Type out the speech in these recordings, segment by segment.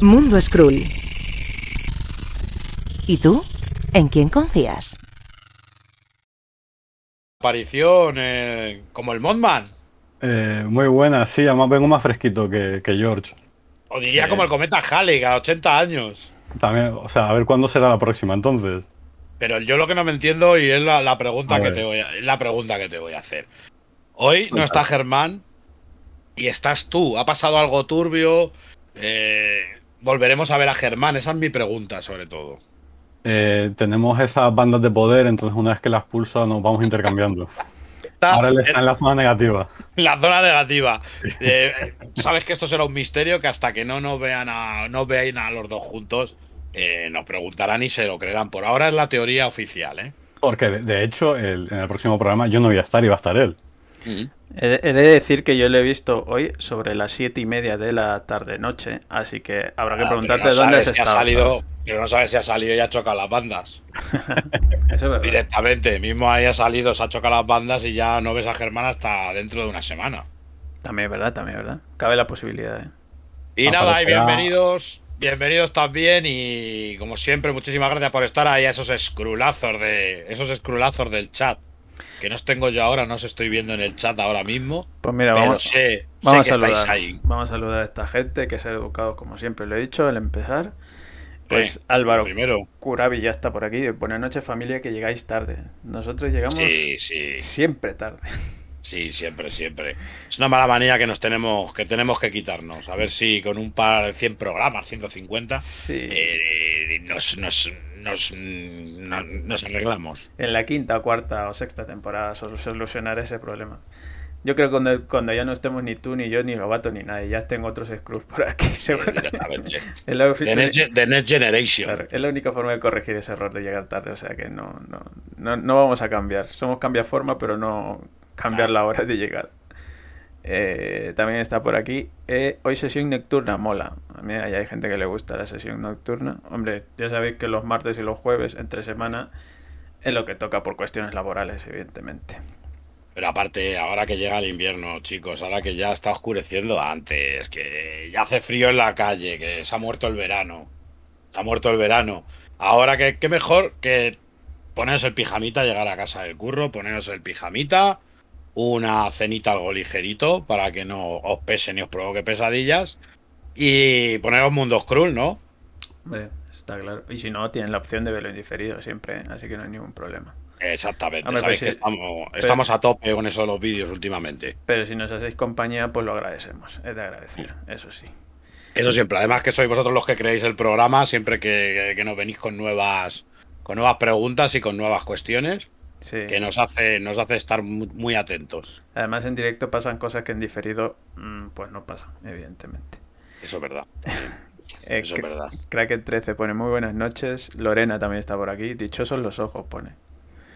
Mundo Scroll. ¿Y tú? ¿En quién confías? Aparición eh, como el Mothman eh, muy buena, sí, además vengo más fresquito que, George. O diría como el cometa Halley, a 80 años. También, o sea, a ver cuándo será la próxima entonces. Pero yo lo que no me entiendo y es la, pregunta que te voy la pregunta que te voy a hacer. Hoy no está Germán y estás tú. ¿Ha pasado algo turbio? Eh, volveremos a ver a Germán? Esa es mi pregunta, sobre todo. Eh, tenemos esas bandas de poder, entonces una vez que las pulsa nos vamos intercambiando. Ahora él está en la zona negativa. La zona negativa. Eh, Sabes que esto será un misterio que hasta que no nos vean a, no a los dos juntos, eh, nos preguntarán y se lo creerán. Por ahora es la teoría oficial, ¿eh? Porque de, hecho, en el próximo programa yo no voy a estar y va a estar él. He, de decir que yo lo he visto hoy sobre las siete y media de la tarde-noche, así que habrá que ah, preguntarte dónde se ha salido, Pero no sabes si ha salido y ha chocado las bandas. Directamente, mismo ahí ha salido, se ha chocado las bandas y ya no ves a Germán hasta dentro de una semana. También es verdad, también es verdad. Cabe la posibilidad. ¿eh? Y nada, bienvenidos. Bienvenidos también y como siempre muchísimas gracias por estar ahí a esos escrulazos de esos escrulazos del chat. Que no os tengo yo ahora, no os estoy viendo en el chat ahora mismo. Pues mira, vamos, sé, vamos a saludar, Vamos a saludar a esta gente, que ha educado como siempre lo he dicho, al empezar. Pues Álvaro primero. ya está por aquí. Buenas noches, familia, que llegáis tarde. Nosotros llegamos siempre tarde. Sí, siempre, siempre. Es una mala manía que nos tenemos que tenemos que quitarnos. A ver si con un par de 100 programas, 150, eh, eh, nos, nos, nos arreglamos. En la quinta cuarta o sexta temporada solucionar ese problema. Yo creo que cuando, ya no estemos ni tú, ni yo, ni Novato, ni nadie, ya tengo otros Skrulls por aquí, seguro. En la the, next, Generation. es la única forma de corregir ese error de llegar tarde, o sea que no, no, vamos a cambiar. Somos cambia forma, pero no cambiar ah. la hora de llegar. Eh, también está por aquí. Eh, hoy sesión nocturna, mola. A mí hay gente que le gusta la sesión nocturna. Hombre, ya sabéis que los martes y los jueves, entre semana, es lo que toca por cuestiones laborales, evidentemente. Pero aparte, ahora que llega el invierno, chicos, ahora que ya está oscureciendo antes, que ya hace frío en la calle, que se ha muerto el verano. Se ha muerto el verano. Ahora que, mejor que poneros el pijamita, llegar a casa del curro, poneros el pijamita una cenita algo ligerito para que no os pese ni os provoque pesadillas y poneros Mundos Cruel, ¿no? Hombre, está claro. Y si no, tienen la opción de verlo indiferido siempre, ¿eh? así que no hay ningún problema. Exactamente, sabéis pues que estamos, a tope con eso de los vídeos últimamente. Pero si nos hacéis compañía, pues lo agradecemos. Es de agradecer, eso sí. Eso siempre. Además que sois vosotros los que creéis el programa, siempre que, que nos venís con nuevas, con nuevas preguntas y con nuevas cuestiones que nos hace, nos hace estar muy, atentos. Además, en directo pasan cosas que en diferido, mm, pues no pasan, evidentemente. Eso es verdad. Eh, eso es verdad. Kraken 13 pone muy buenas noches. Lorena también está por aquí. Dichosos los ojos, pone.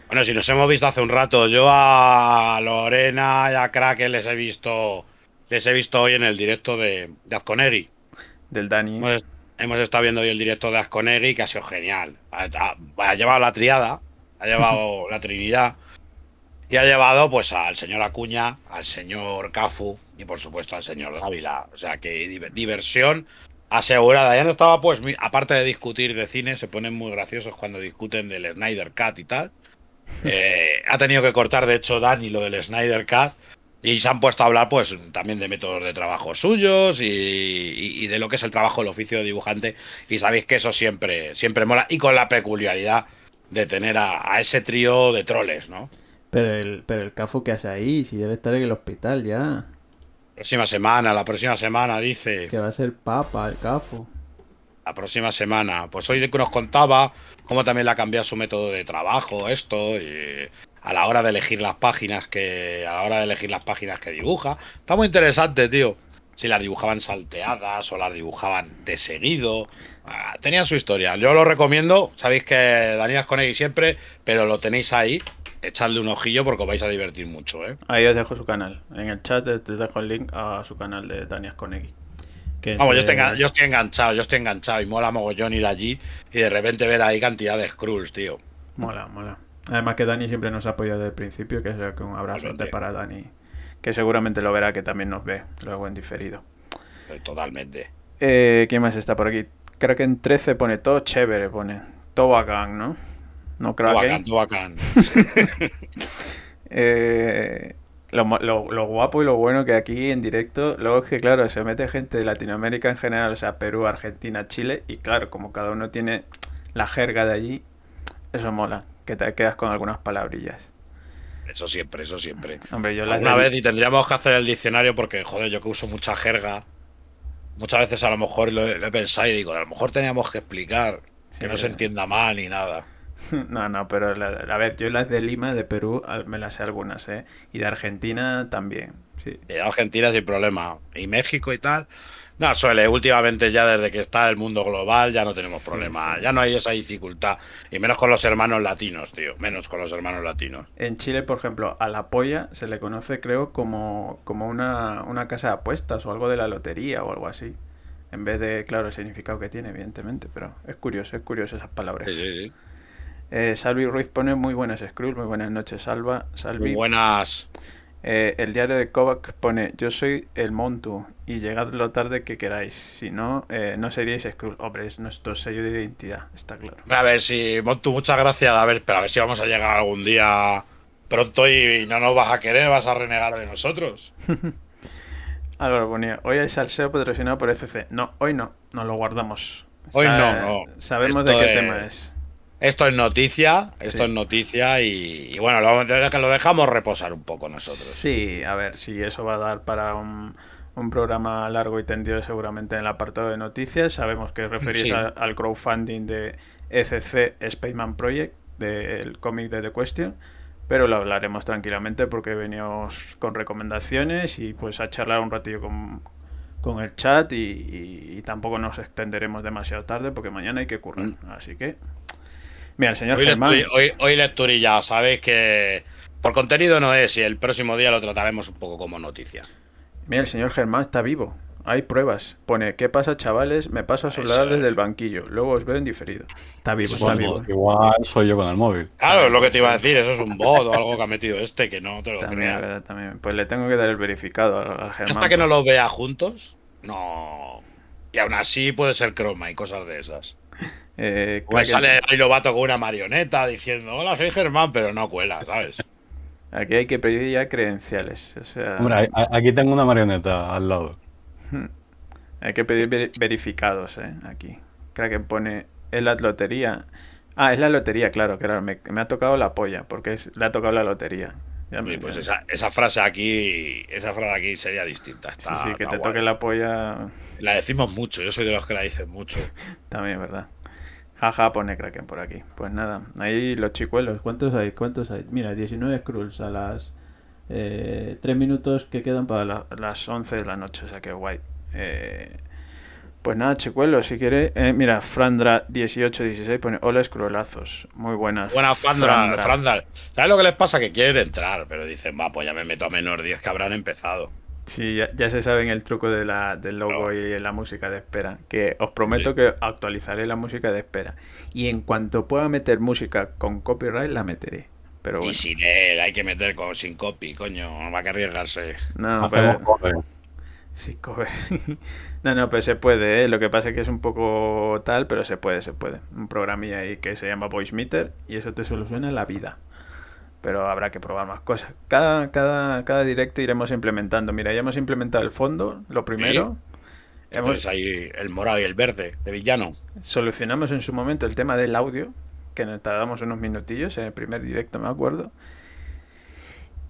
Bueno, si nos hemos visto hace un rato, yo a Lorena y a Kraken les he visto. Les he visto hoy en el directo de, de Azconeri. Del Dani. Hemos, estado viendo hoy el directo de Azconeri, que ha sido genial. ha llevado la triada, ha llevado la Trinidad y ha llevado pues al señor Acuña, al señor Cafu y por supuesto al señor Dávila. O sea que diversión asegurada. Ya no estaba pues, aparte de discutir de cine, se ponen muy graciosos cuando discuten del Snyder Cat y tal. Eh, ha tenido que cortar de hecho Dani lo del Snyder Cat Y se han puesto a hablar, pues, también de métodos de trabajo suyos y, de lo que es el trabajo, el oficio de dibujante. Y sabéis que eso siempre, siempre mola. Y con la peculiaridad de tener a, ese trío de troles, ¿no? Pero el, pero el Cafu que hace ahí, si debe estar en el hospital ya. Próxima semana, la próxima semana, dice. Que va a ser papa el cafo. La próxima semana. Pues hoy que nos contaba cómo también le ha cambiado su método de trabajo, esto, y a la hora de elegir las páginas que. A la hora de elegir las páginas que dibuja. Está muy interesante, tío. Si las dibujaban salteadas o las dibujaban de seguido. Ah, tenía su historia. Yo lo recomiendo. Sabéis que Daniel Conegui siempre, pero lo tenéis ahí. Echadle un ojillo porque os vais a divertir mucho. ¿eh? Ahí os dejo su canal. En el chat Os dejo el link a su canal de Daniel Conegui. Vamos, yo, estoy yo, enganchado, yo estoy enganchado y mola mogollón ir allí y de repente ver ahí cantidad de scrolls, tío. Mola, mola. Además que Dani siempre nos ha apoyado desde el principio, que es un abrazo para Dani, que seguramente lo verá, que también nos ve luego en diferido. Totalmente. Eh, ¿Quién más está por aquí? Creo que en 13 pone todo chévere, pone todo ¿no? No creo que. todo bacán. Eh, lo, guapo y lo bueno que aquí en directo, luego es que, claro, se mete gente de Latinoamérica en general, o sea, Perú, Argentina, Chile, y claro, como cada uno tiene la jerga de allí, eso mola, que te quedas con algunas palabrillas. Eso siempre, eso siempre. Hombre, yo Una vez y tendríamos que hacer el diccionario porque, joder, yo que uso mucha jerga muchas veces a lo mejor lo, he, pensado y digo, a lo mejor teníamos que explicar que no se entienda mal ni nada. No, no, pero la, a ver, yo las de Lima, de Perú, me las sé algunas, ¿eh? Y de Argentina también, sí. De Argentina sin problema. Y México y tal. No, suele. Últimamente ya desde que está el mundo global ya no tenemos problema. Ya no hay esa dificultad. Y menos con los hermanos latinos, tío. Menos con los hermanos latinos. En Chile, por ejemplo, a la polla se le conoce, creo, como, como una, una casa de apuestas o algo de la lotería o algo así. En vez de, claro, el significado que tiene, evidentemente. Pero es curioso, es curioso esas palabras. Sí, sí, sí. Eh, Salvi Ruiz pone muy buenas Scrolls, muy buenas noches, Salva. Salvi. Muy buenas. Eh, el diario de Kovac pone, yo soy el Montu y llegad lo tarde que queráis, si no, eh, no seríais Skrull. Hombre, es nuestro sello de identidad, está claro. A ver, si Montu, muchas gracias, a ver, pero a ver si vamos a llegar algún día pronto y, no nos vas a querer, vas a renegar de nosotros. Álvaro ponía, hoy hay salseo patrocinado por FC. No, hoy no, no lo guardamos. Hoy no, no. Sabemos de qué tema es. Esto es noticia, esto es noticia y, bueno, lo, lo, dejamos reposar un poco nosotros. Sí, a ver, si eso va a dar para un, programa largo y tendido seguramente en el apartado de noticias. Sabemos que referís al crowdfunding de ECC Spaceman Project, del cómic de The Question, pero lo hablaremos tranquilamente porque venimos con recomendaciones y pues a charlar un ratillo con, el chat y, y, tampoco nos extenderemos demasiado tarde porque mañana hay que currar. Mm. Así que. Mira, el señor hoy Germán. hoy, lecturilla, sabéis que por contenido no es y el próximo día lo trataremos un poco como noticia. Mira, el señor Germán está vivo. Hay pruebas. Pone, ¿qué pasa, chavales? Me paso a soldar desde el banquillo. Luego os veo en diferido. Está vivo, está igual, Igual soy yo con el móvil. Claro, es lo que te iba a decir. Eso es un bot o algo que ha metido este que no te lo también, Pues le tengo que dar el verificado al Germán. Hasta que no los vea juntos, no. Y aún así puede ser croma y cosas de esas. Eh, pues sale que... Lobato con una marioneta diciendo, hola, soy Germán, pero no cuela, ¿sabes? Aquí hay que pedir ya credenciales. O sea... aquí tengo una marioneta al lado. hay que pedir verificados, ¿eh? Aquí. Creo que pone, es la lotería. Ah, es la lotería, claro, claro. Me, ha tocado la polla, porque le ha tocado la lotería. pues esa, frase aquí, esa frase aquí sería distinta. sí, que te toque la polla. La decimos mucho, yo soy de los que la dicen mucho. También, ¿verdad? Jaja, pone Kraken por aquí. Pues nada, ahí los chicuelos. Pues, ¿Cuántos hay? ¿Cuántos hay? Mira, 19 Skrulls a las eh, 3 minutos que quedan para las 11 de la noche, o sea que guay. Eh, pues nada, chicuelos, si quiere. Eh, mira, frandra 16 pone: Hola, Skrullazos. Muy buenas. Buenas, Frandra, ¿Sabes lo que les pasa? Que quieren entrar, pero dicen: Va, pues ya me meto a menor 10 que habrán empezado. Sí, ya, se saben el truco de la, del logo y la música de espera. Que os prometo que actualizaré la música de espera. Y en cuanto pueda meter música con copyright, la meteré. Pero Y sin él, hay que meter con, sin copy, coño. No va a arriesgarse. No, pero. no, no, pero pues se puede, ¿eh? Lo que pasa es que es un poco tal, pero se puede, se puede. Un programilla ahí que se llama Voicemeter y eso te soluciona la vida pero habrá que probar más cosas. Cada, cada, directo iremos implementando. Mira, ya hemos implementado el fondo, lo primero. ahí el morado y el verde de villano. Solucionamos en su momento el tema del audio, que nos tardamos unos minutillos en el primer directo, me acuerdo.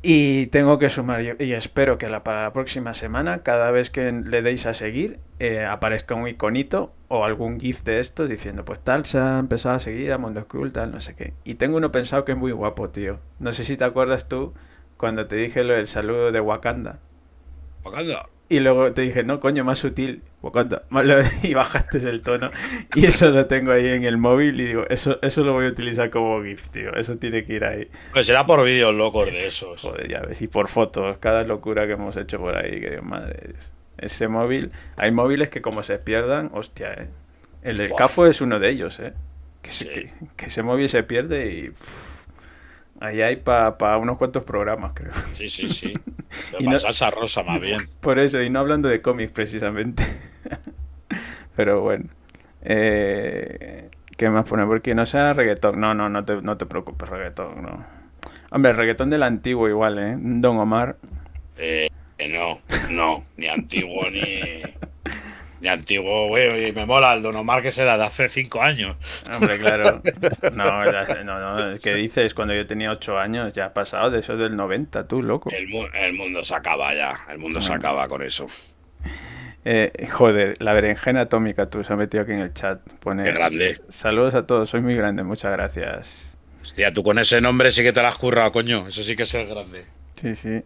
Y tengo que sumar, y espero que la, para la próxima semana, cada vez que le deis a seguir, eh, aparezca un iconito o algún GIF de estos diciendo, pues tal, se ha empezado a seguir a Mundo cruel tal, no sé qué. Y tengo uno pensado que es muy guapo, tío. No sé si te acuerdas tú cuando te dije lo saludo de Wakanda. Wakanda. Y luego te dije, no, coño, más sutil. Y bajaste el tono. Y eso lo tengo ahí en el móvil. Y digo, eso, eso lo voy a utilizar como GIF, tío. Eso tiene que ir ahí. Pues será por vídeos locos de esos. Joder, ya ves. Y por fotos. Cada locura que hemos hecho por ahí. Que Dios, madre. Ese móvil. Hay móviles que como se pierdan, hostia, eh. El del CAFO es uno de ellos, eh. Que, ese móvil se pierde y. Ahí hay para pa unos cuantos programas, creo. Sí, sí, sí. y salsa rosa, más bien. Por eso, y no hablando de cómics precisamente. Pero bueno. Eh... ¿Qué más pone? Porque no sea reggaetón. No, no, no te, no te preocupes, reggaetón, no. Hombre, reggaetón del antiguo igual, ¿eh? Don Omar. Eh, no, no, ni antiguo ni... De antiguo, güey, y me mola el Don Omar que da de hace cinco años. Hombre, claro. No, no, no, es que dices, cuando yo tenía ocho años, ya ha pasado de eso del 90, tú, loco. El, mundo se acaba ya, el mundo se acaba con eso. Eh, joder, la berenjena atómica, tú se ha metido aquí en el chat. Pone, Qué grande. Saludos a todos, soy muy grande, muchas gracias. Hostia, tú con ese nombre sí que te la has currado, coño. Eso sí que es el grande. Sí, sí.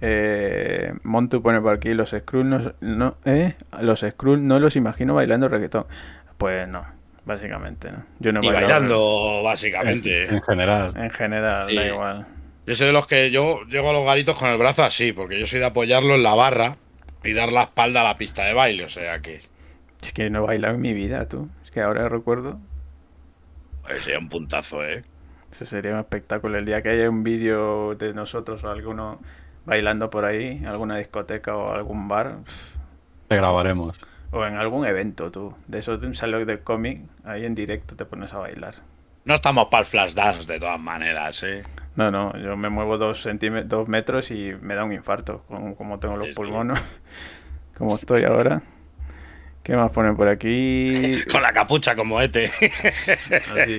Eh, Montu pone por aquí, los Skrull no, eh, los no los imagino bailando reggaetón. Pues no, básicamente. Yo no y bailando, básicamente. En, general. En general, da igual. Yo soy de los que yo llego a los garitos con el brazo así, porque yo soy de apoyarlo en la barra y dar la espalda a la pista de baile, o sea que... Es que no he bailado en mi vida, tú. Es que ahora recuerdo... Pues sería un puntazo, ¿eh? Eso sería un espectáculo. El día que haya un vídeo de nosotros o alguno bailando por ahí, en alguna discoteca o algún bar. Te grabaremos. O en algún evento, tú. De esos de un salón de cómic, ahí en directo te pones a bailar. No estamos para el flash dance de todas maneras, ¿eh? No, no, yo me muevo dos, dos metros y me da un infarto, como, como tengo los pulmones, como estoy ahora. ¿Qué más ponen por aquí? Con la capucha como este. Así.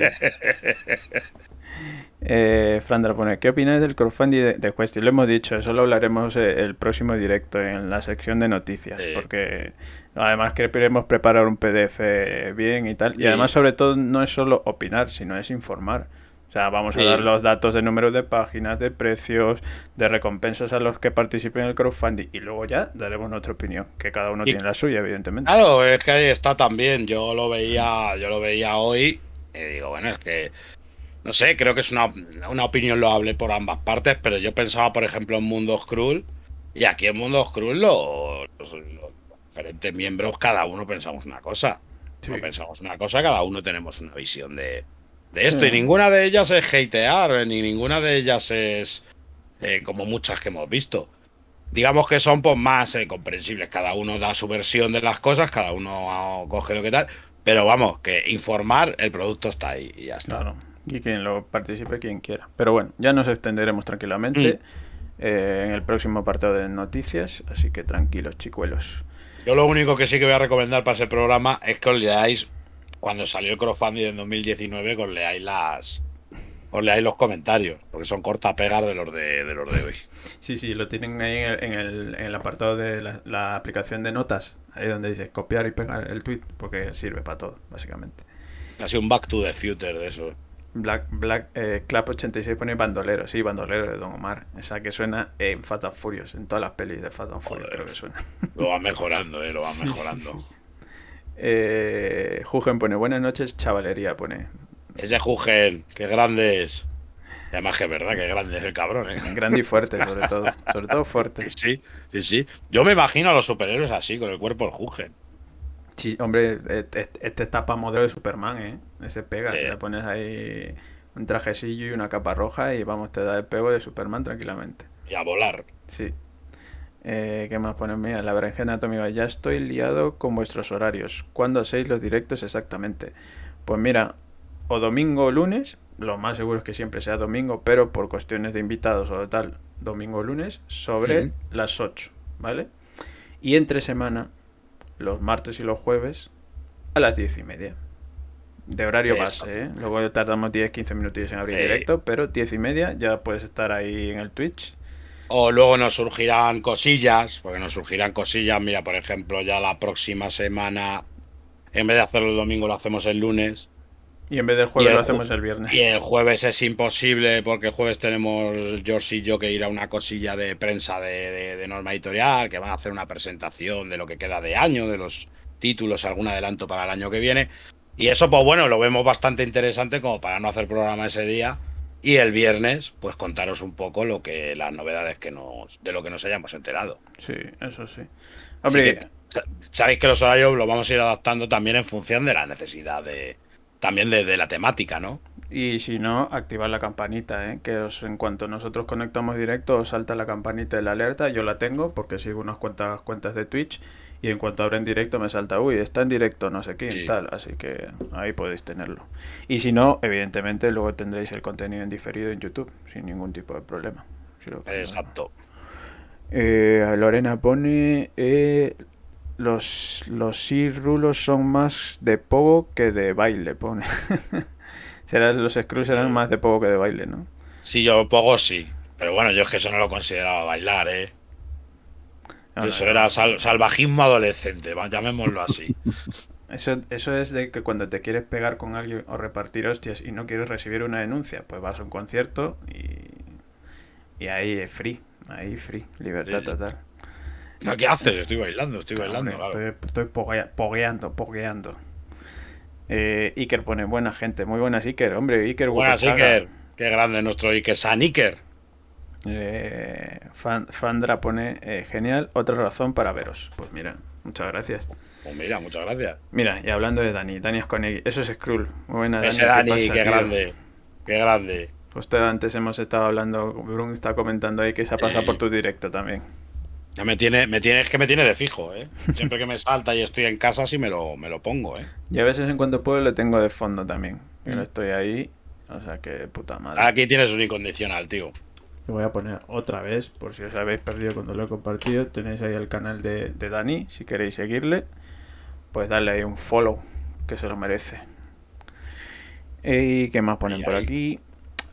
Eh, pone, ¿qué opináis del crowdfunding de, de Quest? lo hemos dicho, eso lo hablaremos eh, el próximo directo en la sección de noticias, porque además queremos preparar un PDF bien y tal. Y además, sobre todo, no es solo opinar, sino es informar. O sea, vamos a dar los datos de números de páginas, de precios, de recompensas a los que participen en el crowdfunding y luego ya daremos nuestra opinión, que cada uno tiene la suya, evidentemente. Claro, es que ahí está también. Yo lo veía, yo lo veía hoy y digo, bueno, es que no sé, creo que es una, una opinión loable por ambas partes, pero yo pensaba, por ejemplo, en Mundos Cruel, y aquí en Mundos Cruel los, diferentes miembros, cada uno pensamos una cosa. No pensamos una cosa, cada uno tenemos una visión de, esto, y hmm. ninguna de ellas es hatear, eh, ni ninguna de ellas es eh, como muchas que hemos visto digamos que son pues, más eh, comprensibles. Cada uno da su versión de las cosas, cada uno coge lo que tal. Pero vamos, que informar, el producto está ahí y ya está y quien lo participe quien quiera. Pero bueno, ya nos extenderemos tranquilamente mm. eh, en el próximo apartado de noticias, así que tranquilos, chicuelos. Yo lo único que sí que voy a recomendar para ese programa es que os leáis, cuando salió el crowdfunding en 2019, os leáis las, os leáis los comentarios, porque son pegar de los de, los de hoy. Sí, sí, lo tienen ahí en el, en el, apartado de la, aplicación de notas, ahí donde dice copiar y pegar el tweet, porque sirve para todo, básicamente. Ha sido un back to the future de eso. Black, Black eh, Clap 86 pone bandolero, sí, bandolero de Don Omar. Esa que suena en Fatal Furious, en todas las pelis de Fatal Furious creo que suena. Lo va mejorando, eh, lo va mejorando. Eh, Jugen pone, buenas noches, chavalería, pone. Ese Jugen, qué grande es. Además que es verdad que grande es el cabrón, ¿eh? Grande y fuerte, sobre todo. Sobre todo fuerte. Sí, sí, sí. Yo me imagino a los superhéroes así, con el cuerpo del Jugen hombre, e, e, este, este está modelo de Superman, ¿eh? Ese pega, le pones ahí un trajecillo y una capa roja y vamos, te da el pego de Superman tranquilamente. Y a volar. Sí. Eh, ¿Qué más pones? Mira, la berenjena atómica. Ya estoy liado con vuestros horarios. ¿Cuándo hacéis los directos exactamente? Pues mira, o domingo o lunes, lo más seguro es que siempre sea domingo, pero por cuestiones de invitados o de tal, domingo o lunes, sobre las 8, ¿vale? Y entre semana los martes y los jueves a las diez y media. De horario base, ¿eh? Luego tardamos 10-15 minutos en abrir directo, pero diez y media ya puedes estar ahí en el Twitch. O luego nos surgirán cosillas, porque nos surgirán cosillas. Mira, por ejemplo, ya la próxima semana, en vez de hacerlo el domingo, lo hacemos el lunes. Y en vez del jueves lo hacemos el viernes. Y el jueves es imposible porque el jueves tenemos George y yo que ir a una cosilla de prensa de, norma editorial, que van a hacer una presentación de lo que queda de año, de los títulos, algún adelanto para el año que viene. Y eso, pues bueno, lo vemos bastante interesante como para no hacer programa ese día. Y el viernes, pues contaros un poco lo que las novedades que nos, de lo que nos hayamos enterado. Sí, eso sí. sabéis que los horarios los vamos a ir adaptando también en función de la necesidad de, también de, la temática, ¿no? Y si no, activar la campanita, ¿eh? que os, en cuanto nosotros conectamos directo, os salta la campanita de la alerta. Yo la tengo porque sigo unas cuantas cuentas de Twitch y en cuanto en directo me salta, uy, está en directo, no sé quién, tal. Así que ahí podéis tenerlo. Y si no, evidentemente luego tendréis el contenido en diferido en YouTube, sin ningún tipo de problema. Exacto. Eh, Lorena pone eh, los, los rulos son más de pogo que de baile, pone. los screws serán más de pogo que de baile, ¿no? Sí, yo pogo sí. Pero bueno, yo es que eso no lo consideraba bailar, ¿eh? eso era salvajismo adolescente, llamémoslo así. Eso, es de que cuando te quieres pegar con alguien o repartir hostias y no quieres recibir una denuncia, pues vas a un concierto y, ahí es free, ahí free, libertad total. No, ¿qué haces? Estoy bailando, estoy bailando. Estoy, pogueando, pogueando. Eh, Iker pone, buena gente, muy buenas Iker, hombre, Iker. Buenas Iker, qué grande nuestro Iker, San Iker. Eh, Fandra pone, eh, genial, otra razón para veros. Pues mira, muchas gracias. Pues mira, muchas gracias. Mira, y hablando de Dani, Dani es con e, eso es Skrull. Buena Dani. Dani, ¿qué, grande, qué grande. Usted antes hemos estado hablando, Brun está comentando ahí que se ha pasado por tu directo también. Ya me tiene, me tiene, es que me tiene de fijo, ¿eh? Siempre que me salta y estoy en casa, sí me lo, me lo pongo, ¿eh? Y a veces en cuanto puedo le tengo de fondo también. no estoy ahí, o sea que puta madre. Aquí tienes un incondicional, tío. Lo voy a poner otra vez, por si os habéis perdido cuando lo he compartido. Tenéis ahí el canal de, de Dani, si queréis seguirle. Pues darle ahí un follow, que se lo merece. ¿Y qué más ponen por aquí?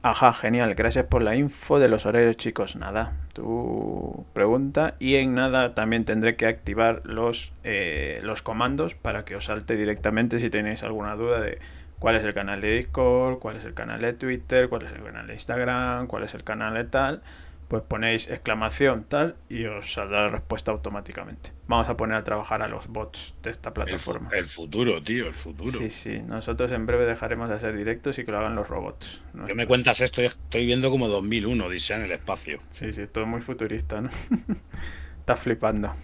Ajá, genial, gracias por la info de los horarios chicos. Nada, tu pregunta. Y en nada también tendré que activar los, eh, los comandos para que os salte directamente si tenéis alguna duda de cuál es el canal de Discord, cuál es el canal de Twitter, cuál es el canal de Instagram, cuál es el canal de tal pues ponéis exclamación tal y os saldrá la respuesta automáticamente. Vamos a poner a trabajar a los bots de esta plataforma. El, futuro, tío, el futuro. Sí, sí, nosotros en breve dejaremos de hacer directos y que lo hagan los robots. Yo me cuentas esto estoy viendo como 2001, dice en el espacio. Sí, sí, todo muy futurista, ¿no? Estás flipando.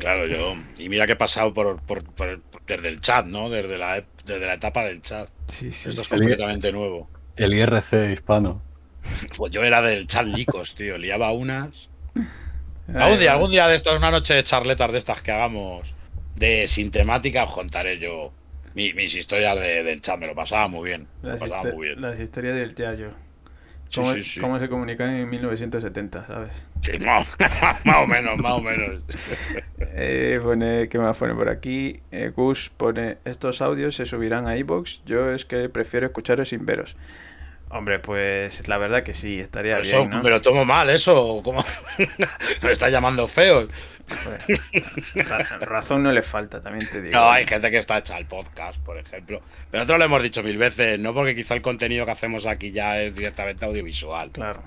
claro, yo. Y mira que he pasado por, desde el chat, ¿no? Desde la, desde la etapa del chat. Sí, sí, Esto es completamente nuevo. El IRC hispano. Pues yo era del licos, tío. Liaba unas. Algún día, de estas, una noche de charletas de estas que hagamos de sin temática, os contaré yo mis historias del chat. Me lo pasaba muy bien. las, historias del Yayo. ¿Cómo, cómo se comunican en 1970, sabes? más, o menos, más o menos. eh, pone, ¿Qué más pone por aquí? Eh, Gus pone, estos audios se subirán a iBox. Yo es que prefiero escucharos sin veros. Hombre, pues la verdad que sí, estaría bien. ¿no? Me lo tomo mal, eso. como me está llamando feo. razón no le falta, también te digo. No, hay gente que está hecha al podcast, por ejemplo. Pero nosotros lo hemos dicho mil veces, no porque quizá el contenido que hacemos aquí ya es directamente audiovisual. Claro.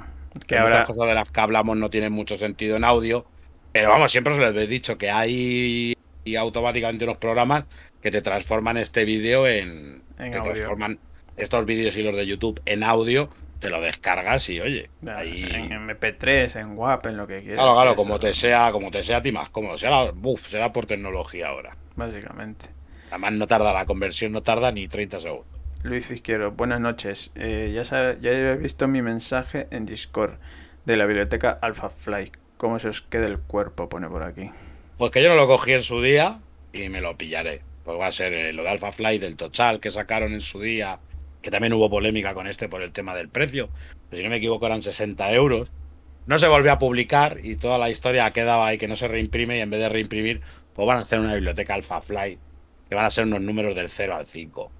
Que ahora... cosas de las que hablamos no tienen mucho sentido en audio. Pero vamos, siempre os lo he dicho, que hay automáticamente unos programas que te transforman este vídeo en. en estos vídeos y los de YouTube en audio, te lo descargas y oye. En MP3, en WAP, en lo que quieras. Claro, claro, como te sea, como te sea a ti más cómodo. Será, buf, será por tecnología ahora. Básicamente. Además no tarda, la conversión no tarda ni 30 segundos. Luis Izquierdo, buenas noches. Eh, ya, habéis ya visto mi mensaje en Discord de la biblioteca AlphaFly. ¿Cómo se os queda el cuerpo? Pone por aquí. Pues que yo no lo cogí en su día y me lo pillaré. Pues va a ser eh, lo de AlphaFly del total que sacaron en su día que también hubo polémica con este por el tema del precio, si no me equivoco eran 60 euros, no se volvió a publicar y toda la historia quedaba ahí que no se reimprime y en vez de reimprimir, pues van a hacer una biblioteca fly... que van a ser unos números del 0 al 5,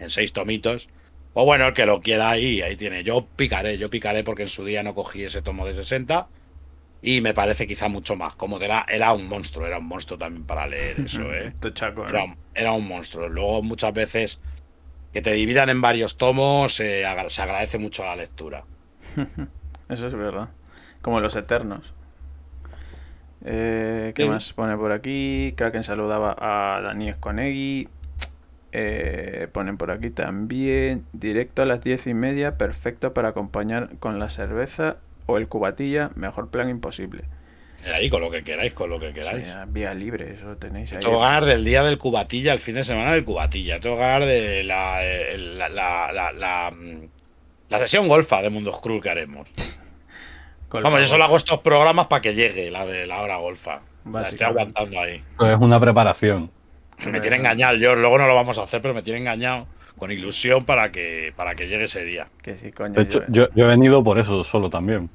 en seis tomitos. o pues bueno, el que lo quiera ahí, ahí tiene. Yo picaré, yo picaré porque en su día no cogí ese tomo de 60 y me parece quizá mucho más ...como Era, era un monstruo, era un monstruo también para leer eso, ¿eh? ¿eh? era, un monstruo. Luego muchas veces que te dividan en varios tomos, eh, se agradece mucho la lectura. Eso es verdad. Como los Eternos. Eh, ¿Qué más pone por aquí? ...Kaken saludaba a Daniel Conegui. Eh, ponen por aquí también. Directo a las diez y media, perfecto para acompañar con la cerveza o el cubatilla. Mejor plan imposible. Ahí, con lo que queráis, con lo que queráis. vía libre, eso tenéis ahí. Tengo ganas del día del cubatilla, el fin de semana del cubatilla. Tengo ganas de la, eh, la, la, mm, la, sesión golfa de Mundo Cruel que haremos. Vamos, yo solo hago estos programas para que llegue la de la hora golfa. La estoy aguantando ahí. es una preparación. Me tiene engañado, yo luego no lo vamos a hacer, pero me tiene engañado con ilusión para que para que llegue ese día. Que sí, coño. De hecho, yo, he venido por eso solo también.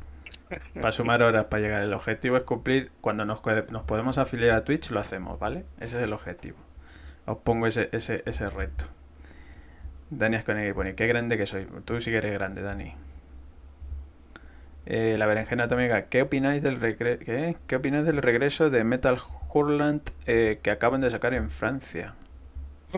Para sumar horas para llegar. El objetivo es cumplir. Cuando nos, podemos afiliar a Twitch, lo hacemos, ¿vale? Ese es el objetivo. Os pongo ese, ese, ese reto. Dani Asconegui pone: Qué grande que soy. Tú sí que eres grande, Dani. Eh, la berenjena atómica, ¿qué opináis del qué? opináis del regreso de Metal Hurland eh, que acaban de sacar en Francia?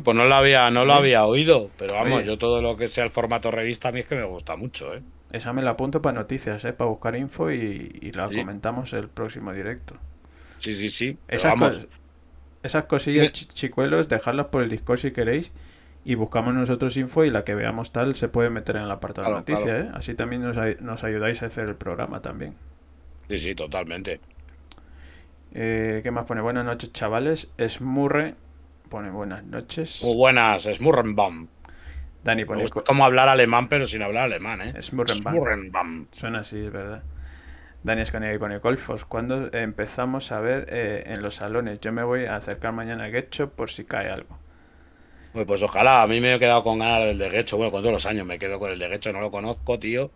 Pues no lo había, no lo ¿Eh? había oído, pero vamos, yo todo lo que sea el formato revista a mí es que me gusta mucho, ¿eh? Esa me la apunto para noticias, ¿eh? para buscar info y, la comentamos el próximo directo. Sí, sí, sí. Esas, esas cosillas, chicuelos, dejadlas por el Discord si queréis y buscamos nosotros info y la que veamos tal se puede meter en el apartado de noticias. ¿eh? Así también nos, ayudáis a hacer el programa también. Sí, sí, totalmente. Eh, ¿Qué más pone? Buenas noches, chavales. Esmurre pone buenas noches. O buenas, bump. Dani pone. Es como hablar alemán, pero sin hablar alemán, ¿eh? Smurrenbam. Suena así, es verdad. Dani Escanea y el golfos ¿Cuándo empezamos a ver eh, en los salones? Yo me voy a acercar mañana a Gecho por si cae algo. Pues, pues, ojalá, a mí me he quedado con ganas del de Getcho. Bueno, con todos los años me quedo con el de Gecho. no lo conozco, tío.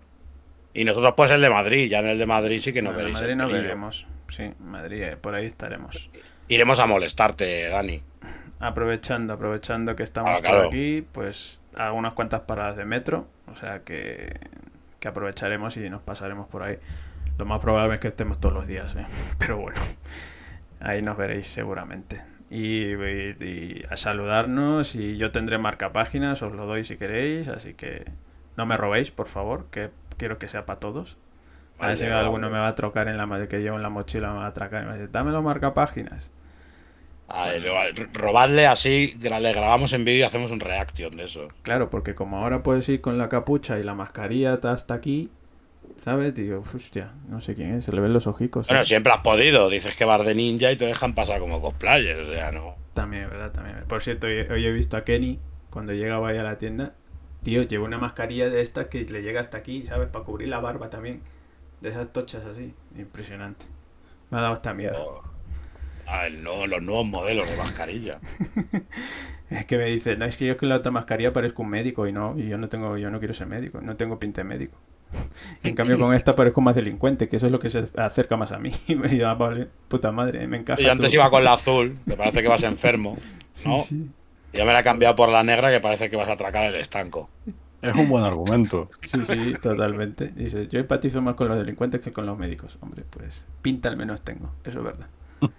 Y nosotros, pues el de Madrid, ya en el de Madrid sí que nos veremos. Madrid nos veremos, sí, Madrid, eh, por ahí estaremos. Iremos a molestarte, Dani aprovechando, aprovechando que estamos por ah, aquí, pues algunas cuantas paradas de metro, o sea que, aprovecharemos y nos pasaremos por ahí. Lo más probable es que estemos todos los días, ¿eh? pero bueno, ahí nos veréis seguramente. Y, a saludarnos y yo tendré marca páginas, os lo doy si queréis, así que no me robéis, por favor, que quiero que sea para todos. a ver si alguno me va a trocar en la que llevo en la mochila, me va a atracar y me va marca páginas. A robadle así, le grabamos en vídeo y hacemos un reaction de eso. Claro, porque como ahora puedes ir con la capucha y la mascarilla hasta aquí, ¿sabes? Tío, hostia, no sé quién es, se le ven los ojicos. ¿eh? Bueno, siempre has podido, dices que vas de ninja y te dejan pasar como cosplayers, o sea, no. También, ¿verdad? También. Por cierto, hoy he visto a Kenny cuando llegaba ahí a la tienda. Tío, lleva una mascarilla de estas que le llega hasta aquí, ¿sabes? Para cubrir la barba también. De esas tochas así. Impresionante. Me ha dado hasta miedo. Oh no, los nuevos modelos de mascarilla. es que me dicen, no, es que yo con la otra mascarilla parezco un médico y no, y yo no tengo, yo no quiero ser médico, no tengo pinta de médico. en cambio con esta parezco más delincuente, que eso es lo que se acerca más a mí. Y me ah, digo, puta madre, me encaja. Y antes iba con la azul, que parece que vas enfermo, Y ya me la he cambiado por la negra, que parece que vas a atracar el estanco. Es un buen argumento. Sí, sí, totalmente. Dice, yo empatizo más con los delincuentes que con los médicos. Hombre, pues pinta al menos tengo, eso es verdad.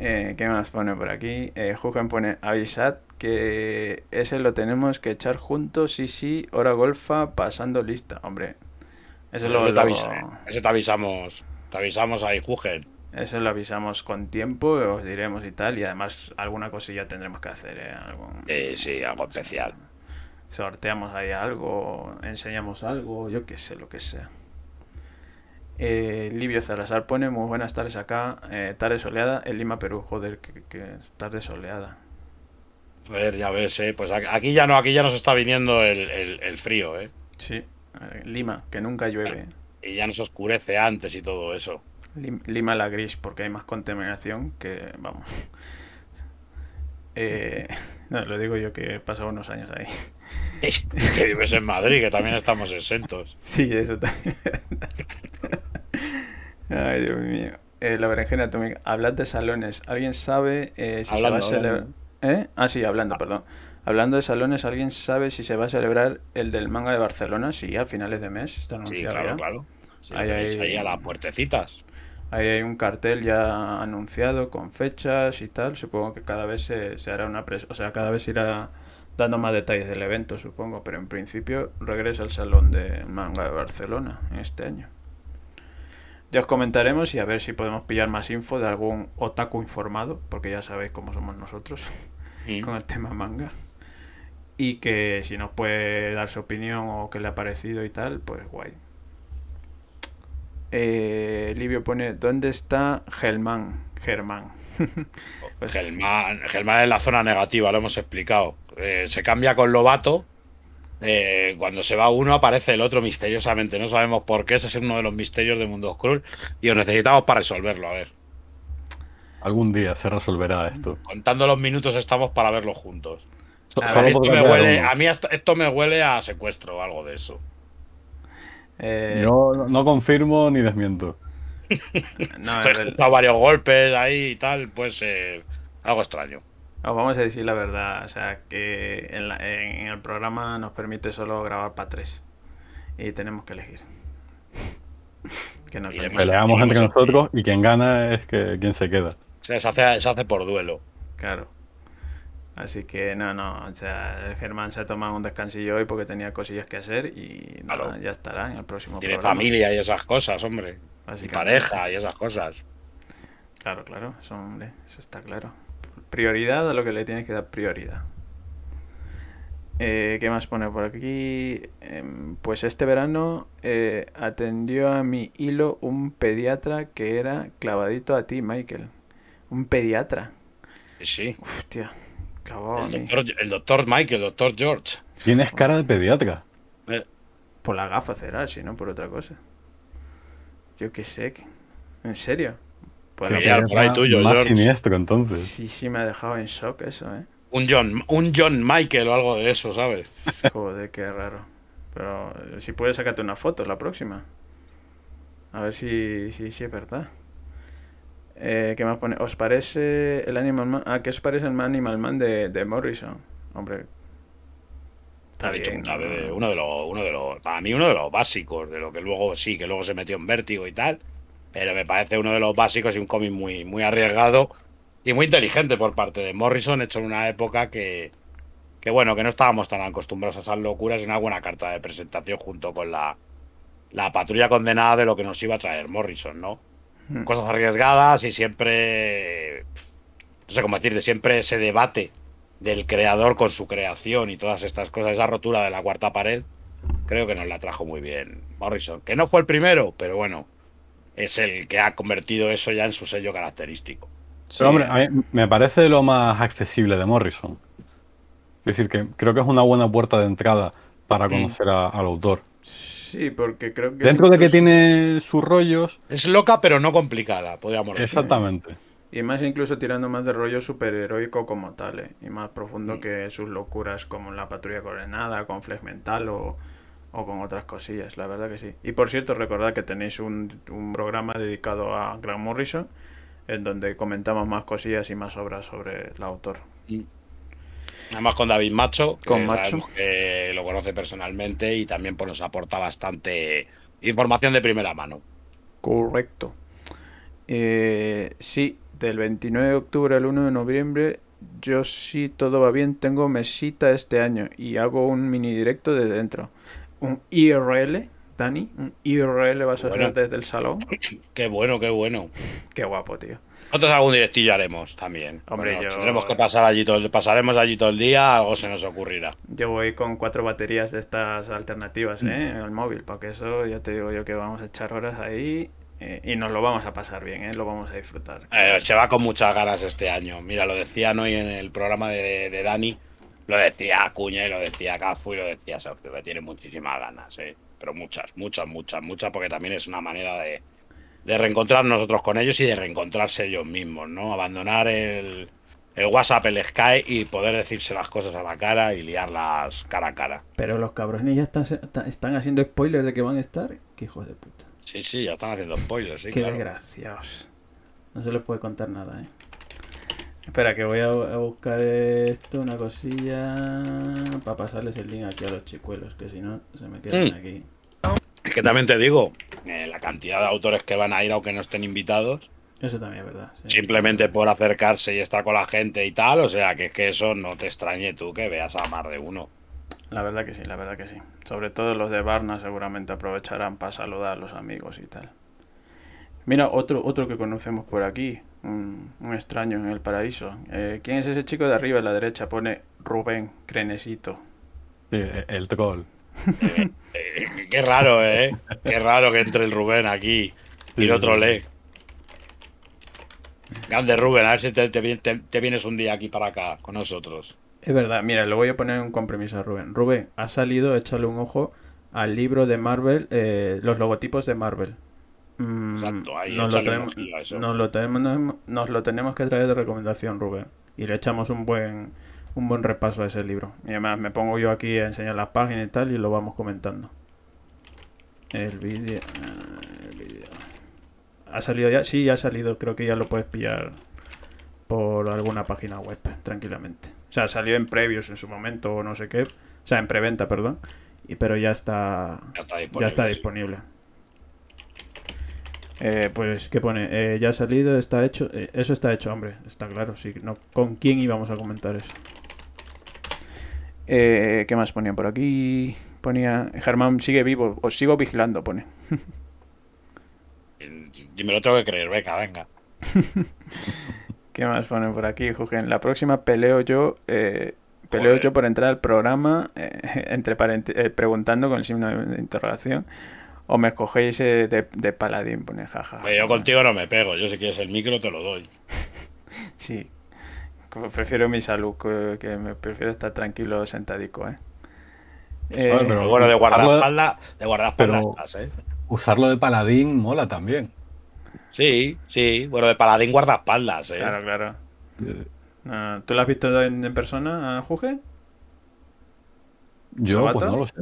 Eh, ¿Qué más pone por aquí? Eh, Jugen pone, avisad que ese lo tenemos que echar juntos, sí, sí, hora golfa, pasando lista, hombre. Ese, lo, eh. te, avisamos, te avisamos ahí, Jugen. Ese lo avisamos con tiempo, os diremos y tal, y además alguna cosilla tendremos que hacer, ¿eh? sí, algo especial. Sorteamos ahí algo, enseñamos algo, yo qué sé, lo que sea. Eh, Livio Salazar pone muy buenas tardes acá, eh, tarde soleada en Lima, Perú. Joder, que, tarde soleada. A ver, ya ves, ¿eh? pues aquí ya no, aquí ya nos está viniendo el, frío, ¿eh? Sí, eh, Lima, que nunca llueve. Y ya nos oscurece antes y todo eso. Lima la gris, porque hay más contaminación que, vamos. Eh, no, lo digo yo que he pasado unos años ahí. que vives en Madrid, que también estamos exentos. Sí, eso también. Ay, Dios mío. Eh, la berenjena atómica. Hablad de salones. ¿Alguien sabe eh, si se va a celebrar? ¿Eh? Ah, sí, hablando, ah. perdón. Hablando de salones, ¿alguien sabe si se va a celebrar el del manga de Barcelona? Sí, a finales de mes. Está anunciado. Sí, claro, claro. ahí, ahí a las puertecitas. Ahí hay un cartel ya anunciado con fechas y tal. Supongo que cada vez se, hará una presa, o sea, cada vez irá dando más detalles del evento, supongo. Pero en principio regresa al salón de manga de Barcelona en este año. Ya os comentaremos y a ver si podemos pillar más info de algún otaku informado, porque ya sabéis cómo somos nosotros con el tema manga. Y que si nos puede dar su opinión o qué le ha parecido y tal, pues guay. Eh, Livio pone, ¿dónde está Germán? Germán. Pues Germán es la zona negativa, lo hemos explicado. Eh, se cambia con Lobato, eh, cuando se va uno aparece el otro misteriosamente. No sabemos por qué. Ese es uno de los misterios de Mundo Cruel. Y lo necesitamos para resolverlo, a ver. Algún día se resolverá esto. Contando los minutos estamos para verlo juntos. a, mí esto me huele a secuestro o algo de eso. Eh, no confirmo ni desmiento. no, pues varios golpes ahí y tal, pues algo extraño vamos a decir la verdad, o sea, que en, el programa nos permite solo grabar para tres. Y tenemos que elegir. que nos peleamos entre nosotros y quien gana es que quien se queda. Se hace, se hace por duelo. Claro. Así que no, no, o sea, Germán se ha tomado un descansillo hoy porque tenía cosillas que hacer y ya estará en el próximo Tiene familia y esas cosas, hombre. Y pareja y esas cosas. Claro, claro, hombre, eso está claro prioridad a lo que le tienes que dar prioridad. Eh, ¿Qué más pone por aquí? Em, pues este verano eh, atendió a mi hilo un pediatra que era clavadito a ti, Michael. Un pediatra. Sí. Hostia, el, Doctor, el doctor Michael, el doctor George. Tienes cara de pediatra. Eh. Por la gafa será, si no por otra cosa. Yo qué sé. ¿En serio? Pues por ahí tuyo, más George. siniestro, entonces. Sí, sí, me ha dejado en shock eso, ¿eh? Un John, un John Michael o algo de eso, ¿sabes? Joder, qué raro. Pero eh, si puedes, sacarte una foto la próxima. A ver si, si, si es verdad. Eh, ¿Qué más pone? ¿Os parece el Animal Man? Ah, ¿qué os parece el Animal Man de, de Morrison? Hombre. Está bien, uno de los, uno de los, para mí uno de los básicos, de lo que luego sí, que luego se metió en vértigo y tal. Pero me parece uno de los básicos y un cómic muy, muy arriesgado y muy inteligente por parte de Morrison, hecho en una época que, bueno, que no estábamos tan acostumbrados a esas locuras y una buena carta de presentación junto con la, la patrulla condenada de lo que nos iba a traer Morrison, ¿no? Hmm. Cosas arriesgadas y siempre, no sé cómo decirle, siempre ese debate del creador con su creación y todas estas cosas, esa rotura de la cuarta pared, creo que nos la trajo muy bien Morrison, que no fue el primero, pero bueno, es el que ha convertido eso ya en su sello característico. hombre, a mí me parece lo más accesible de Morrison. Es decir, que creo que es una buena puerta de entrada para mm. conocer al autor. Sí, porque creo que... Dentro de que tiene sus rollos... Es loca pero no complicada, podríamos decir. Exactamente. Y más incluso tirando más de rollo superheroico como tal, eh, y más profundo mm. que sus locuras como La Patrulla Coordenada, con Flex Mental o o con otras cosillas, la verdad que sí. Y por cierto, recordad que tenéis un, programa dedicado a Graham Morrison, en donde comentamos más cosillas y más obras sobre el autor. Y... Además con David Macho, que, con Macho. lo conoce personalmente y también pues, nos aporta bastante información de primera mano. Correcto. Eh, sí, del 29 de octubre al 1 de noviembre, yo sí todo va bien, tengo mesita este año y hago un mini directo de dentro un IRL, Dani, un IRL vas a hacer desde el salón. Qué bueno, qué bueno. Qué guapo, tío. Nosotros algún directillo haremos también. Hombre, yo... Tendremos que pasar allí todo el... pasaremos allí todo el día, algo se nos ocurrirá. Yo voy con cuatro baterías de estas alternativas, mm. ¿eh? Al móvil, porque eso ya te digo yo que vamos a echar horas ahí eh, y nos lo vamos a pasar bien, ¿eh? Lo vamos a disfrutar. Eh, se va con muchas ganas este año. Mira, lo decían hoy en el programa de Dani lo decía Acuña y lo decía Cafu y lo decía Sergio, que tiene muchísimas ganas, ¿eh? pero muchas, muchas, muchas, muchas, porque también es una manera de, de reencontrar nosotros con ellos y de reencontrarse ellos mismos, ¿no? Abandonar el, el WhatsApp, el Sky y poder decirse las cosas a la cara y liarlas cara a cara. Pero los cabrones ya están, están haciendo spoilers de que van a estar. que hijos de puta. Sí, sí, ya están haciendo spoilers, sí. Qué desgraciados. No se les puede contar nada, ¿eh? Espera, que voy a, buscar esto, una cosilla, para pasarles el link aquí a los chicuelos, que si no se me quedan mm. aquí. Es que también te digo, eh, la cantidad de autores que van a ir aunque no estén invitados. Eso también es verdad. Simplemente por acercarse y estar con la gente y tal, o sea, que es que eso no te extrañe tú que veas a más de uno. La verdad que sí, la verdad que sí. Sobre todo los de Barna seguramente aprovecharán para saludar a los amigos y tal. Mira, otro, otro que conocemos por aquí, un, extraño en el paraíso. Eh, ¿Quién es ese chico de arriba a la derecha? Pone Rubén Crenesito. E, el troll. Eh, eh, qué raro, ¿eh? Qué raro que entre el Rubén aquí y el otro le. Grande Rubén, a ver si te, vienes un día aquí para acá con nosotros. Es verdad, mira, le voy a poner un compromiso a Rubén. Rubén, ha salido, échale un ojo al libro de Marvel, los logotipos de Marvel. Mm, nos lo, tenemos, nos, lo tenemos, que traer de recomendación, Rubén. Y le echamos un buen, un buen repaso a ese libro. Y además me pongo yo aquí a enseñar las páginas y tal y lo vamos comentando. El vídeo... ¿Ha salido ya? Sí, ya ha salido. Creo que ya lo puedes pillar por alguna página web, tranquilamente. O sea, salió en previos en su momento o no sé qué. O sea, en preventa, perdón. Y, pero ya está, Ya está disponible. Eh, pues, ¿qué pone? Eh, ya ha salido, está hecho. Eh, eso está hecho, hombre, está claro. Sí, no, ¿Con quién íbamos a comentar eso? ¿Qué más ponía por aquí? Ponía, Germán sigue vivo, os sigo vigilando, pone. y me lo tengo que creer, venga, venga. ¿Qué más ponen por aquí, Jugen? La próxima peleo yo, peleo yo por entrar al programa, entre preguntando con el signo de interrogación o me escogéis eh, de, paladín, pone jaja. yo contigo no me pego, yo si quieres el micro te lo doy. sí, prefiero mi salud, que, me prefiero estar tranquilo sentadico, ¿eh? eh pero bueno, de guardaespaldas, de guardaespaldas estás, ¿eh? Usarlo de paladín mola también. Sí, sí. Bueno, de paladín guardaespaldas, ¿eh? Claro, claro. Eh. ¿Tú lo has visto en, en persona, Juge? Yo, pues no lo sé.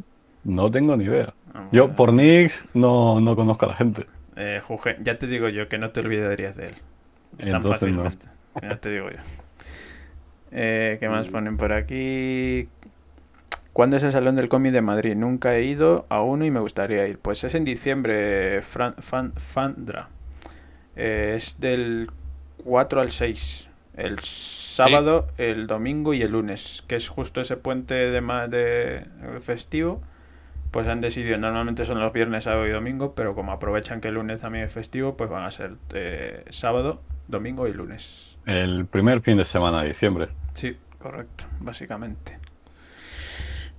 No tengo ni idea. Ah, yo por Nix no, no, conozco a la gente. Eh, Juge, ya te digo yo que no te olvidarías de él. Tan fácilmente. Ya te digo yo. Eh, ¿Qué más ponen por aquí? ¿Cuándo es el Salón del Cómic de Madrid? Nunca he ido a uno y me gustaría ir. Pues es en diciembre, fan, Fandra. Eh, es del 4 al 6. El sábado, el domingo y el lunes, que es justo ese puente de, de festivo pues han decidido, normalmente son los viernes, sábado y domingo, pero como aprovechan que el lunes también es festivo, pues van a ser eh, sábado, domingo y lunes. El primer fin de semana de diciembre. Sí, correcto, básicamente.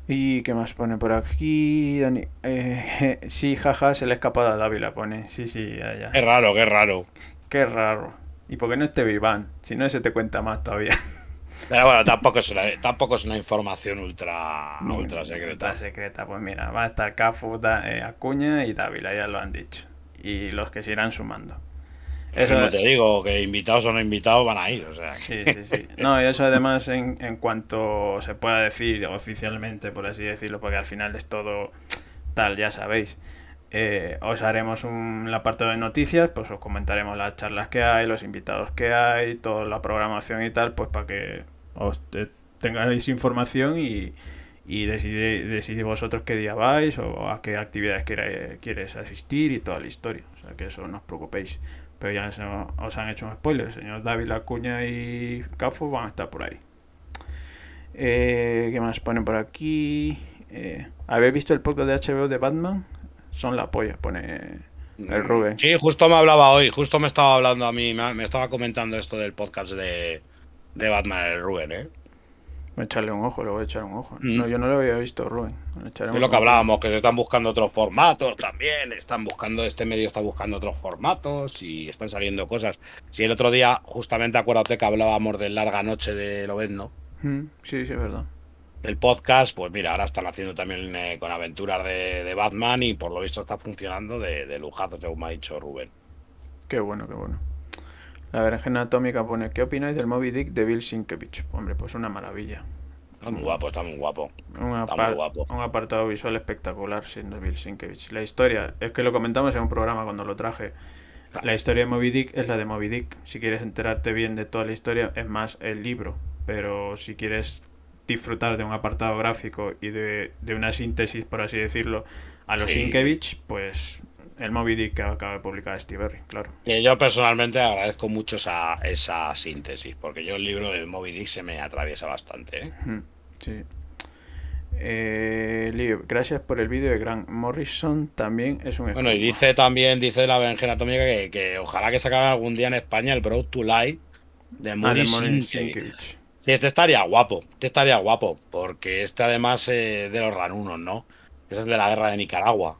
¿Y qué más pone por aquí, Dani? Eh, sí, jaja, se le ha escapado a Dávila, pone. Sí, sí, allá. Qué raro, qué raro. Qué raro. ¿Y por qué no esté Viván? Si no, se te cuenta más todavía. Pero bueno, tampoco es una, tampoco es una información ultra, ultra secreta. Ultra secreta, pues mira, va a estar Cafu, eh, Acuña y Dávila, ya lo han dicho. Y los que se irán sumando. Eso te digo, que invitados o no invitados van a ir. Sí, sí, sí. No, y eso además en, en cuanto se pueda decir oficialmente, por así decirlo, porque al final es todo tal, ya sabéis. Eh, os haremos un, la parte de noticias, pues os comentaremos las charlas que hay, los invitados que hay, toda la programación y tal, pues para que os tengáis información y, y decidís vosotros qué día vais o a qué actividades queréis quieres asistir y toda la historia. O sea, que eso no os preocupéis. Pero ya os han hecho un spoiler. El señor David Lacuña y Cafo van a estar por ahí. Eh, ¿Qué más ponen por aquí? Eh, ¿Habéis visto el podcast de HBO de Batman? son la polla, pone el mm. Rubén. Sí, justo me hablaba hoy, justo me estaba hablando a mí, me estaba comentando esto del podcast de, de Batman el Rubén, ¿eh? Voy a echarle un ojo, le voy a echar un ojo. Mm. No, yo no lo había visto, Rubén. es lo que hablábamos, que se están buscando otros formatos también. Están buscando, este medio está buscando otros formatos y están saliendo cosas. Si el otro día, justamente acuérdate que hablábamos de larga noche de Lobezno. Mm, sí, sí, es verdad. El podcast, pues mira, ahora están haciendo también eh, con aventuras de, Batman y por lo visto está funcionando de, de lujazo, según me ha dicho Rubén. Qué bueno, qué bueno. La berenjena atómica pone, ¿qué opináis del Moby Dick de Bill Hombre, pues una maravilla. Está muy guapo, está muy guapo. Un, guapo. un apartado visual espectacular siendo Bill La historia, es que lo comentamos en un programa cuando lo traje. La historia de Moby Dick es la de Moby Dick. Si quieres enterarte bien de toda la historia, es más el libro. Pero si quieres disfrutar de un apartado gráfico y de, una síntesis, por así decirlo, a los Inkevich, pues el Moby Dick que acaba de publicar Steve Berry, claro. Y yo personalmente agradezco mucho esa, esa síntesis, porque yo el libro del Moby Dick se me atraviesa bastante. ¿eh? Sí. Eh, gracias por el vídeo de Grant Morrison, también es un... Bueno, y dice también, dice la berenjena atómica, que, ojalá que sacaran algún día en España el Broad to Light de ah, Morrison. Este estaría guapo, este estaría guapo, porque este además es eh, de los ranunos, ¿no? Este es el de la guerra de Nicaragua.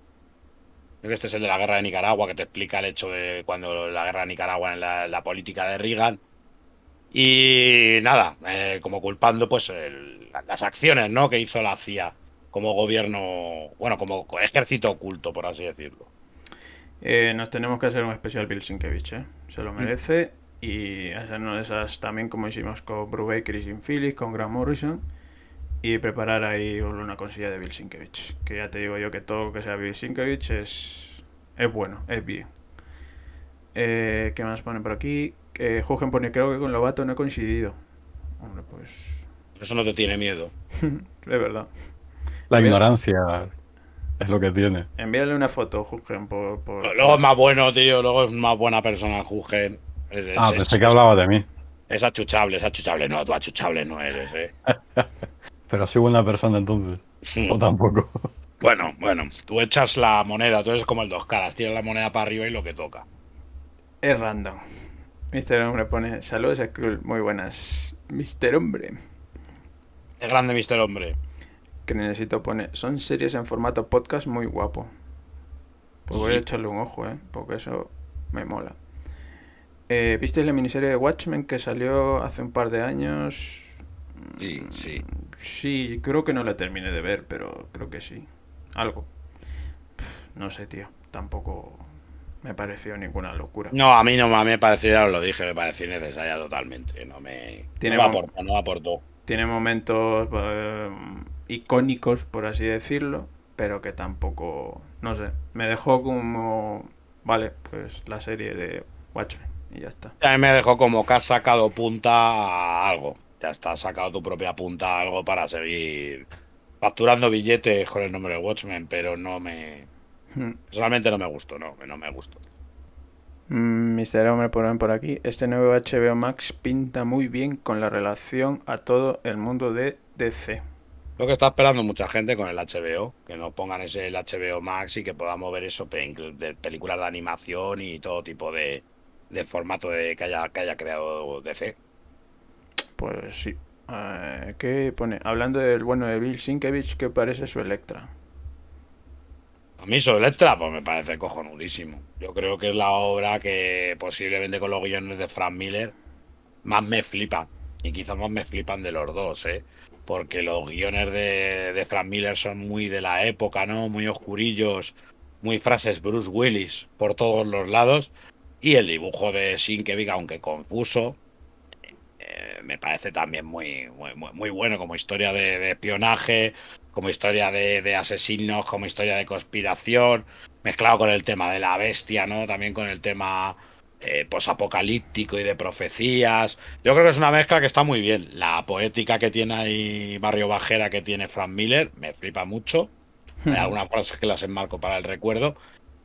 este es el de la guerra de Nicaragua, que te explica el hecho de cuando la guerra de Nicaragua en la, política de Reagan. Y nada, eh, como culpando pues las acciones ¿no? que hizo la CIA como gobierno, bueno, como ejército oculto, por así decirlo. Eh, nos tenemos que hacer un especial Bill Sienkiewicz, ¿eh? Se lo mm. merece. Y hacernos esas también como hicimos con Brubaker y Jim Phillips, con Graham Morrison. Y preparar ahí una consilla de Bill Que ya te digo yo que todo lo que sea Bill es, es bueno, es bien. Eh, ¿Qué más ponen por aquí? Eh, Jugen, por pone, creo que con Lobato no he coincidido. Hombre, pues... Eso no te tiene miedo. es verdad. La ignorancia es lo que tiene. Envíale una foto, Jugen, por, Luego es más bueno, tío. Luego es más buena persona, Jugen ah, pensé que hablaba de mí. Es achuchable, es achuchable. No, tú achuchable no eres, ¿eh? Pero soy buena persona entonces. o tampoco. Bueno, bueno, tú echas la moneda, tú eres como el dos caras, tiras la moneda para arriba y lo que toca. Es random. Mister Hombre pone saludos a muy buenas. Mister Hombre. Es grande Mister Hombre. Que necesito pone, son series en formato podcast muy guapo. Pues voy a echarle un ojo, ¿eh? Porque eso me mola. Eh, ¿Visteis la miniserie de Watchmen que salió hace un par de años? Sí, mm, sí. Sí, creo que no la terminé de ver, pero creo que sí. Algo. No sé, tío. Tampoco me pareció ninguna locura. No, a mí no me pareció, ya os lo dije, me pareció necesaria totalmente. No me, ¿Tiene no aportó, Tiene momentos eh, icónicos, por así decirlo, pero que tampoco, no sé, me dejó como, vale, pues la serie de Watchmen ya está. A me dejó como que has sacado punta a algo. Ya está, has sacado tu propia punta a algo para seguir facturando billetes con el nombre de Watchmen, pero no me. Hmm. Solamente no me gustó, no, no me gustó. Mm, mister Hombre por, por aquí. Este nuevo HBO Max pinta muy bien con la relación a todo el mundo de DC. Lo que está esperando mucha gente con el HBO, que nos pongan ese HBO Max y que podamos ver eso, de películas de animación y todo tipo de, de formato de, que, haya, que haya creado DC. Pues sí. Eh, ¿Qué pone? Hablando del bueno de Bill Sinkevich, ¿qué parece su Electra? A mí su Electra, pues me parece cojonudísimo. Yo creo que es la obra que posiblemente con los guiones de Frank Miller más me flipa, Y quizás más me flipan de los dos, ¿eh? Porque los guiones de, de Frank Miller son muy de la época, ¿no? Muy oscurillos, muy frases Bruce Willis por todos los lados. Y el dibujo de Viga, aunque confuso, eh, me parece también muy, muy, bueno como historia de, espionaje, como historia de, asesinos, como historia de conspiración, mezclado con el tema de la bestia, ¿no? También con el tema eh, posapocalíptico y de profecías. Yo creo que es una mezcla que está muy bien. La poética que tiene ahí Barrio Bajera que tiene Frank Miller, me flipa mucho. Hay algunas frases que las enmarco para el recuerdo.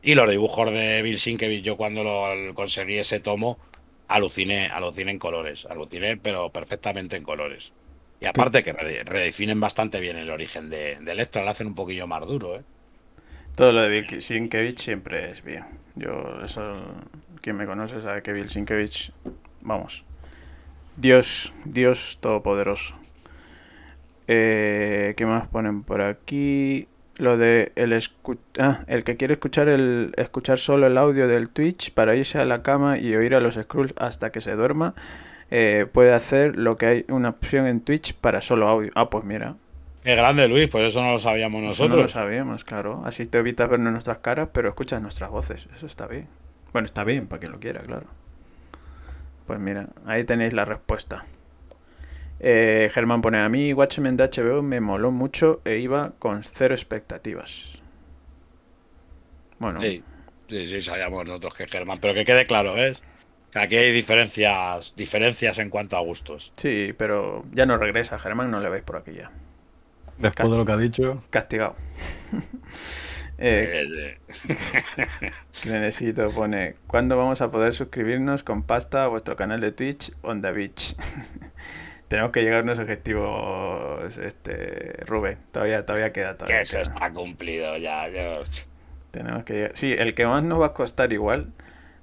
Y los dibujos de Bill Sinkevich, yo cuando lo conseguí ese tomo, aluciné, aluciné en colores, aluciné pero perfectamente en colores. Y aparte que redefinen bastante bien el origen de, de lo hacen un poquillo más duro, ¿eh? Todo lo de Bill Sinkevich siempre es bien. Yo, eso, quien me conoce sabe que Bill Sinkevich, vamos, Dios, Dios todopoderoso. Eh, ¿Qué más ponen por aquí? lo de el, ah, el que quiere escuchar el escuchar solo el audio del Twitch para irse a la cama y oír a los scrolls hasta que se duerma eh, puede hacer lo que hay una opción en Twitch para solo audio. Ah, pues mira. Qué grande Luis, pues eso no lo sabíamos nosotros. no lo sabíamos, claro. Así te evitas vernos nuestras caras, pero escuchas nuestras voces. Eso está bien. Bueno, está bien para quien lo quiera, claro. Pues mira, ahí tenéis la respuesta. Eh, Germán pone a mí, Watchmen de HBO me moló mucho e iba con cero expectativas. Bueno. Sí, sí, sí sabíamos nosotros que Germán, pero que quede claro, ¿ves? Aquí hay diferencias, diferencias en cuanto a gustos. Sí, pero ya no regresa, Germán, no le veis por aquí ya. Después de lo que ha dicho. Castigado. Eh, necesito pone, ¿cuándo vamos a poder suscribirnos con pasta a vuestro canal de Twitch on the beach? Tenemos que llegar a unos objetivos, este, Rubén. Todavía, todavía queda. Todavía que eso está cumplido ya, George. Tenemos que llegar. Sí, el que más nos va a costar igual,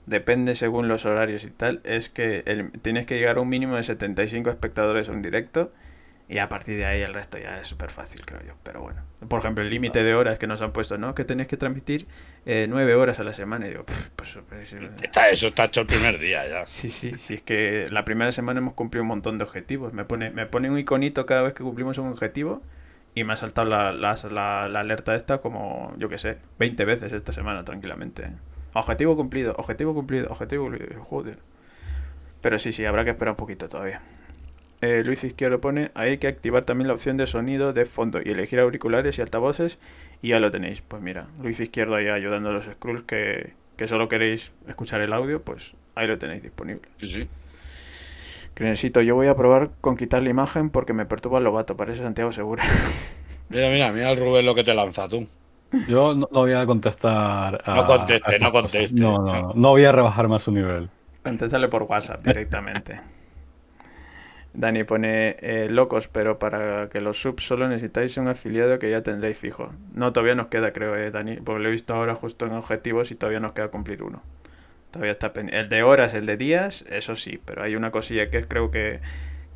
depende según los horarios y tal, es que tienes que llegar a un mínimo de 75 espectadores a un directo y a partir de ahí el resto ya es súper fácil, creo yo. Pero bueno. Por ejemplo, el límite de horas que nos han puesto, ¿no? Que tenéis que transmitir eh, nueve horas a la semana. Y digo, pues... pues eh". está, eso está hecho el primer día ya. Sí, sí, sí. Es que la primera semana hemos cumplido un montón de objetivos. Me pone, me pone un iconito cada vez que cumplimos un objetivo y me ha saltado la, la, alerta esta como, yo qué sé, 20 veces esta semana tranquilamente. Objetivo cumplido, objetivo cumplido, objetivo cumplido. Joder. Pero sí, sí, habrá que esperar un poquito todavía. Eh, Luis Izquierdo pone, hay que activar también la opción de sonido de fondo y elegir auriculares y altavoces y ya lo tenéis. Pues mira, Luis Izquierdo ahí ayudando a los scrolls que, que solo queréis escuchar el audio, pues ahí lo tenéis disponible. Sí, sí. yo voy a probar con quitar la imagen porque me perturba el lobato, parece Santiago Segura. mira, mira, mira el Rubén lo que te lanza tú. Yo no, voy a contestar. no conteste, no conteste. No, no, no, no voy a rebajar más su nivel. Contéstale por WhatsApp directamente. Dani pone eh, locos, pero para que los subs solo necesitáis un afiliado que ya tendréis fijo. No, todavía nos queda, creo, eh, Dani, porque lo he visto ahora justo en objetivos y todavía nos queda cumplir uno. Todavía está pendiente. El de horas, el de días, eso sí, pero hay una cosilla que creo que,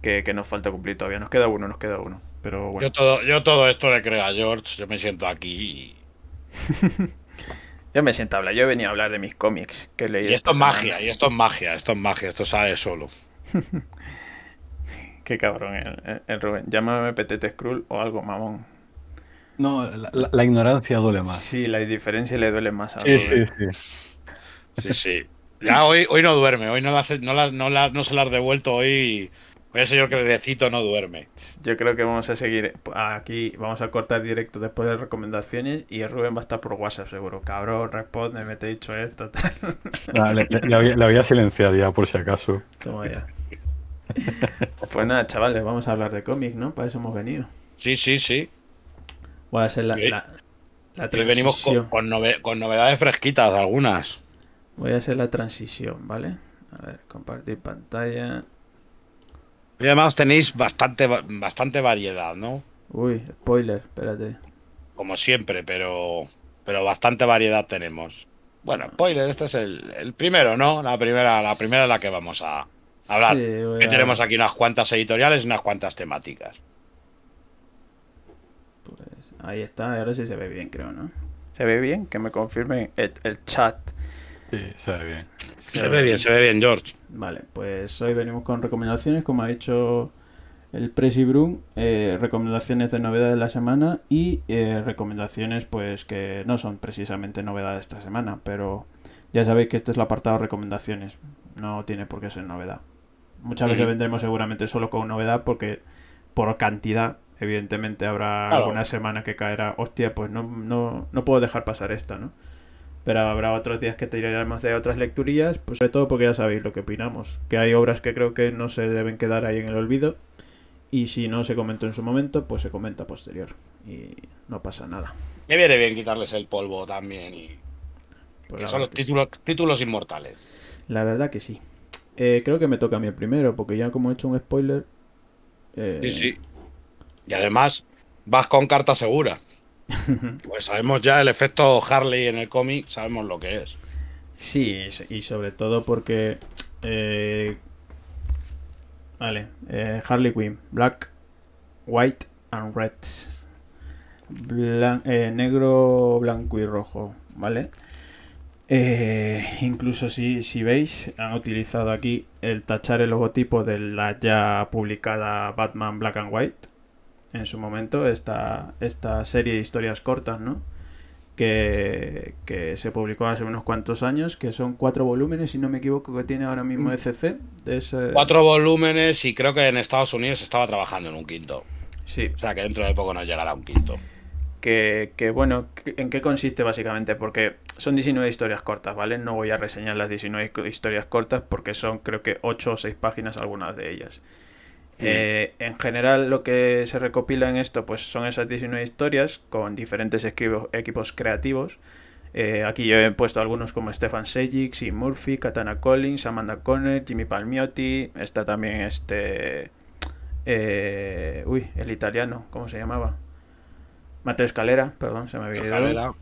que, nos falta cumplir todavía. Nos queda uno, nos queda uno. Pero bueno. Yo todo, yo todo esto le creo a George, yo me siento aquí Yo me siento a hablar, yo he venido a hablar de mis cómics que leí. Y esto es magia, y esto es magia, esto es magia, esto sale solo. Qué cabrón el, Rubén. Llámame Petete Skrull o algo, mamón. No, la, ignorancia duele más. Sí, la indiferencia le duele más a sí, sí, sí, sí. Sí, Ya hoy, hoy no duerme, hoy no, no, no, se la has devuelto, hoy, hoy el señor Credecito no duerme. Yo creo que vamos a seguir aquí, vamos a cortar directo después de recomendaciones y Rubén va a estar por WhatsApp seguro. Cabrón, responde, me te he dicho esto, la, voy, a silenciar ya por si acaso. Toma ya. Pues nada, chavales, vamos a hablar de cómics, ¿no? Para eso hemos venido. Sí, sí, sí. Voy a hacer la, transición. venimos con, novedades fresquitas, algunas. Voy a hacer la transición, ¿vale? A ver, compartir pantalla. Y además tenéis bastante, bastante variedad, ¿no? Uy, spoiler, espérate. Como siempre, pero, pero bastante variedad tenemos. Bueno, spoiler, este es el, el primero, ¿no? La primera, la primera es la que vamos a, hablar. que tenemos aquí unas cuantas editoriales y unas cuantas temáticas. Pues ahí está, ahora sí se ve bien, creo, ¿no? ¿Se ve bien? Que me confirme el, chat. Sí, se ve bien. Se, ve bien, se ve bien, George. Vale, pues hoy venimos con recomendaciones, como ha dicho el Presi Brum, eh, recomendaciones de novedad de la semana y eh, recomendaciones pues que no son precisamente novedades esta semana, pero ya sabéis que este es el apartado de recomendaciones, no tiene por qué ser novedad. Muchas veces vendremos seguramente solo con novedad porque por cantidad, evidentemente, habrá alguna semana que caerá, hostia, pues no, no, no puedo dejar pasar esta, ¿no? Pero habrá otros días que tiraremos de otras lecturías, pues sobre todo porque ya sabéis lo que opinamos, que hay obras que creo que no se deben quedar ahí en el olvido y si no se comentó en su momento, pues se comenta posterior y no pasa nada. Me viene bien quitarles el polvo también y... Pues que son los títulos, títulos inmortales. La verdad que sí. Eh, creo que me toca a mí el primero, porque ya como he hecho un spoiler. Eh, sí, sí. Y además, vas con carta segura. pues sabemos ya el efecto Harley en el cómic, sabemos lo que es. Sí, y sobre todo porque. Eh, vale, Harley Quinn, Black, White and Red. negro, blanco y rojo, ¿vale? vale eh, incluso si, si veis, han utilizado aquí el tachar el logotipo de la ya publicada Batman Black and White en su momento, esta, esta serie de historias cortas, ¿no? Que, se publicó hace unos cuantos años, que son cuatro volúmenes, si no me equivoco, que tiene ahora mismo mm. ECC. Cuatro volúmenes y creo que en Estados Unidos estaba trabajando en un quinto. Sí. O sea que dentro de poco nos llegará un quinto que, bueno, ¿en qué consiste básicamente? Porque son 19 historias cortas, ¿vale? No voy a reseñar las 19 historias cortas porque son creo que 8 o 6 páginas algunas de ellas. Eh, en general lo que se recopila en esto pues son esas 19 historias con diferentes equipos creativos. Eh, aquí yo he puesto algunos como Stefan Sejic, y Murphy, Katana Collins, Amanda Conner, Jimmy Palmiotti, está también este... Eh, uy, el italiano, ¿cómo se llamaba? Mateo Escalera, perdón, se me había ido.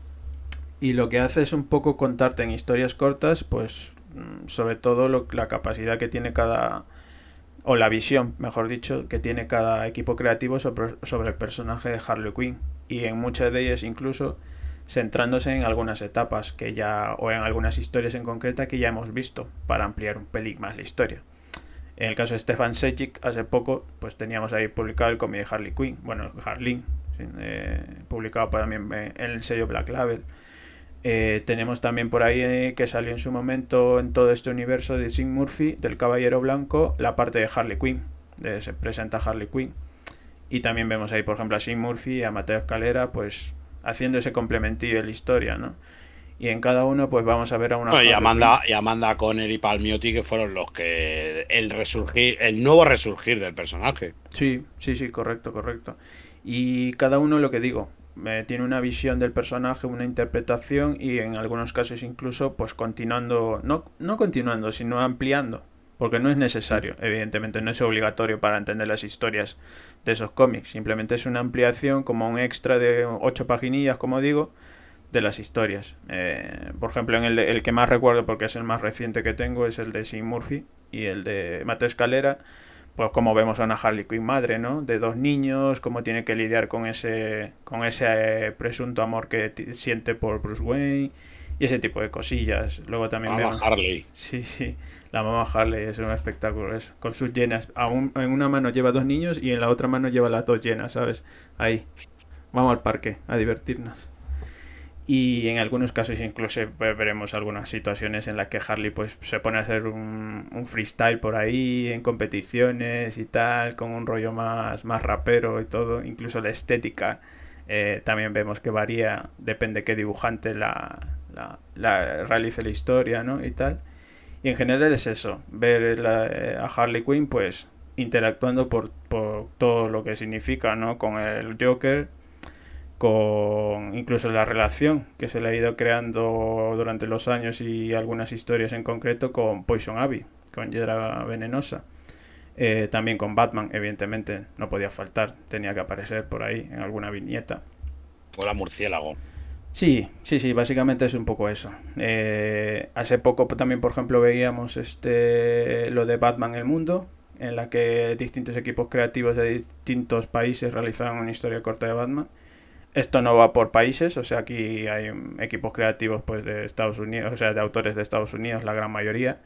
Y lo que hace es un poco contarte en historias cortas, pues mm, sobre todo la capacidad que tiene cada, o la visión, mejor dicho, que tiene cada equipo creativo sobre, el personaje de Harley Quinn. Y en muchas de ellas incluso centrándose en algunas etapas que ya, o en algunas historias en concreta que ya hemos visto, para ampliar un pelín más la historia. En el caso de Stefan Sechik, hace poco, pues teníamos ahí publicado el cómic de Harley Quinn, bueno, Harleen, eh, publicado también en el sello Black Label. Eh, tenemos también por ahí eh, que salió en su momento en todo este universo de Jim Murphy, del Caballero Blanco, la parte de Harley Quinn. se presenta Harley Quinn. Y también vemos ahí, por ejemplo, a Jim Murphy y a Mateo Escalera pues haciendo ese complementillo de la historia, ¿no? Y en cada uno, pues vamos a ver a una. y, Amanda, y Conner y Palmiotti, que fueron los que. El resurgir, el nuevo resurgir del personaje. Sí, sí, sí, correcto, correcto. Y cada uno lo que digo, eh, tiene una visión del personaje, una interpretación y en algunos casos incluso pues continuando, no, no continuando, sino ampliando, porque no es necesario, evidentemente no es obligatorio para entender las historias de esos cómics, simplemente es una ampliación como un extra de ocho paginillas, como digo, de las historias. Eh, por ejemplo, en el, el que más recuerdo, porque es el más reciente que tengo, es el de Sean Murphy y el de Mateo Escalera pues como vemos a una Harley Quinn madre, ¿no? De dos niños, cómo tiene que lidiar con ese, con ese eh, presunto amor que siente por Bruce Wayne y ese tipo de cosillas. Luego también mamá Harley. Sí, sí, la mamá Harley es un espectáculo eso. Con sus llenas, en una mano lleva dos niños y en la otra mano lleva las dos llenas, ¿sabes? Ahí. Vamos al parque a divertirnos y en algunos casos incluso veremos algunas situaciones en las que Harley pues se pone a hacer un, freestyle por ahí en competiciones y tal con un rollo más, más rapero y todo incluso la estética eh, también vemos que varía depende qué dibujante la, realice la historia ¿no? y tal y en general es eso ver eh, a Harley Quinn pues interactuando por, por todo lo que significa ¿no? con el Joker con incluso la relación que se le ha ido creando durante los años y algunas historias en concreto con Poison Abbey, con Hiedra Venenosa. Eh, también con Batman, evidentemente, no podía faltar, tenía que aparecer por ahí en alguna viñeta. O la murciélago. Sí, sí, sí, básicamente es un poco eso. Eh, hace poco también, por ejemplo, veíamos este lo de Batman el Mundo, en la que distintos equipos creativos de distintos países realizaron una historia corta de Batman. Esto no va por países, o sea, aquí hay equipos creativos pues de Estados Unidos, o sea, de autores de Estados Unidos, la gran mayoría.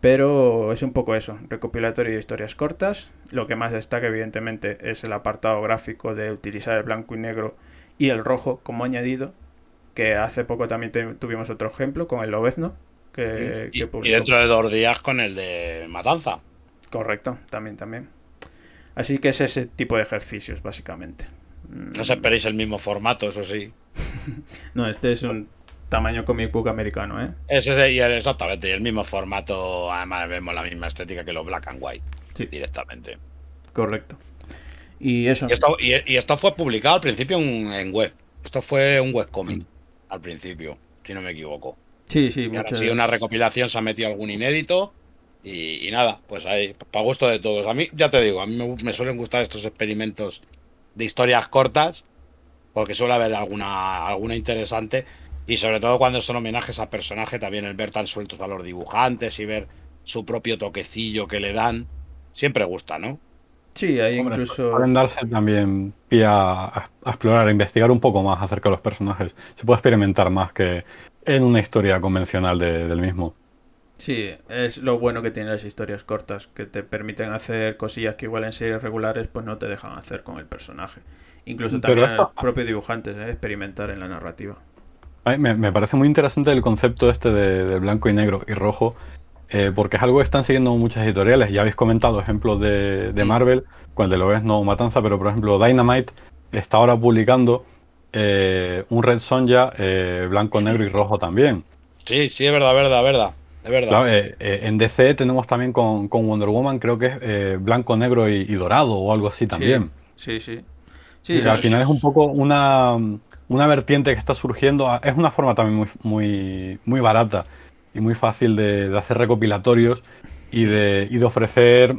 Pero es un poco eso, recopilatorio de historias cortas. Lo que más destaca, evidentemente, es el apartado gráfico de utilizar el blanco y negro y el rojo como añadido, que hace poco también tuvimos otro ejemplo con el Lobezno. Que, y dentro de dos días con el de Matanza. Correcto, también, también. Así que es ese tipo de ejercicios, básicamente. No os esperéis el mismo formato, eso sí. no, este es un tamaño comic book americano, ¿eh? ese es exactamente, y el mismo formato, además vemos la misma estética que los black and white sí. directamente. Correcto. Y eso. Y esto, fue publicado al principio en, web. Esto fue un webcomic mm. al principio, si no me equivoco. Sí, sí, y Si una recopilación se ha metido algún inédito. Y, nada, pues ahí, para gusto de todos. A mí, ya te digo, a mí me suelen gustar estos experimentos de historias cortas, porque suele haber alguna, alguna interesante, y sobre todo cuando son homenajes a personajes, también el ver tan sueltos a los dibujantes y ver su propio toquecillo que le dan, siempre gusta, ¿no? Sí, ahí incluso. Pueden darse también pie a, explorar, a investigar un poco más acerca de los personajes. Se puede experimentar más que en una historia convencional del mismo. Sí, es lo bueno que tienen las historias cortas, que te permiten hacer cosillas que igual en series regulares pues no te dejan hacer con el personaje. Incluso también esto... el propio dibujante, ¿eh? experimentar en la narrativa. me, parece muy interesante el concepto este de, blanco y negro y rojo, eh, porque es algo que están siguiendo muchas editoriales. Ya habéis comentado ejemplos de, Marvel, cuando lo ves no matanza, pero por ejemplo Dynamite está ahora publicando eh, un Red Sonja blanco, negro y rojo también. Sí, sí, es verdad, verdad, verdad. Eh, eh, en DC tenemos también con, Wonder Woman, creo que es eh, blanco, negro y, dorado o algo así también. Sí, sí. al final es un poco una, vertiente que está surgiendo. Es una forma también muy, muy, barata y muy fácil de, hacer recopilatorios y de, y de ofrecer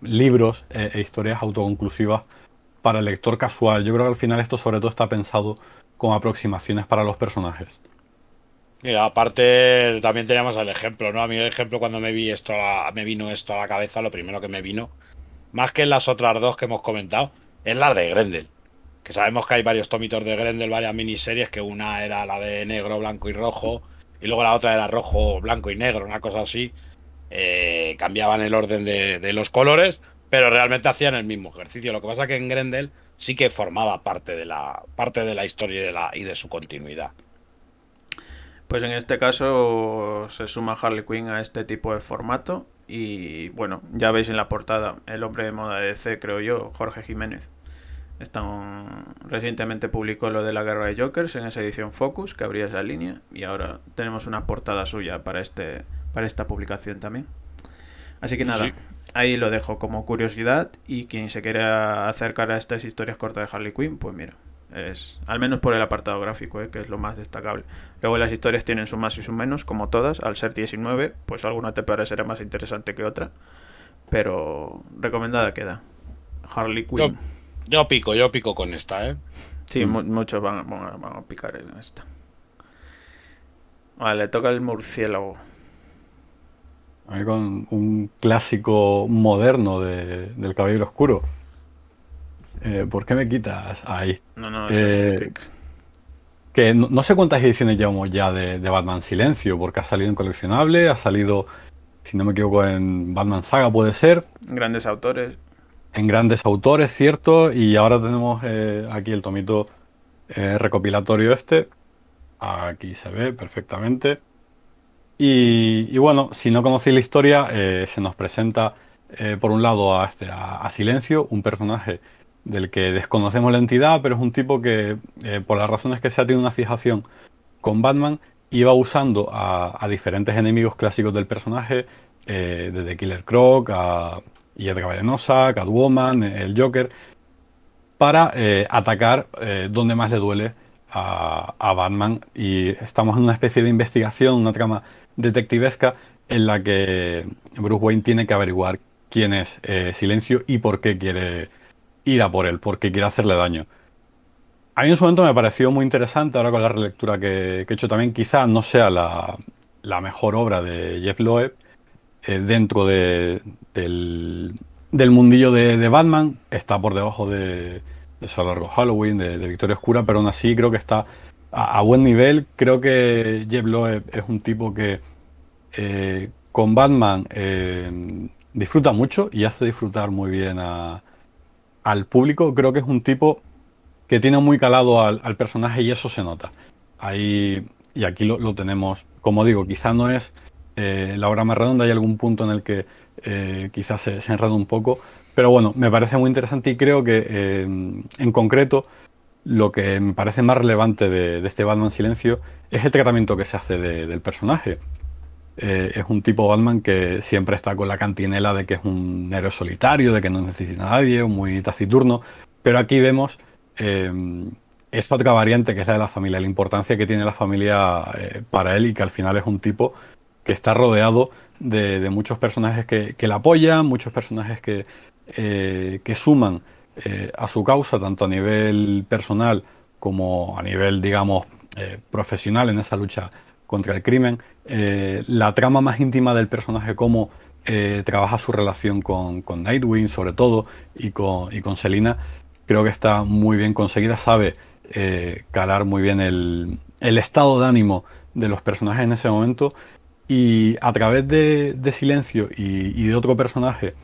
libros e historias autoconclusivas para el lector casual. Yo creo que al final esto sobre todo está pensado con aproximaciones para los personajes. Mira, aparte también teníamos el ejemplo, ¿no? A mí el ejemplo cuando me vi esto, me vino esto a la cabeza, lo primero que me vino, más que en las otras dos que hemos comentado, es la de Grendel. Que sabemos que hay varios tomitos de Grendel, varias miniseries, que una era la de negro, blanco y rojo, y luego la otra era rojo, blanco y negro, una cosa así. Eh, cambiaban el orden de, los colores, pero realmente hacían el mismo ejercicio. Lo que pasa que en Grendel sí que formaba parte de la parte de la historia de, la, y de su continuidad. Pues en este caso se suma Harley Quinn a este tipo de formato y bueno, ya veis en la portada el hombre de moda de DC, creo yo, Jorge Jiménez. Um, recientemente publicó lo de la guerra de Jokers en esa edición Focus, que abría esa línea, y ahora tenemos una portada suya para, este, para esta publicación también. Así que nada, ahí lo dejo como curiosidad y quien se quiera acercar a estas historias cortas de Harley Quinn, pues mira, es, al menos por el apartado gráfico, eh, que es lo más destacable. Luego las historias tienen su más y su menos, como todas. Al ser 19, pues alguna te parecerá más interesante que otra. Pero recomendada queda. Harley Quinn. Yo, pico, yo pico con esta, ¿eh? Sí, muchos van, a picar en esta. Vale, toca el murciélago. Ahí con un clásico moderno de, del caballero oscuro. Eh, ¿Por qué me quitas ahí? No, no, es eh, que no, sé cuántas ediciones llevamos ya de, Batman Silencio, porque ha salido en coleccionable, ha salido, si no me equivoco, en Batman Saga puede ser. En Grandes autores. En grandes autores, cierto, y ahora tenemos eh, aquí el tomito recopilatorio este. Aquí se ve perfectamente. Y, bueno, si no conocéis la historia, se nos presenta por un lado a, este, a Silencio, un personaje del que desconocemos la entidad, pero es un tipo que, eh, por las razones que se ha tenido una fijación con Batman iba usando a, diferentes enemigos clásicos del personaje, eh, desde Killer Croc a Yedra a Catwoman, el Joker, para eh, atacar donde más le duele a, Batman. Y estamos en una especie de investigación, una trama detectivesca en la que Bruce Wayne tiene que averiguar quién es Silencio y por qué quiere ir a por él porque quiere hacerle daño. A mí en su momento me pareció muy interesante, ahora con la relectura que, he hecho también, quizá no sea la, mejor obra de Jeff Loeb eh, dentro del, mundillo de, Batman, está por debajo de, de Halloween, de, Victoria Oscura, pero aún así creo que está a, buen nivel. Creo que Jeff Loeb es un tipo que eh, con Batman eh, disfruta mucho y hace disfrutar muy bien a, al público, creo que es un tipo que tiene muy calado al, personaje y eso se nota. Ahí, y aquí lo, tenemos, como digo, quizá no es eh, la obra más redonda, hay algún punto en el que eh, quizás se, se, un poco, pero bueno, me parece muy interesante y creo que eh, en concreto lo que me parece más relevante de, este este en Silencio es el tratamiento que se hace del personaje. Eh, es un tipo Batman que siempre está con la cantinela de que es un héroe solitario, de que no necesita a nadie, muy taciturno. Pero aquí vemos esa eh, esta otra variante que es la de la familia, la importancia que tiene la familia eh, para él y que al final es un tipo que está rodeado de, muchos personajes que, que le apoyan, muchos personajes que, que suman a su causa, tanto a nivel personal como a nivel, digamos, profesional en esa lucha contra el crimen, eh, la trama más íntima del personaje, cómo eh, trabaja su relación con, con, Nightwing, sobre todo, y con, Selina, creo que está muy bien conseguida, sabe eh, calar muy bien el, el, estado de ánimo de los personajes en ese momento, y a través de, Silencio y, de otro personaje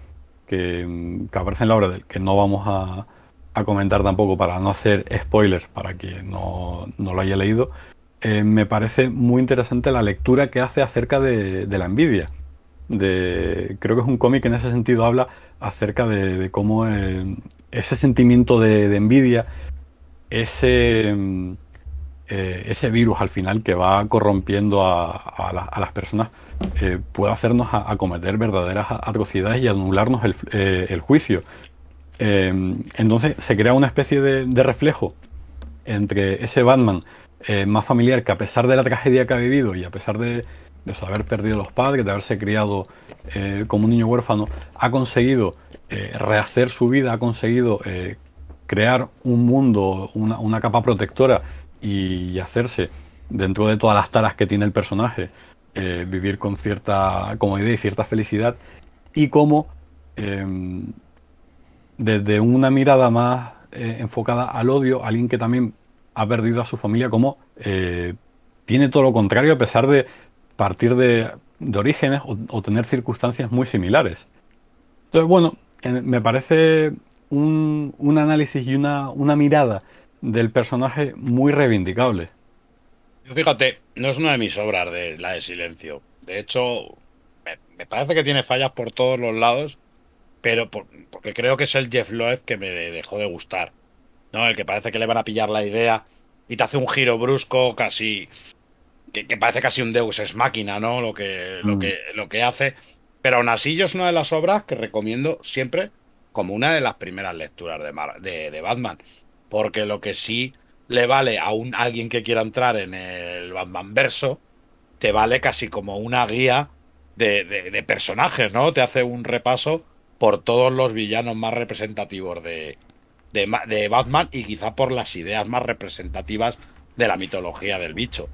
mm, que, aparece en la obra, del que no vamos a, a comentar tampoco para no hacer spoilers para quien no, no lo haya leído, eh, me parece muy interesante la lectura que hace acerca de, la envidia. De, creo que es un cómic en ese sentido habla acerca de, cómo eh, ese sentimiento de, envidia, ese, mm, eh, ese virus al final que va corrompiendo a, las personas, puede hacernos a, cometer verdaderas atrocidades y anularnos el juicio. entonces se crea una especie de reflejo entre ese Batman eh, más familiar que a pesar de la tragedia que ha vivido y a pesar de, haber perdido los padres, de haberse criado eh, como un niño huérfano, ha conseguido eh, rehacer su vida, ha conseguido crear un mundo, una, capa protectora y, hacerse, dentro de todas las taras que tiene el personaje, vivir con cierta comodidad y cierta felicidad, y cómo em, desde una mirada más enfocada al odio, alguien que también ha perdido a su familia, como eh, tiene todo lo contrario a pesar de partir de, orígenes o, tener circunstancias muy similares. Entonces, bueno, me parece un, análisis y una, una mirada del personaje muy reivindicable. Fíjate, no es una de mis obras de la de Silencio. De hecho, me, parece que tiene fallas por todos los lados, pero porque creo que es el Jeff Loeb que me dejó de gustar. El que parece que le van a pillar la idea y te hace un giro brusco casi. Que, parece casi un Deus es máquina, ¿no? Lo que, lo, mm. que, lo que hace. Pero aún así, es una de las obras que recomiendo siempre como una de las primeras lecturas de, de, Batman. Porque lo que sí le vale a, un, alguien que quiera entrar en el Batman verso, te vale casi como una guía de, de, de, personajes, ¿no? Te hace un repaso por todos los villanos más representativos de, de, Batman y quizá por las ideas más representativas de la mitología del bicho.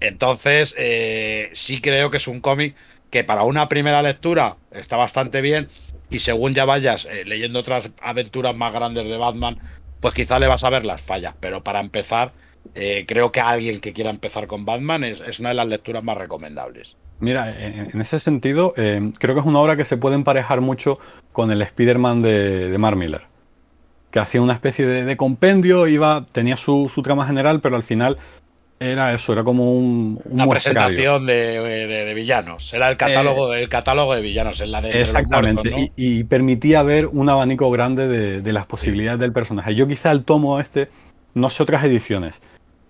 Entonces, eh, sí creo que es un cómic que para una primera lectura está bastante bien y según ya vayas eh, leyendo otras aventuras más grandes de Batman, pues quizá le vas a ver las fallas. Pero para empezar, eh, creo que a alguien que quiera empezar con Batman es, una de las lecturas más recomendables. Mira, en, ese sentido, creo que es una obra que se puede emparejar mucho con el Spider-Man de, de Mark Miller que hacía una especie de, compendio, iba, tenía su, trama general, pero al final era eso, era como un, una presentación de, villanos, era el eh, catálogo, catálogo de villanos, en la de exactamente, y, permitía ver un abanico grande de, las posibilidades del personaje. Yo quizá el tomo este, no sé otras ediciones,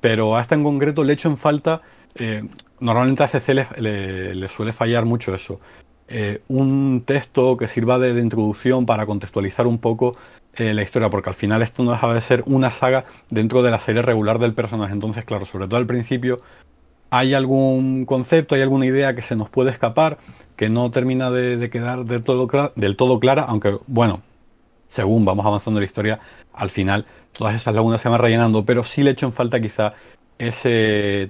pero a en concreto le echo en falta, eh, normalmente a CC le, suele fallar mucho eso, eh, un texto que sirva de, introducción para contextualizar un poco eh, la historia, porque al final esto no deja de ser una saga dentro de la serie regular del personaje. Entonces, claro, sobre todo al principio, hay algún concepto, hay alguna idea que se nos puede escapar, que no termina de, quedar del todo, clara, aunque, bueno, según vamos avanzando la historia, al final todas esas lagunas se van rellenando, pero sí le echo en falta quizá ese,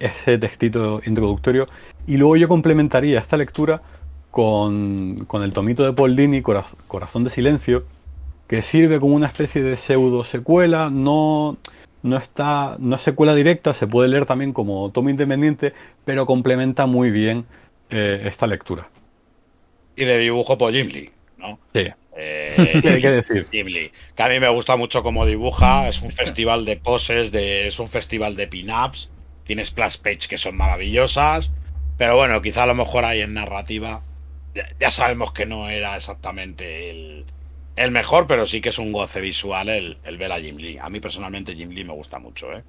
ese textito introductorio. Y luego yo complementaría esta lectura con, el tomito de Paul Dini, Corazón de Silencio, que sirve como una especie de pseudo secuela, no, no, está, no es secuela directa, se puede leer también como tomo independiente, pero complementa muy bien eh, esta lectura. Y de dibujo por Gimli ¿no? Sí. ¿Qué eh, que decir? que a mí me gusta mucho cómo dibuja, es un festival de poses, es un festival de pin-ups, tienes splash page que son maravillosas, pero bueno, quizá a lo mejor hay en narrativa ya, sabemos que no era exactamente el, mejor, pero sí que es un goce visual el, ver a Jim Lee. A mí personalmente Jim Lee me gusta mucho, ¿eh?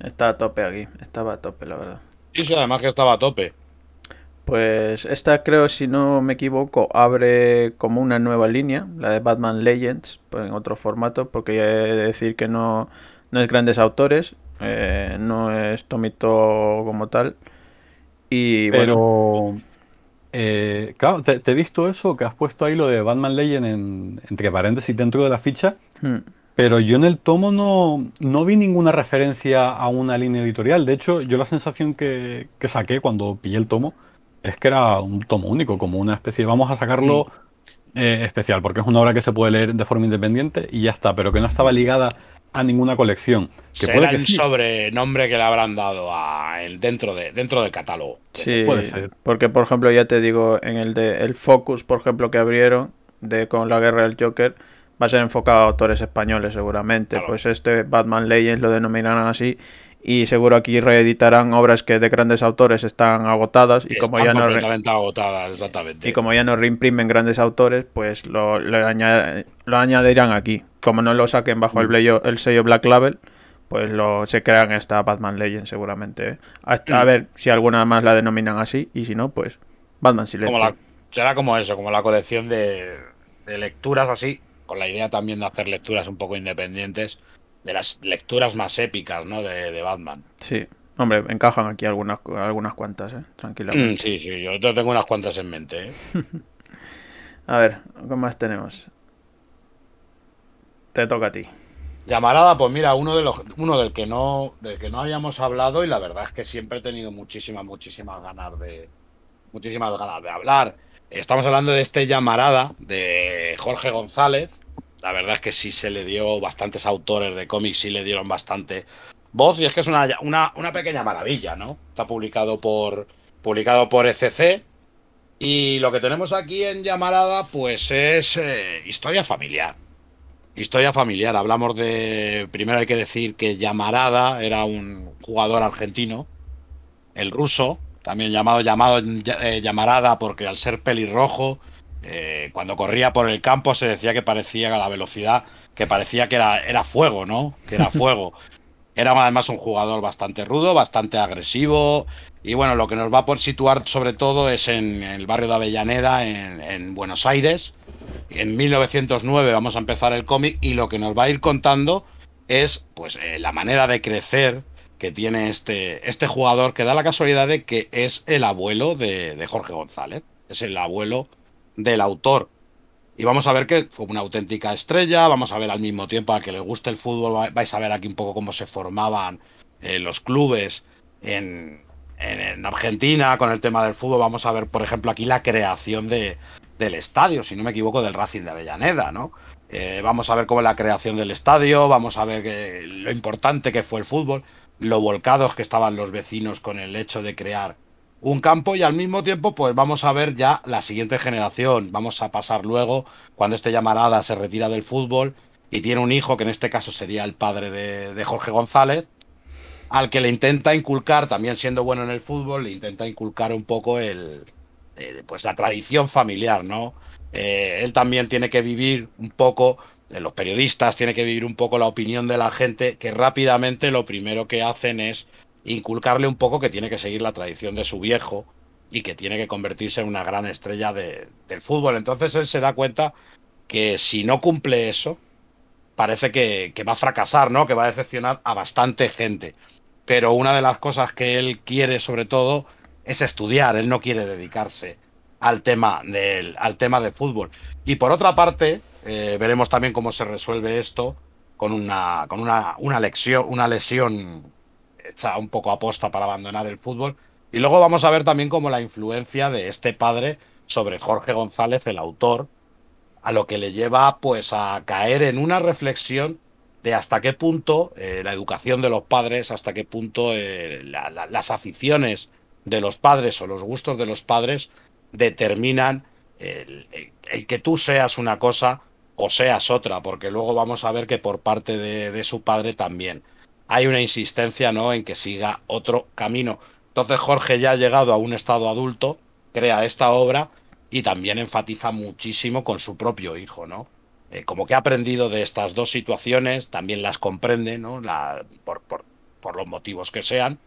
Está a tope aquí, estaba a tope, la verdad. y sí, además que estaba a tope. Pues esta creo, si no me equivoco, abre como una nueva línea, la de Batman Legends, pues en otro formato, porque he de decir que no, no es grandes autores, eh, no es Tomito como tal. Y bueno, eh, claro, te, he visto eso que has puesto ahí lo de Batman Legend en, entre paréntesis dentro de la ficha, hmm. pero yo en el tomo no, no vi ninguna referencia a una línea editorial. De hecho, yo la sensación que, saqué cuando pillé el tomo es que era un tomo único, como una especie, de vamos a sacarlo hmm. eh, especial, porque es una obra que se puede leer de forma independiente y ya está, pero que no estaba ligada a ninguna colección. Que Será el sobrenombre que le habrán dado a dentro, de, dentro del catálogo. Sí, puede ser. porque por ejemplo, ya te digo, en el de el Focus, por ejemplo, que abrieron de con la guerra del Joker, va a ser enfocado a autores españoles seguramente. Pues este Batman Legends lo denominarán así y seguro aquí reeditarán obras que de grandes autores están agotadas y como ya no agotadas, y como ya no reimprimen grandes autores pues lo, añadirán aquí como no lo saquen bajo el, mm. el sello Black Label pues lo, se crean esta Batman Legend seguramente ¿eh? a mm. ver si alguna más la denominan así y si no pues Batman Silencio será como eso como la colección de lecturas así con la idea también de hacer lecturas un poco independientes de las lecturas más épicas, ¿no? De, Batman. Sí. Hombre, encajan aquí algunas, algunas cuantas, ¿eh? Tranquilamente. Mm, sí, sí, yo tengo unas cuantas en mente, ¿eh? a ver, ¿qué más tenemos? Te toca a ti. Llamarada, pues mira, uno de los uno del que no del que no habíamos hablado y la verdad es que siempre he tenido muchísimas muchísimas ganas de muchísimas ganas de hablar. Estamos hablando de este Llamarada de Jorge González, la verdad es que sí se le dio bastantes autores de cómics, y le dieron bastante voz y es que es una, pequeña maravilla, ¿no? Está publicado por, publicado por ECC, y lo que tenemos aquí en Llamarada, pues es eh, historia familiar. Historia familiar. Hablamos de. Primero hay que decir que Llamarada era un jugador argentino, el ruso, también llamado, llamado eh, Llamarada porque al ser pelirrojo eh, cuando corría por el campo se decía que parecía a la velocidad, que parecía que era, fuego, ¿no? Que era fuego. Era además un jugador bastante rudo, bastante agresivo. Y bueno, lo que nos va a situar sobre todo es en el barrio de Avellaneda, en, Buenos Aires. En 1909 vamos a empezar el cómic y lo que nos va a ir contando es pues eh, la manera de crecer que tiene este, este jugador que da la casualidad de que es el abuelo de, de Jorge González. Es el abuelo del autor. Y vamos a ver que fue una auténtica estrella, vamos a ver al mismo tiempo a que le guste el fútbol, vais a ver aquí un poco cómo se formaban eh, los clubes en, en, Argentina con el tema del fútbol, vamos a ver por ejemplo aquí la creación de, del estadio, si no me equivoco, del Racing de Avellaneda, ¿no? Eh, vamos a ver cómo la creación del estadio, vamos a ver lo importante que fue el fútbol, lo volcados que estaban los vecinos con el hecho de crear un campo y al mismo tiempo pues vamos a ver ya la siguiente generación. Vamos a pasar luego, cuando este llamarada se retira del fútbol y tiene un hijo que en este caso sería el padre de, Jorge González, al que le intenta inculcar, también siendo bueno en el fútbol, le intenta inculcar un poco el, eh, pues la tradición familiar, ¿no? Eh, él también tiene que vivir un poco, eh, los periodistas tienen que vivir un poco la opinión de la gente, que rápidamente lo primero que hacen es inculcarle un poco que tiene que seguir la tradición de su viejo y que tiene que convertirse en una gran estrella del fútbol. Entonces él se da cuenta que si no cumple eso, parece que, va a fracasar, ¿no? Que va a decepcionar a bastante gente. Pero una de las cosas que él quiere, sobre todo, es estudiar. Él no quiere dedicarse al tema del, al tema de fútbol. Y por otra parte, eh, veremos también cómo se resuelve esto con una, con una, una, lección, una lesión un poco aposta para abandonar el fútbol. Y luego vamos a ver también cómo la influencia de este padre sobre Jorge González, el autor, a lo que le lleva pues a caer en una reflexión de hasta qué punto eh, la educación de los padres, hasta qué punto eh, las aficiones de los padres o los gustos de los padres determinan el, que tú seas una cosa o seas otra, porque luego vamos a ver que por parte de, de su padre también hay una insistencia ¿no? en que siga otro camino. Entonces Jorge ya ha llegado a un estado adulto, crea esta obra y también enfatiza muchísimo con su propio hijo, ¿no? Eh, como que ha aprendido de estas dos situaciones, también las comprende, ¿no? La, por, los motivos que sean,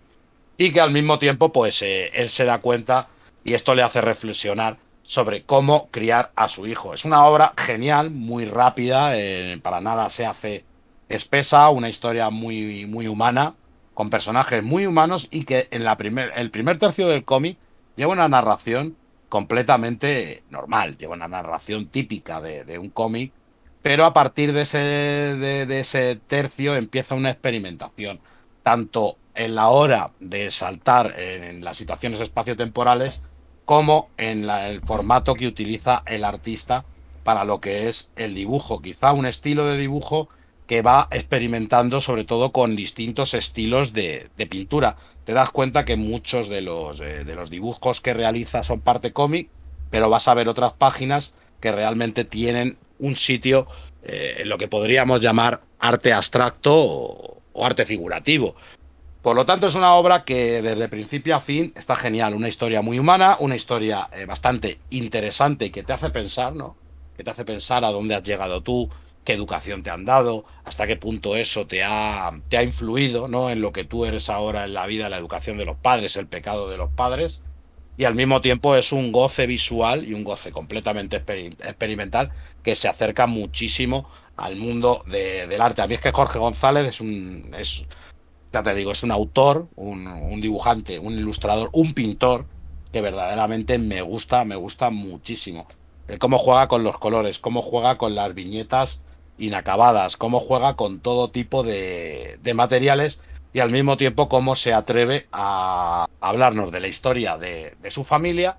y que al mismo tiempo, pues, eh, él se da cuenta y esto le hace reflexionar sobre cómo criar a su hijo. Es una obra genial, muy rápida, eh, para nada se hace espesa, una historia muy, muy humana, con personajes muy humanos y que en la primer, el primer tercio del cómic lleva una narración completamente normal, lleva una narración típica de, un cómic, pero a partir de ese, de, ese tercio empieza una experimentación, tanto en la hora de saltar en, las situaciones espaciotemporales como en el formato que utiliza el artista para lo que es el dibujo, quizá un estilo de dibujo que va experimentando sobre todo con distintos estilos de, pintura. Te das cuenta que muchos de los, eh, de los dibujos que realiza son parte cómic, pero vas a ver otras páginas que realmente tienen un sitio eh, en lo que podríamos llamar arte abstracto o, arte figurativo. Por lo tanto, es una obra que desde principio a fin está genial. Una historia muy humana, una historia eh, bastante interesante y que te hace pensar, ¿no? Que te hace pensar a dónde has llegado tú, qué educación te han dado, hasta qué punto eso te ha, te ha influido ¿no? en lo que tú eres ahora en la vida, la educación de los padres, el pecado de los padres. Y al mismo tiempo es un goce visual y un goce completamente experimental que se acerca muchísimo al mundo del arte. A mí es que Jorge González es un, es, ya te digo, es un autor, un, un dibujante, un ilustrador, un pintor que verdaderamente me gusta, me gusta muchísimo. El cómo juega con los colores, cómo juega con las viñetas inacabadas, cómo juega con todo tipo de, materiales y al mismo tiempo cómo se atreve a hablarnos de la historia de, su familia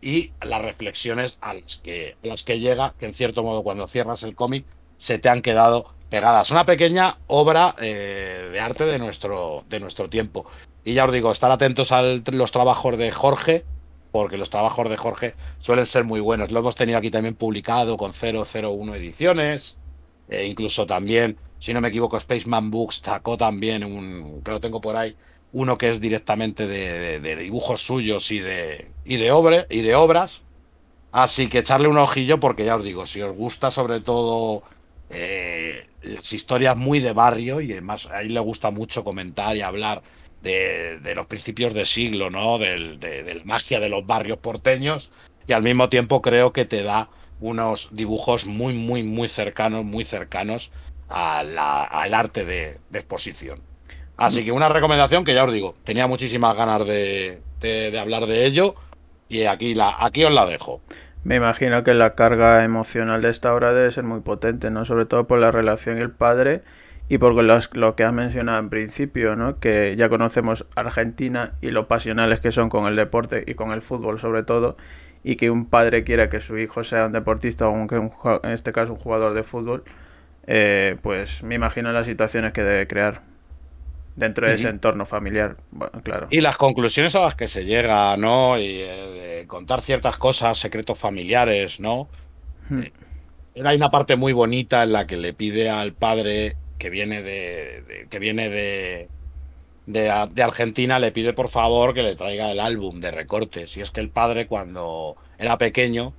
y las reflexiones a las, que, que llega, que en cierto modo cuando cierras el cómic se te han quedado pegadas. Una pequeña obra eh, de arte de nuestro, de nuestro tiempo. Y ya os digo, estar atentos a los trabajos de Jorge, porque los trabajos de Jorge suelen ser muy buenos. Lo hemos tenido aquí también publicado con 001 ediciones. Eh, incluso también, si no me equivoco, Spaceman Books sacó también un, que lo tengo por ahí, uno que es directamente de, dibujos suyos y de, y, de y de obras. Así que echarle un ojillo porque ya os digo, si os gusta sobre todo las eh, historias muy de barrio y además ahí le gusta mucho comentar y hablar de, los principios de siglo, ¿no? Del, magia de los barrios porteños y al mismo tiempo creo que te da unos dibujos muy, muy, muy cercanos, muy cercanos al arte de, exposición. Así que una recomendación que ya os digo, tenía muchísimas ganas de, hablar de ello y aquí, la, aquí os la dejo. Me imagino que la carga emocional de esta obra debe ser muy potente, ¿no? Sobre todo por la relación el padre y por lo que has mencionado en principio, ¿no? Que ya conocemos Argentina y lo pasionales que son con el deporte y con el fútbol sobre todo y que un padre quiera que su hijo sea un deportista o en este caso un jugador de fútbol, eh, pues me imagino las situaciones que debe crear dentro de ese entorno familiar, claro. Y las conclusiones a las que se llega, ¿no? Y eh, contar ciertas cosas, secretos familiares, ¿no? Eh, hay una parte muy bonita en la que le pide al padre que viene de que viene de, de, Argentina le pide por favor que le traiga el álbum de recortes. Y es que el padre cuando era pequeño,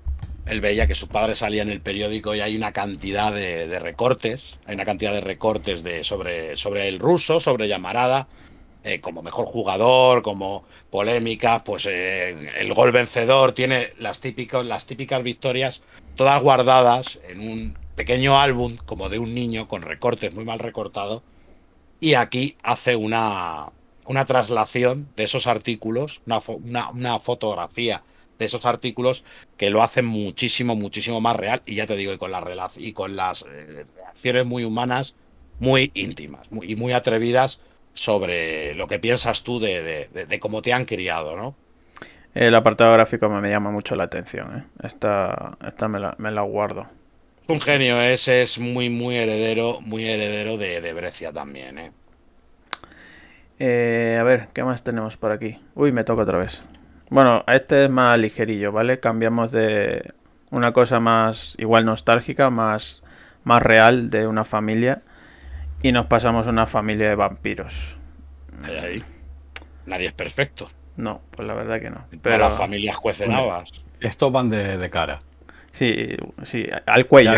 él veía que su padre salía en el periódico y hay una cantidad de, recortes, hay una cantidad de recortes de, sobre, sobre el ruso, sobre Llamarada eh, como mejor jugador, como polémicas, pues eh, el gol vencedor, tiene las, típicos, las típicas victorias, todas guardadas en un pequeño álbum como de un niño con recortes muy mal recortado y aquí hace una, una traslación de esos artículos, una, fotografía de esos artículos que lo hacen muchísimo, muchísimo más real y ya te digo, y con, la y con las eh, reacciones muy humanas, muy íntimas y muy atrevidas sobre lo que piensas tú de, de, cómo te han criado, ¿no? El apartado gráfico me, me llama mucho la atención, ¿eh? Esta, esta me la, me la guardo. Un genio, ¿eh? ese es muy, muy heredero, muy heredero de, de también, ¿eh? Eh, A ver, ¿qué más tenemos por aquí? Uy, me toca otra vez. Bueno, este es más ligerillo, ¿vale? Cambiamos de una cosa más, igual nostálgica, más, más real de una familia y nos pasamos a una familia de vampiros. Nadie es perfecto. No, pues la verdad que no. Pero las familias cuecen Estos van de, de cara. Sí, sí, al cuello.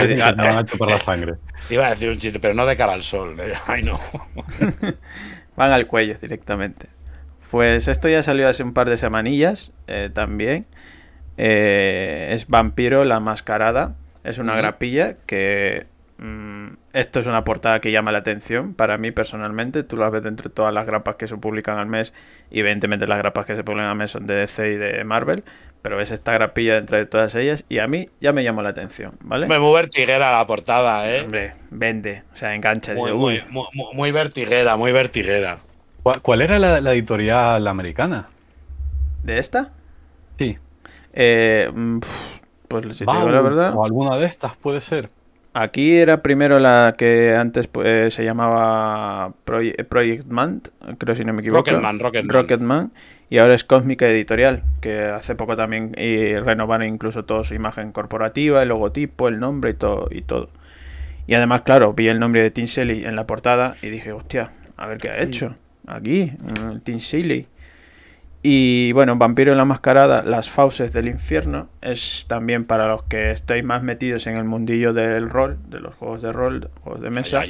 sangre. Iba a decir un chiste, pero no de cara al sol. Eh. Ay, no. Van al cuello directamente. Pues esto ya salió hace un par de semanillas eh, también. Eh, es Vampiro la Mascarada. Es una grapilla que... Mm, esto es una portada que llama la atención para mí personalmente. Tú la ves entre todas las grapas que se publican al mes. Y evidentemente las grapas que se publican al mes son de DC y de Marvel. Pero ves esta grapilla dentro de todas ellas y a mí ya me llamó la atención, ¿vale? Muy vertiguera la portada, ¿eh? Hombre, vende, o sea, engancha. Muy, muy, muy, vertiguera, muy vertiguera. ¿Cuál era la, editorial americana? ¿De esta? Sí. Eh, mm, pues si te digo la verdad. O alguna de estas puede ser. Aquí era primero la que antes pues, se llamaba Project, Man, creo si no me equivoco. rocket Rocketman y ahora es Cósmica Editorial, que hace poco también renovaron incluso toda su imagen corporativa, el logotipo, el nombre y, todo y todo. Y además, claro, vi el nombre de Tim en la portada y dije, hostia, a ver qué ha hecho aquí, mm, Tim Shelley. Y bueno, Vampiro en la Mascarada, Las Fauces del Infierno, es también para los que estáis más metidos en el mundillo del rol, de los juegos de rol, juegos de mesa.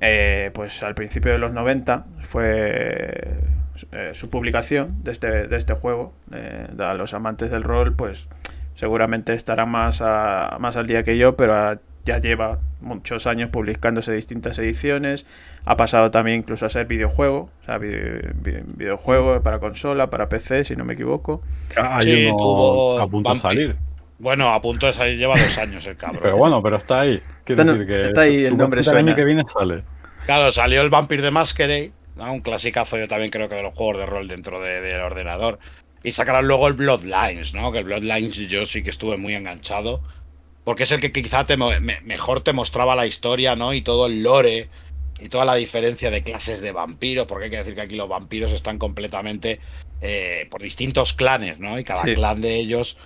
Eh, pues al principio de los 90 fue eh, su publicación de este, este juego. Eh, a los amantes del rol, pues seguramente estará más, más al día que yo, pero ya lleva muchos años publicándose distintas ediciones. Ha pasado también incluso a ser videojuego, videojuego para consola, para PC, si no me equivoco. Ah, sí, a punto de salir. Bueno, a punto de salir lleva dos años el cabrón. pero ¿eh? bueno, pero está ahí. está, ahí el nombre suena. sale. Claro, salió el Vampir de Masquerade un clasicazo yo también creo que de los juegos de rol dentro del de, ordenador. Y sacaron luego el Bloodlines, ¿no? Que el Bloodlines yo sí que estuve muy enganchado. Porque es el que quizá mejor te mostraba la historia, ¿no? Y todo el lore y toda la diferencia de clases de vampiros, porque hay que decir que aquí los vampiros están completamente eh, por distintos clanes, ¿no? Y cada clan de ellos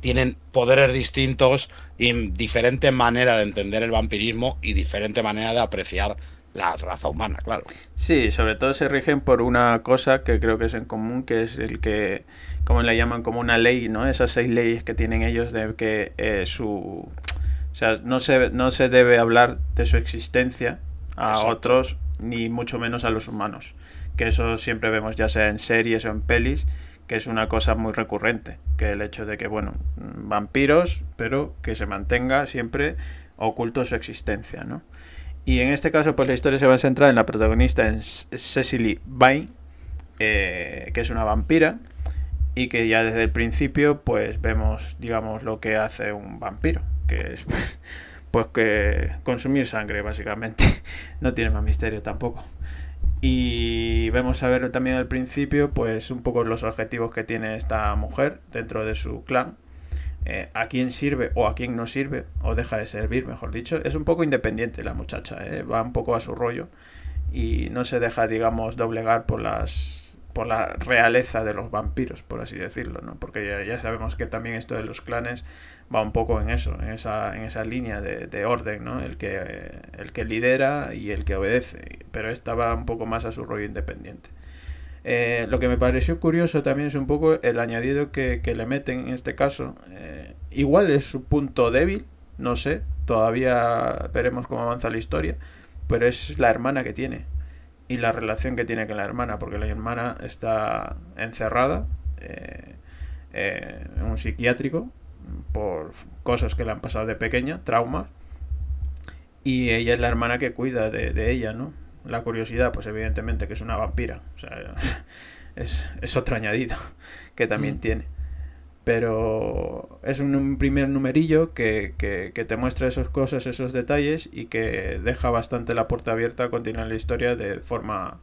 tienen poderes distintos y diferente manera de entender el vampirismo y diferente manera de apreciar la raza humana, claro. Sí, sobre todo se rigen por una cosa que creo que es en común, que es el que, como le llaman, como una ley, ¿no? Esas seis leyes que tienen ellos de que eh, su... O sea, no se, no se debe hablar de su existencia a otros, ni mucho menos a los humanos. Que eso siempre vemos ya sea en series o en pelis, que es una cosa muy recurrente, que el hecho de que, bueno, vampiros, pero que se mantenga siempre oculto su existencia, ¿no? Y en este caso, pues la historia se va a centrar en la protagonista, en Cecily Vine, eh, que es una vampira, y que ya desde el principio, pues vemos, digamos, lo que hace un vampiro, que es, pues, que consumir sangre, básicamente. No tiene más misterio tampoco. Y vemos a ver también al principio, pues, un poco los objetivos que tiene esta mujer dentro de su clan eh, a quién sirve o a quién no sirve, o deja de servir, mejor dicho. Es un poco independiente la muchacha, eh, va un poco a su rollo y no se deja, digamos, doblegar por las por la realeza de los vampiros, por así decirlo, ¿no? Porque ya, sabemos que también esto de los clanes va un poco en eso, en esa, en línea de, de orden, ¿no? El que, el que lidera y el que obedece, pero esta va un poco más a su rollo independiente. Eh, lo que me pareció curioso también es un poco el añadido que, le meten en este caso. Eh, igual es su punto débil, no sé, todavía veremos cómo avanza la historia, pero es la hermana que tiene y la relación que tiene con la hermana, porque la hermana está encerrada en eh, un psiquiátrico por cosas que le han pasado de pequeña, traumas, y ella es la hermana que cuida de ella, ¿no? La curiosidad, pues evidentemente que es una vampira. O sea, es, es otro añadido que también tiene. Pero es un, primer numerillo que, que, que, te muestra esas cosas, esos detalles y que deja bastante la puerta abierta a continuar la historia de forma,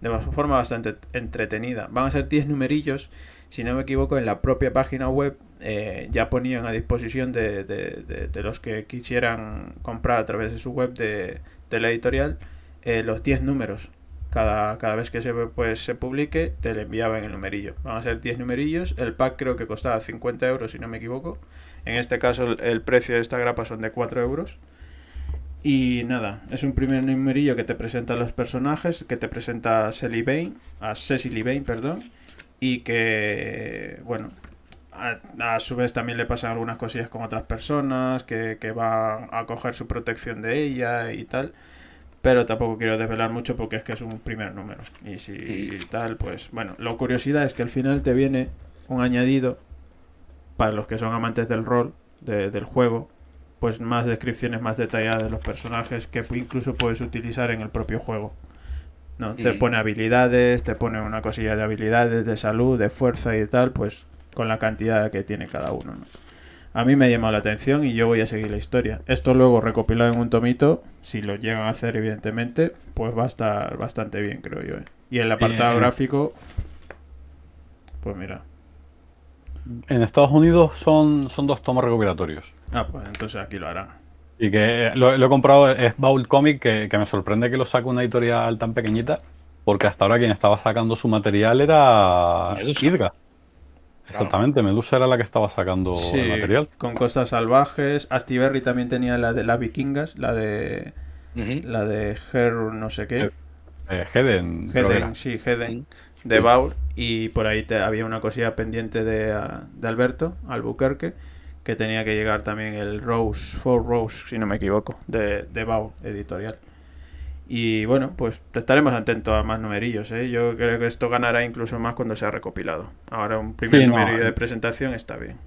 de forma bastante entretenida. Van a ser 10 numerillos si no me equivoco, en la propia página web eh, ya ponían a disposición de, de, de, los que quisieran comprar a través de su web de, la editorial eh, los 10 números. Cada, vez que se, pues, se publique, te le enviaban el numerillo. Van a ser 10 numerillos. El pack creo que costaba 50 euros, si no me equivoco. En este caso, el, precio de esta grapa son de 4 euros. Y nada, es un primer numerillo que te presenta a los personajes, que te presenta a Cecily Bane, a Cecily Bane, perdón, y que, bueno, a, su vez también le pasan algunas cosillas con otras personas, que, que van a coger su protección de ella y tal pero tampoco quiero desvelar mucho porque es que es un primer número. Y si tal, pues bueno, lo curiosidad es que al final te viene un añadido para los que son amantes del rol, del juego, pues más descripciones más detalladas de los personajes que incluso puedes utilizar en el propio juego. ¿no? Te pone habilidades, te pone una cosilla de habilidades, de salud, de fuerza y tal, pues con la cantidad que tiene cada uno. ¿no? A mí me ha llamado la atención y yo voy a seguir la historia. Esto luego recopilado en un tomito, si lo llegan a hacer evidentemente, pues va a estar bastante bien, creo yo. ¿eh? Y el apartado gráfico, pues mira. En Estados Unidos son, son dos tomos recopilatorios. Ah, pues entonces aquí lo harán. Y que eh, lo, he comprado, es Vault Comic, que, me sorprende que lo saque una editorial tan pequeñita, porque hasta ahora quien estaba sacando su material era Exactamente, Medusa era la que estaba sacando el material. Con cosas salvajes. Astiberri también tenía la de las vikingas, la de. La de Her, no sé qué. Eh, Heden. sí, Heden. De Baur. Y por ahí te, había una cosilla pendiente de, ah, de Alberto, Albuquerque, que tenía que llegar también el Rose, For Rose, si no me equivoco, de, de editorial. Y bueno, pues estaremos atentos a más numerillos. ¿eh? Yo creo que esto ganará incluso más cuando sea recopilado. Ahora un primer numerillo de eh. presentación está bien.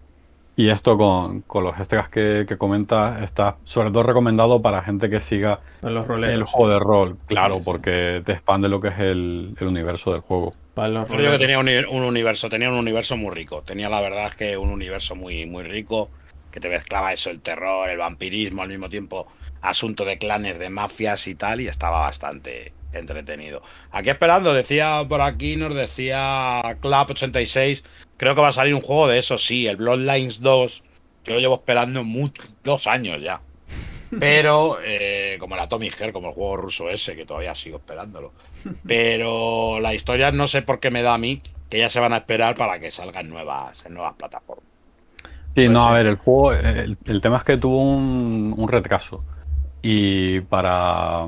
Y esto con, los extras que, que comentas está sobre todo recomendado para gente que siga el juego de rol. Claro, porque te expande lo que es el, universo del juego. que tenía un, universo, tenía un universo muy rico. Tenía la verdad que un universo muy, muy rico, que te mezclaba eso, el terror, el vampirismo, al mismo tiempo asunto de clanes, de mafias y tal, y estaba bastante entretenido. Aquí esperando, decía por aquí, nos decía club 86 creo que va a salir un juego de eso, sí, el Bloodlines 2, yo lo llevo esperando muchos, dos años ya. Pero, eh, como la Tommy Hair, como el juego ruso ese, que todavía sigo esperándolo. Pero la historia no sé por qué me da a mí que ya se van a esperar para que salgan nuevas, en nuevas plataformas. Sí, pues no, a ver, el juego, el, tema es que tuvo un retraso y para,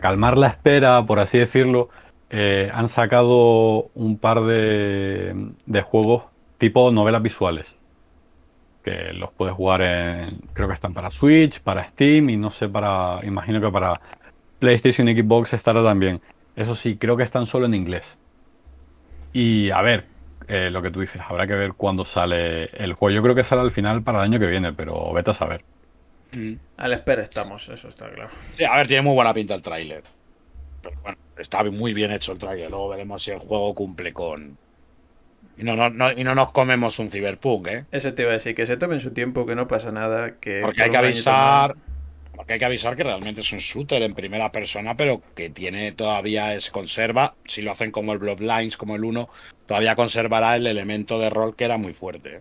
calmar la espera, por así decirlo, eh, han sacado un par de, juegos tipo novelas visuales. Que los puedes jugar en. Creo que están para Switch, para Steam y no sé para. Imagino que para PlayStation y Xbox estará también. Eso sí, creo que están solo en inglés. Y a ver, eh, lo que tú dices, habrá que ver cuándo sale el juego. Yo creo que sale al final para el año que viene, pero vete a saber. Al A espera estamos, eso está claro. Sí, a ver, tiene muy buena pinta el tráiler. Pero bueno, está muy bien hecho el tráiler. Luego veremos si el juego cumple con. Y no, no, no, y no nos comemos un cyberpunk, ¿eh? Eso te iba a decir, que se tomen su tiempo, que no pasa nada. Que porque hay que avisar. Porque hay que avisar que realmente es un shooter en primera persona, pero que tiene todavía es conserva. Si lo hacen como el Bloodlines, como el 1, todavía conservará el elemento de rol que era muy fuerte.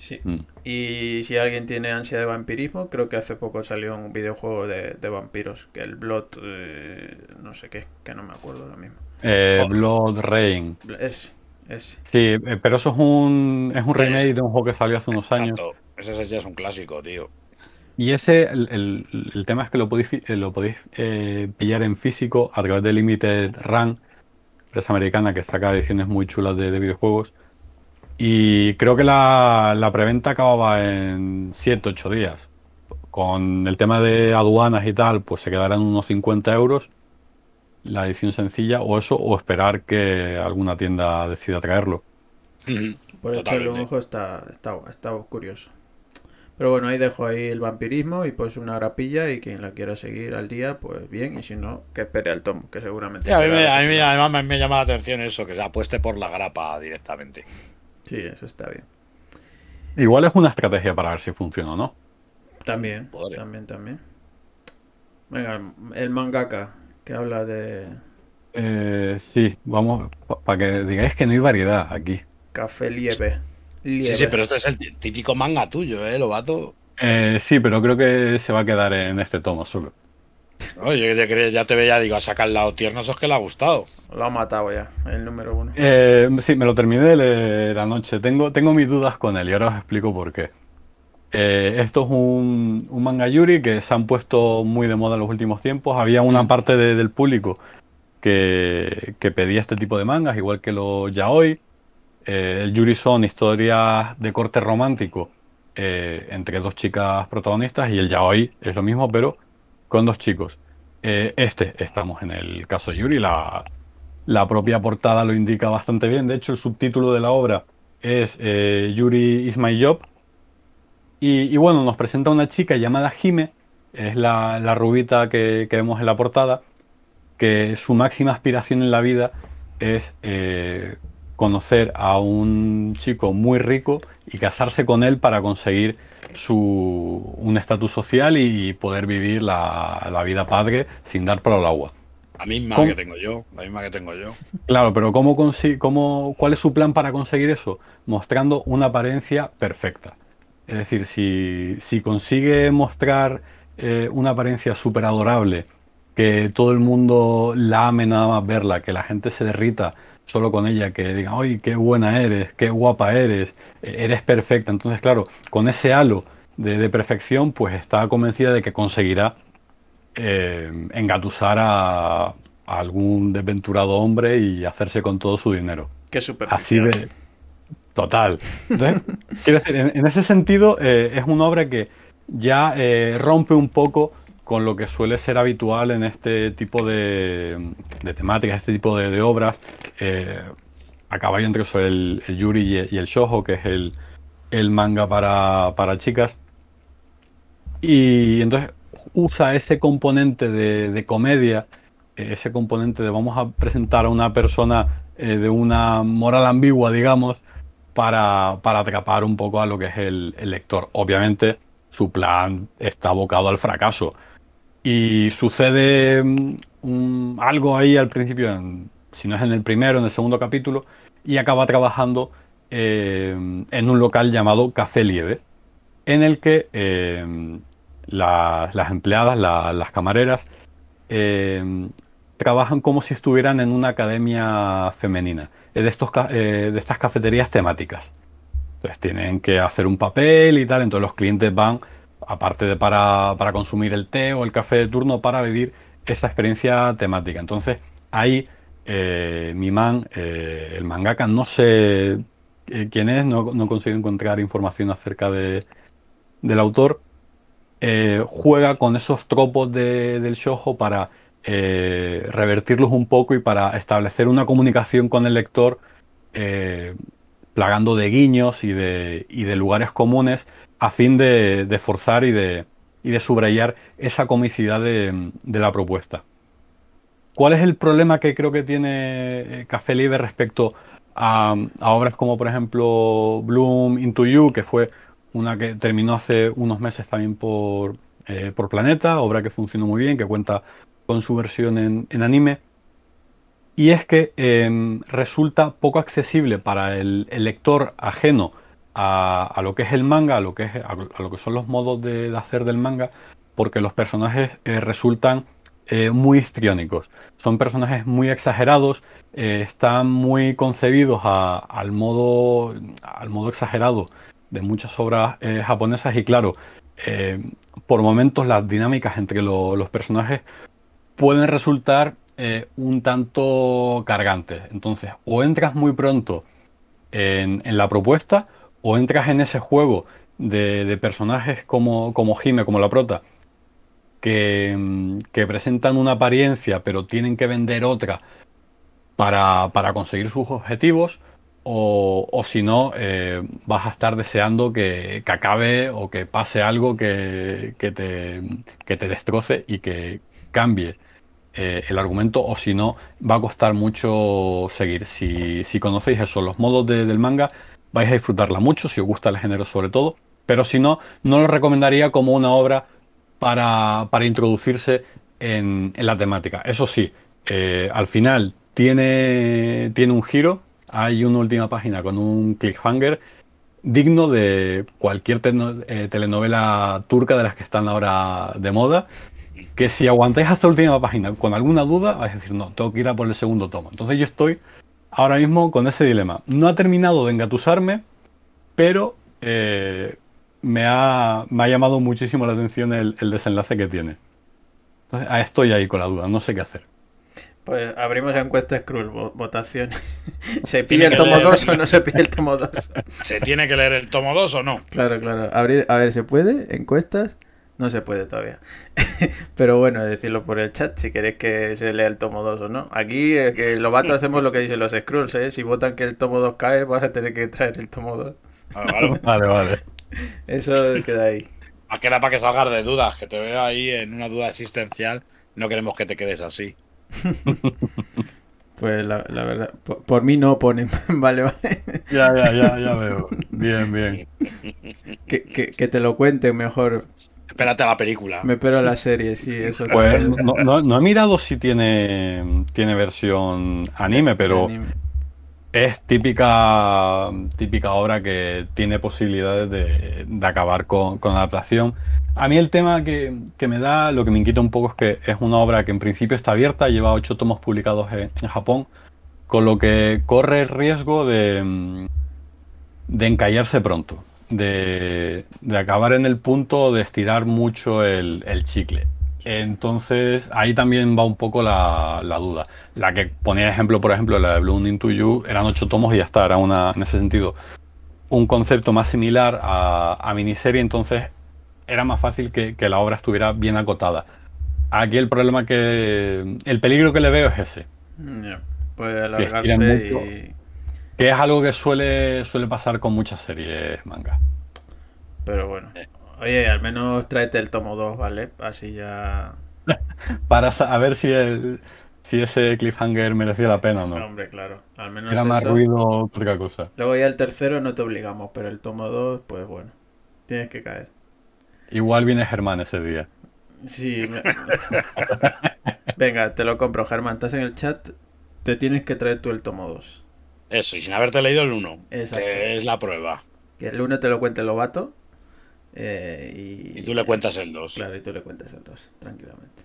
Sí. Mm. Y si alguien tiene ansia de vampirismo, creo que hace poco salió un videojuego de, vampiros, que el Blood, eh, no sé qué, que no me acuerdo lo mismo. Eh, oh. Blood Rain. Sí, eh, pero eso es un, es un remake de un juego que salió hace unos Exacto. años. Ese ya es un clásico, tío. Y ese, el, tema es que lo podéis, lo podéis pillar en físico a través de Limited Run, empresa americana que saca ediciones muy chulas de videojuegos. Y creo que la, la preventa acababa en 7, 8 días. Con el tema de aduanas y tal, pues se quedarán unos 50 euros la edición sencilla o eso, o esperar que alguna tienda decida traerlo. Por eso el ojo está, está, está curioso. Pero bueno, ahí dejo ahí el vampirismo y pues una grapilla y quien la quiera seguir al día, pues bien, y si no, que espere al tomo, que seguramente... a, mí, a mí, además me, me llama la atención eso, que se apueste por la grapa directamente. Sí, eso está bien. Igual es una estrategia para ver si funciona o no. También, también, también. Venga, el mangaka que habla de... Eh, sí, vamos, para que digáis que no hay variedad aquí. Café Lieve. Sí, sí, pero este es el típico manga tuyo, ¿eh, Lobato? Eh, sí, pero creo que se va a quedar en este tomo solo. Oye, ya, te veía, digo, a sacar el lado tierno, eso es que le ha gustado. Lo ha matado ya, el número uno. Eh, sí, me lo terminé la noche. Tengo, tengo mis dudas con él y ahora os explico por qué. Eh, esto es un, manga yuri que se han puesto muy de moda en los últimos tiempos. Había una mm. parte del público que, pedía este tipo de mangas, igual que los yaoi. Eh, el yuri son historias de corte romántico entre dos chicas protagonistas y el yaoi es lo mismo, pero con dos chicos. Eh, este, estamos en el caso de Yuri, la, propia portada lo indica bastante bien. De hecho, el subtítulo de la obra es eh, Yuri is my job. Y, bueno, nos presenta una chica llamada Jime, es la, rubita que, vemos en la portada, que su máxima aspiración en la vida es eh, conocer a un chico muy rico y casarse con él para conseguir su, un estatus social y poder vivir la, vida padre sin dar para el agua. La misma que tengo yo, la misma que tengo yo. Claro, pero ¿cómo cómo, ¿cuál es su plan para conseguir eso? Mostrando una apariencia perfecta. Es decir, si, si consigue mostrar eh, una apariencia súper adorable, que todo el mundo la ame nada más verla, que la gente se derrita, solo con ella, que diga ¡ay, qué buena eres! ¡Qué guapa eres! Eres perfecta. Entonces, claro, con ese halo de, perfección, pues está convencida de que conseguirá eh, engatusar a, algún desventurado hombre y hacerse con todo su dinero. ¡Qué superficial! Así de... Total. decir, en, ese sentido, eh, es una obra que ya eh, rompe un poco con lo que suele ser habitual en este tipo de, de temáticas, este tipo de, obras. Eh, Acaba entre eso, el, Yuri y el, y que es el, manga para, chicas. Y entonces usa ese componente de, comedia, eh, ese componente de vamos a presentar a una persona eh, de una moral ambigua, digamos, para, para, atrapar un poco a lo que es el, el lector. Obviamente, su plan está abocado al fracaso y sucede mm, algo ahí al principio, si no es en el primero, en el segundo capítulo, y acaba trabajando eh, en un local llamado Café Lieve, en el que eh, las empleadas, las camareras, eh, trabajan como si estuvieran en una academia femenina, de, de estas cafeterías temáticas. Entonces tienen que hacer un papel y tal, entonces los clientes van aparte de para, para consumir el té o el café de turno, para vivir esa experiencia temática. Entonces, ahí eh, mi man, eh, el mangaka, no sé eh, quién es, no, no consigo encontrar información acerca del autor, juega con esos tropos del shojo para revertirlos un poco y para establecer una comunicación con el lector plagando de guiños y de, y de lugares comunes a fin de, forzar y de, subrayar esa comicidad de, la propuesta. ¿Cuál es el problema que creo que tiene eh, Café Libre respecto a, obras como, por ejemplo, Bloom Into You, que fue una que terminó hace unos meses también por, eh, Planeta, obra que funcionó muy bien, que cuenta con su versión en, anime? Y es que em, resulta poco accesible para el lector ajeno a, lo que es el manga, a lo que, a, lo que son los modos de, hacer del manga, porque los personajes eh, resultan eh, muy histriónicos. Son personajes muy exagerados, eh, están muy concebidos al, modo, al modo exagerado de muchas obras japonesas y claro, por momentos las dinámicas entre los personajes pueden resultar un tanto cargantes. Entonces, o entras muy pronto en la propuesta o entras en ese juego de, personajes como, como Jime, como la prota, mm, que, presentan una apariencia pero tienen que vender otra para, conseguir sus objetivos, o, o si no, eh, vas a estar deseando que, acabe o que pase algo que, que te, te, destroce y que cambie. Eh, el argumento o si no va a costar mucho seguir si, conocéis eso los modos del manga vais a disfrutarla mucho, si os gusta el género sobre todo, pero si no, no lo recomendaría como una obra para, para introducirse en, la temática. Eso sí, eh, al final tiene, tiene un giro, hay una última página con un cliffhanger digno de cualquier eh, telenovela turca de las que están ahora de moda, que si aguantáis hasta la última página con alguna duda, vais a decir, no, tengo que ir a por el segundo tomo. Entonces yo estoy ahora mismo con ese dilema. No ha terminado de engatusarme, pero eh, me, ha, me, ha, llamado muchísimo la atención el, desenlace que tiene. Entonces, ah, estoy ahí con la duda, no sé qué hacer. Pues abrimos encuestas votaciones votación. ¿Se pide el tomo 2 o no se pide el tomo 2? ¿Se tiene que leer el tomo 2 o no? Claro, claro. a ver, ¿se puede? Encuestas. No se puede todavía. Pero bueno, decirlo por el chat si queréis que se lea el tomo 2 o no. Aquí eh, que lo vatos hacemos lo que dicen los scrolls, ¿eh? Si votan que el tomo 2 cae, vas a tener que traer el tomo 2. Ah, vale, vale. Eso queda ahí. Ah, que era para que salgas de dudas, que te veo ahí en una duda existencial. No queremos que te quedes así. Pues la, verdad, por, mí no ponen. vale, vale. Ya, ya, ya, ya veo. Bien, bien. Que, te lo cuente mejor. Espérate la película. Me espero la serie, sí, eso. Pues no, he mirado si tiene, tiene versión anime, pero es típica, típica obra que tiene posibilidades de, acabar con, la adaptación. A mí el tema que, me da, lo que me inquieta un poco es que es una obra que en principio está abierta, lleva ocho tomos publicados en, Japón, con lo que corre el riesgo de, de encallarse pronto de, acabar en el punto de estirar mucho el, chicle. Entonces ahí también va un poco la, duda. La que ponía ejemplo, por ejemplo, la de Blooming Into You, eran ocho tomos y ya está, era una, en ese sentido un concepto más similar a, miniserie, entonces era más fácil que, la obra estuviera bien acotada. Aquí el problema que. El peligro que le veo es ese. Puede alargarse y que es algo que suele, suele pasar con muchas series manga. Pero bueno. Eh. Oye, al menos tráete el tomo 2, ¿vale? Así ya. Para saber si si ese cliffhanger merecía la pena o no. hombre, claro. Al menos Era más ruido otra cosa. Luego ya el tercero no te obligamos, pero el tomo 2, pues bueno. Tienes que caer. Igual viene Germán ese día. Sí. Venga, te lo compro, Germán. Estás en el chat. Te tienes que traer tú el tomo 2. Eso, y sin haberte leído el 1, que es la prueba. Que el 1 te lo cuente el eh, y, tú le cuentas el 2. Claro, y tú le cuentas el 2, tranquilamente.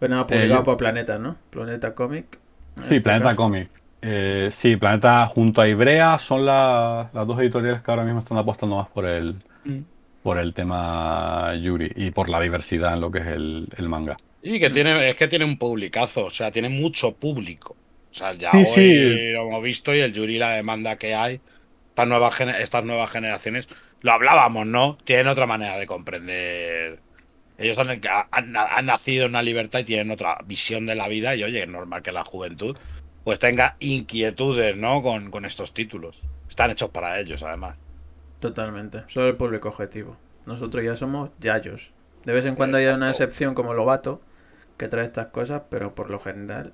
Bueno, eh, publicado por Planeta, ¿no? Planeta Comic. Sí, este Planeta Comic. Eh, sí, Planeta junto a Ibrea son las dos editoriales que ahora mismo están apostando más por el, mm. por el tema Yuri y por la diversidad en lo que es el, el manga. Y que tiene, es que tiene un publicazo, o sea, tiene mucho público. O sea, ya hoy lo hemos visto y el Yuri, la demanda que hay, estas nuevas, estas nuevas generaciones, lo hablábamos, ¿no? Tienen otra manera de comprender. Ellos han, han, han, nacido en una libertad y tienen otra visión de la vida y oye, es normal que la juventud pues tenga inquietudes, ¿no? Con, con estos títulos. Están hechos para ellos, además. Totalmente. Solo el público objetivo. Nosotros ya somos yayos. De vez en cuando hay una excepción como Lobato, que trae estas cosas, pero por lo general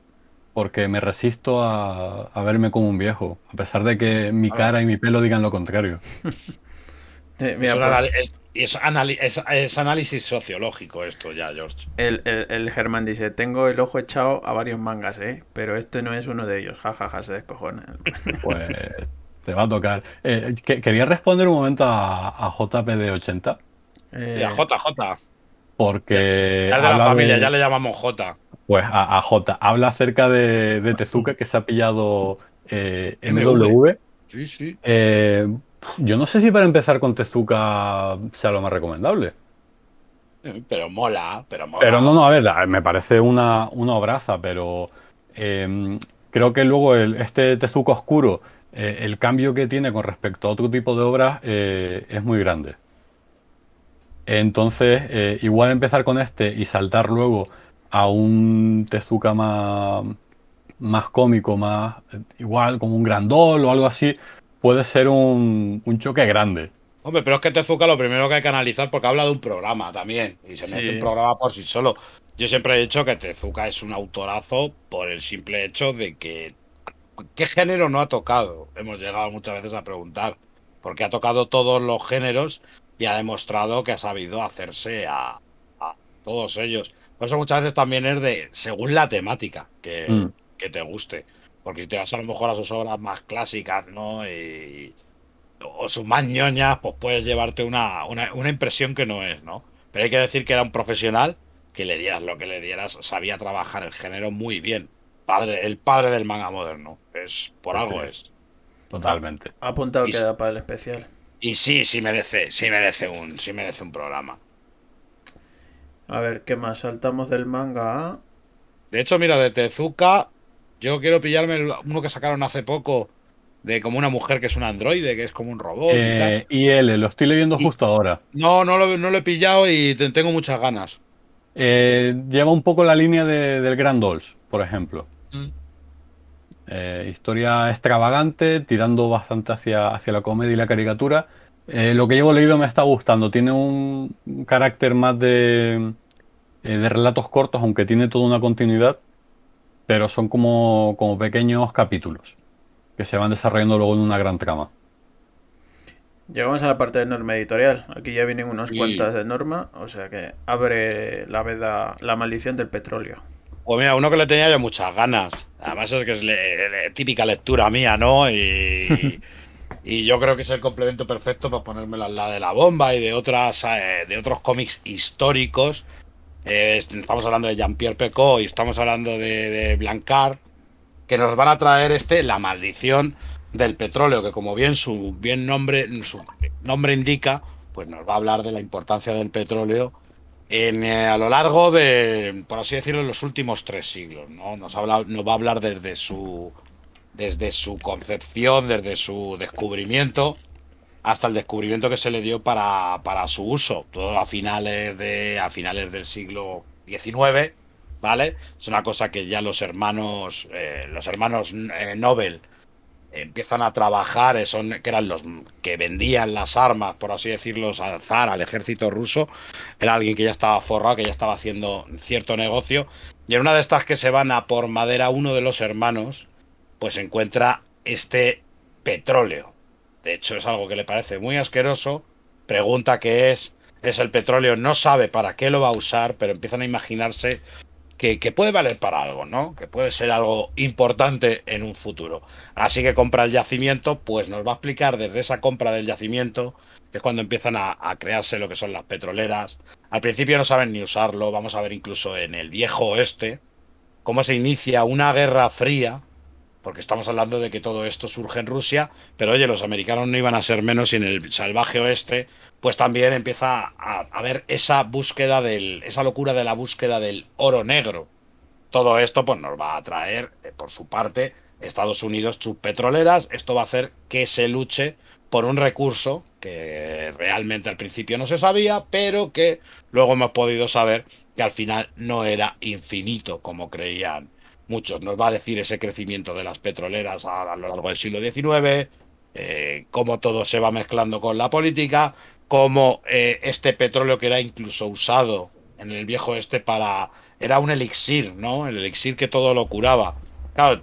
porque me resisto a, verme como un viejo, a pesar de que mi cara y mi pelo digan lo contrario. es, análisis sociológico esto ya, George. El, Germán dice, tengo el ojo echado a varios mangas, ¿eh? pero este no es uno de ellos, jajaja, ja, ja, se descojona. Pues te va a tocar. Eh, quería responder un momento a, JPD80. Eh, a JJ. Porque... Es de la familia, ya le llamamos J. Pues a, Jota. J habla acerca de, Tezuka que se ha pillado eh, MW. Sí, sí. Eh, yo no sé si para empezar con Tezuka sea lo más recomendable. Eh, pero mola, pero mola. Pero no, no, a ver, me parece una, una obraza, pero creo que luego este Tezuka oscuro, el cambio que tiene con respecto a otro tipo de obras es muy grande. Entonces, igual empezar con este y saltar luego a un Tezuka más, más cómico, más igual como un grandol o algo así, puede ser un, un choque grande. Hombre, pero es que Tezuka lo primero que hay que analizar porque habla de un programa también y se me hace un programa por sí solo. Yo siempre he dicho que Tezuka es un autorazo por el simple hecho de que ¿qué género no ha tocado? Hemos llegado muchas veces a preguntar, porque ha tocado todos los géneros y ha demostrado que ha sabido hacerse a, a todos ellos. Por eso muchas veces también es de, según la temática mm. que, te guste. Porque si te vas a lo mejor a sus obras más clásicas, ¿no? Y, o sus más ñoñas, pues puedes llevarte una, una, una impresión que no es, ¿no? Pero hay que decir que era un profesional que le dieras lo que le dieras, sabía trabajar el género muy bien. Padre, el padre del manga moderno. Es, por algo es. Totalmente. Apuntado y, queda para el especial. Y sí, sí merece, sí merece un, sí merece un programa. A ver, ¿qué más? Saltamos del manga De hecho, mira, de Tezuka, yo quiero pillarme uno que sacaron hace poco de como una mujer que es un androide, que es como un robot. y él, eh, lo estoy leyendo justo ahora. No, no lo, no lo, he pillado y tengo muchas ganas. Eh, lleva un poco la línea del Grand Dolls, por ejemplo. Mm. Eh, historia extravagante, tirando bastante hacia, hacia la comedia y la caricatura eh, lo que llevo leído me está gustando. Tiene un carácter más de, eh, de relatos cortos, aunque tiene toda una continuidad, pero son como, como pequeños capítulos que se van desarrollando luego en una gran trama. Llegamos a la parte de norma editorial. Aquí ya vienen unas cuantas de norma, o sea que abre la veda la maldición del petróleo. Pues mira, uno que le tenía yo muchas ganas. Además es que es típica lectura mía, ¿no? Y, Y yo creo que es el complemento perfecto para ponerme la de la bomba y de otras eh, de otros cómics históricos. Eh, estamos hablando de Jean-Pierre Pecot y estamos hablando de, de Blancard, que nos van a traer este La maldición del petróleo, que como bien su bien nombre, su nombre indica, pues nos va a hablar de la importancia del petróleo en, eh, a lo largo de, por así decirlo, los últimos tres siglos. ¿no? Nos, habla, nos va a hablar desde su desde su concepción, desde su descubrimiento, hasta el descubrimiento que se le dio para, su uso, todo a finales, de, a finales del siglo XIX, ¿vale? Es una cosa que ya los hermanos, eh, los hermanos eh, Nobel empiezan a trabajar, eh, son, que eran los que vendían las armas, por así decirlo, al zar, al ejército ruso, era alguien que ya estaba forrado, que ya estaba haciendo cierto negocio, y en una de estas que se van a por madera uno de los hermanos, pues encuentra este petróleo. De hecho, es algo que le parece muy asqueroso. Pregunta qué es, es el petróleo, no sabe para qué lo va a usar, pero empiezan a imaginarse que, puede valer para algo, ¿no? Que puede ser algo importante en un futuro. Así que compra el yacimiento, pues nos va a explicar desde esa compra del yacimiento, que es cuando empiezan a, a crearse lo que son las petroleras. Al principio no saben ni usarlo, vamos a ver incluso en el viejo oeste, cómo se inicia una guerra fría porque estamos hablando de que todo esto surge en Rusia, pero oye, los americanos no iban a ser menos y en el salvaje oeste, pues también empieza a, haber ver esa búsqueda del, esa locura de la búsqueda del oro negro. Todo esto pues nos va a traer, eh, por su parte, Estados Unidos sus petroleras, esto va a hacer que se luche por un recurso que realmente al principio no se sabía, pero que luego hemos podido saber que al final no era infinito como creían muchos nos va a decir ese crecimiento de las petroleras a, lo largo del siglo XIX, eh, cómo todo se va mezclando con la política, cómo eh, este petróleo que era incluso usado en el viejo este para... Era un elixir, ¿no? El elixir que todo lo curaba. Claro,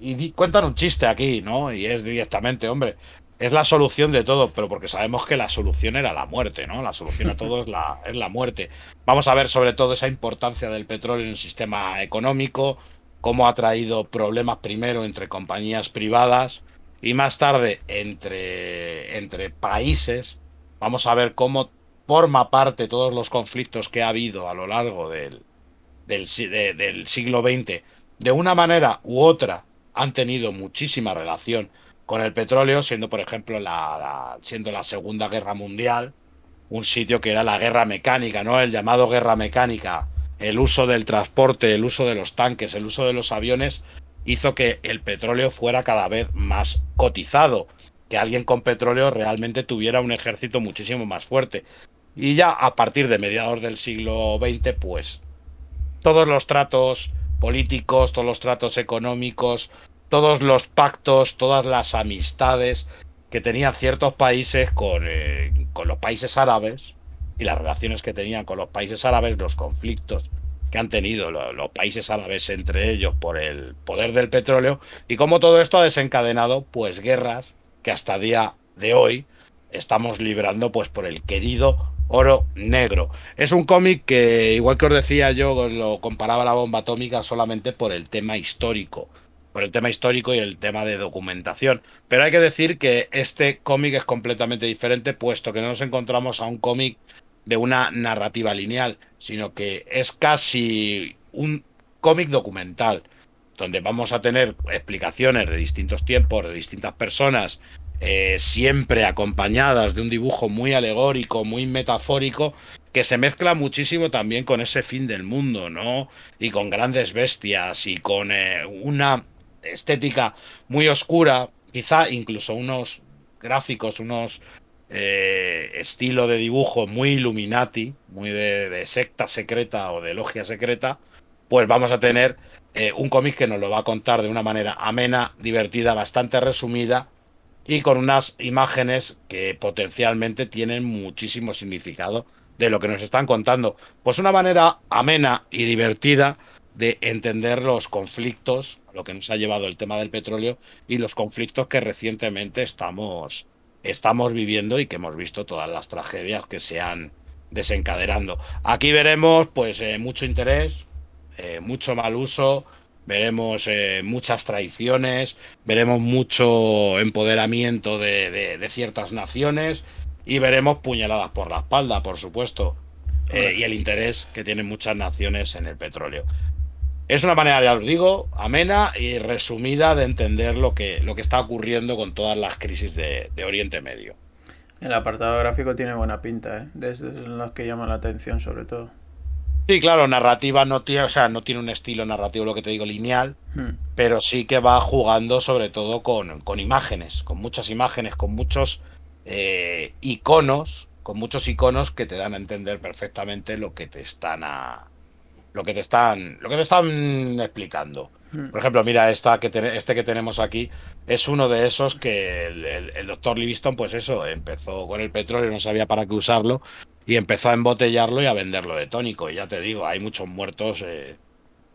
y cuentan un chiste aquí, ¿no? Y es directamente, hombre, es la solución de todo, pero porque sabemos que la solución era la muerte, ¿no? La solución a todo es la, es la muerte. Vamos a ver sobre todo esa importancia del petróleo en el sistema económico, cómo ha traído problemas primero entre compañías privadas y más tarde entre, entre países. Vamos a ver cómo forma parte todos los conflictos que ha habido a lo largo del, del, siglo XX. De una manera u otra han tenido muchísima relación con el petróleo, siendo por ejemplo la, la, siendo la Segunda Guerra Mundial un sitio que era la guerra mecánica, ¿no? El llamado guerra mecánica el uso del transporte, el uso de los tanques, el uso de los aviones, hizo que el petróleo fuera cada vez más cotizado, que alguien con petróleo realmente tuviera un ejército muchísimo más fuerte. Y ya a partir de mediados del siglo XX, pues todos los tratos políticos, todos los tratos económicos, todos los pactos, todas las amistades que tenían ciertos países con, eh, con los países árabes, y las relaciones que tenían con los países árabes, los conflictos que han tenido los, países árabes entre ellos por el poder del petróleo y cómo todo esto ha desencadenado pues guerras que hasta día de hoy estamos librando pues por el querido oro negro. Es un cómic que igual que os decía yo lo comparaba a la bomba atómica solamente por el tema histórico por el tema histórico y el tema de documentación. Pero hay que decir que este cómic es completamente diferente, puesto que no nos encontramos a un cómic de una narrativa lineal, sino que es casi un cómic documental, donde vamos a tener explicaciones de distintos tiempos, de distintas personas, eh, siempre acompañadas de un dibujo muy alegórico, muy metafórico, que se mezcla muchísimo también con ese fin del mundo, ¿no? Y con grandes bestias y con eh, una estética muy oscura, quizá incluso unos gráficos, unos eh, estilo de dibujo muy Illuminati, muy de, secta secreta o de logia secreta, pues vamos a tener eh, un cómic que nos lo va a contar de una manera amena, divertida, bastante resumida y con unas imágenes que potencialmente tienen muchísimo significado de lo que nos están contando. Pues una manera amena y divertida de entender los conflictos, lo que nos ha llevado el tema del petróleo y los conflictos que recientemente estamos, estamos viviendo y que hemos visto todas las tragedias que se han desencadenado. Aquí veremos pues eh, mucho interés, eh, mucho mal uso, veremos eh, muchas traiciones, veremos mucho empoderamiento de, ciertas naciones y veremos puñaladas por la espalda, por supuesto, y el interés que tienen muchas naciones en el petróleo es una manera, ya os digo, amena y resumida de entender lo que, lo que está ocurriendo con todas las crisis de, Oriente Medio. El apartado gráfico tiene buena pinta, ¿eh? Desde los que llaman la atención sobre todo. Sí, claro, narrativa no tiene, o no tiene un estilo narrativo, lo que te digo, lineal, hmm. pero sí que va jugando sobre todo con, imágenes, con muchas imágenes, con muchos eh, iconos, con muchos iconos que te dan a entender perfectamente lo que te están a, lo que te están, lo que te están explicando. Hmm. Por ejemplo, mira, esta que este que tenemos aquí es uno de esos que el, doctor Livingston, pues eso, empezó con el petróleo, no sabía para qué usarlo, y empezó a embotellarlo y a venderlo de tónico. Y ya te digo, hay muchos muertos eh,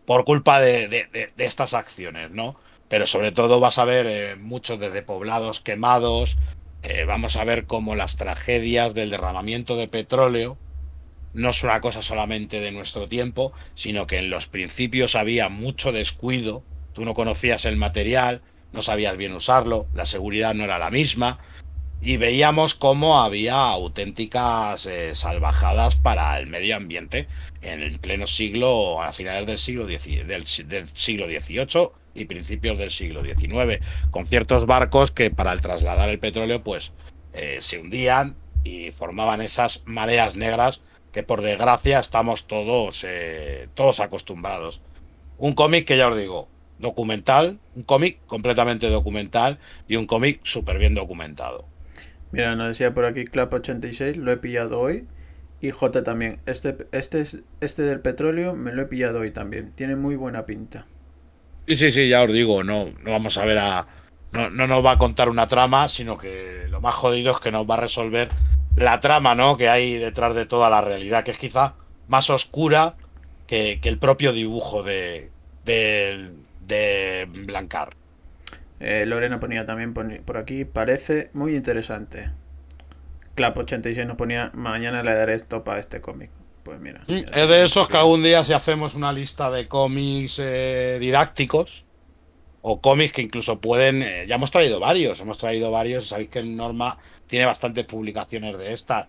por culpa de, estas acciones, ¿no? Pero sobre todo vas a ver eh, muchos desde poblados quemados, eh, vamos a ver cómo las tragedias del derramamiento de petróleo, no es una cosa solamente de nuestro tiempo, sino que en los principios había mucho descuido, tú no conocías el material, no sabías bien usarlo, la seguridad no era la misma, y veíamos cómo había auténticas eh, salvajadas para el medio ambiente en el pleno siglo, a finales del siglo, del, siglo XVIII y principios del siglo XIX, con ciertos barcos que para el trasladar el petróleo pues eh, se hundían y formaban esas mareas negras que por desgracia estamos todos, eh, todos acostumbrados. Un cómic que ya os digo, documental, un cómic completamente documental y un cómic súper bien documentado. Mira, nos decía por aquí Clap86, lo he pillado hoy. Y J también. Este, este, este del petróleo me lo he pillado hoy también. Tiene muy buena pinta. Sí, sí, sí, ya os digo, no, no vamos a ver a. No, no nos va a contar una trama, sino que lo más jodido es que nos va a resolver la trama ¿no? que hay detrás de toda la realidad, que es quizá más oscura que, el propio dibujo de, de, Blancar. Eh, Lorena ponía también por aquí, parece muy interesante. Clap86 nos ponía, mañana le daré stop a este cómic. Pues mira. es de esos que algún día si hacemos una lista de cómics eh, didácticos, o cómics que incluso pueden. Eh, ya hemos traído varios, hemos traído varios. Sabéis que Norma tiene bastantes publicaciones de esta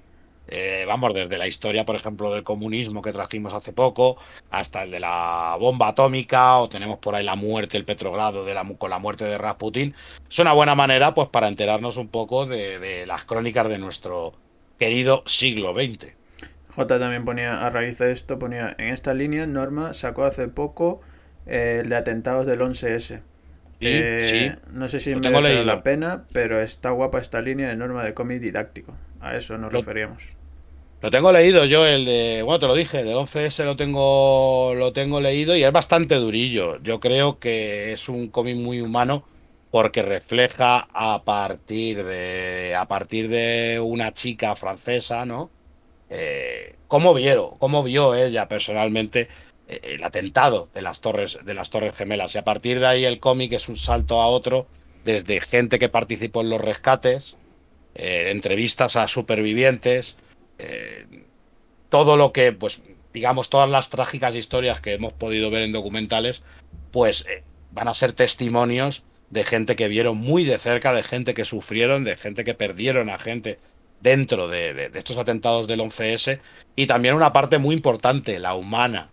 eh, vamos, desde la historia, por ejemplo, del comunismo que trajimos hace poco, hasta el de la bomba atómica, o tenemos por ahí la muerte, el Petrogrado de la, con la muerte de Rasputin. Es una buena manera, pues, para enterarnos un poco de, las crónicas de nuestro querido siglo XX. J también ponía, a raíz de esto, ponía, en esta línea, Norma sacó hace poco eh, el de atentados del 11S. Eh, no sé si me merece la pena, pero está guapa esta línea de norma de cómic didáctico. A eso nos referíamos. Lo tengo leído yo, el de. Bueno, te lo dije, el de 11S lo tengo, lo tengo leído y es bastante durillo. Yo creo que es un cómic muy humano porque refleja a partir de, a partir de una chica francesa, ¿no? Eh, cómo vieron, cómo vio ella personalmente el atentado de las Torres, de las torres Gemelas. Y a partir de ahí el cómic es un salto a otro, desde gente que participó en los rescates, eh, entrevistas a supervivientes, eh, todo lo que, pues, digamos, todas las trágicas historias que hemos podido ver en documentales, pues eh, van a ser testimonios de gente que vieron muy de cerca, de gente que sufrieron, de gente que perdieron a gente dentro de, de estos atentados del 11S, y también una parte muy importante, la humana,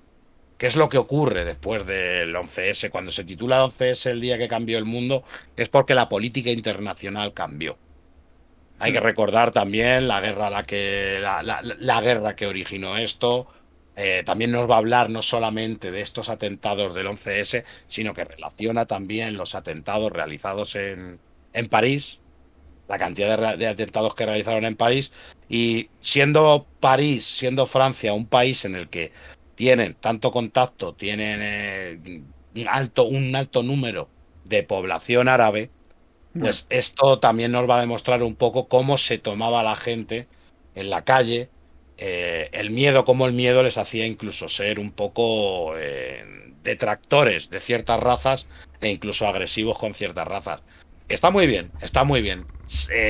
¿Qué es lo que ocurre después del 11S? Cuando se titula 11S el día que cambió el mundo, es porque la política internacional cambió. Hay que mm. recordar también la guerra, la que, la, guerra que originó esto. Eh, también nos va a hablar no solamente de estos atentados del 11S, sino que relaciona también los atentados realizados en, en París, la cantidad de, atentados que realizaron en París. Y siendo París, siendo Francia un país en el que tienen tanto contacto, tienen un, eh, alto, un alto número de población árabe, pues esto también nos va a demostrar un poco cómo se tomaba la gente en la calle, eh, el miedo, como el miedo les hacía incluso ser un poco eh, detractores de ciertas razas e incluso agresivos con ciertas razas. Está muy bien, está muy bien.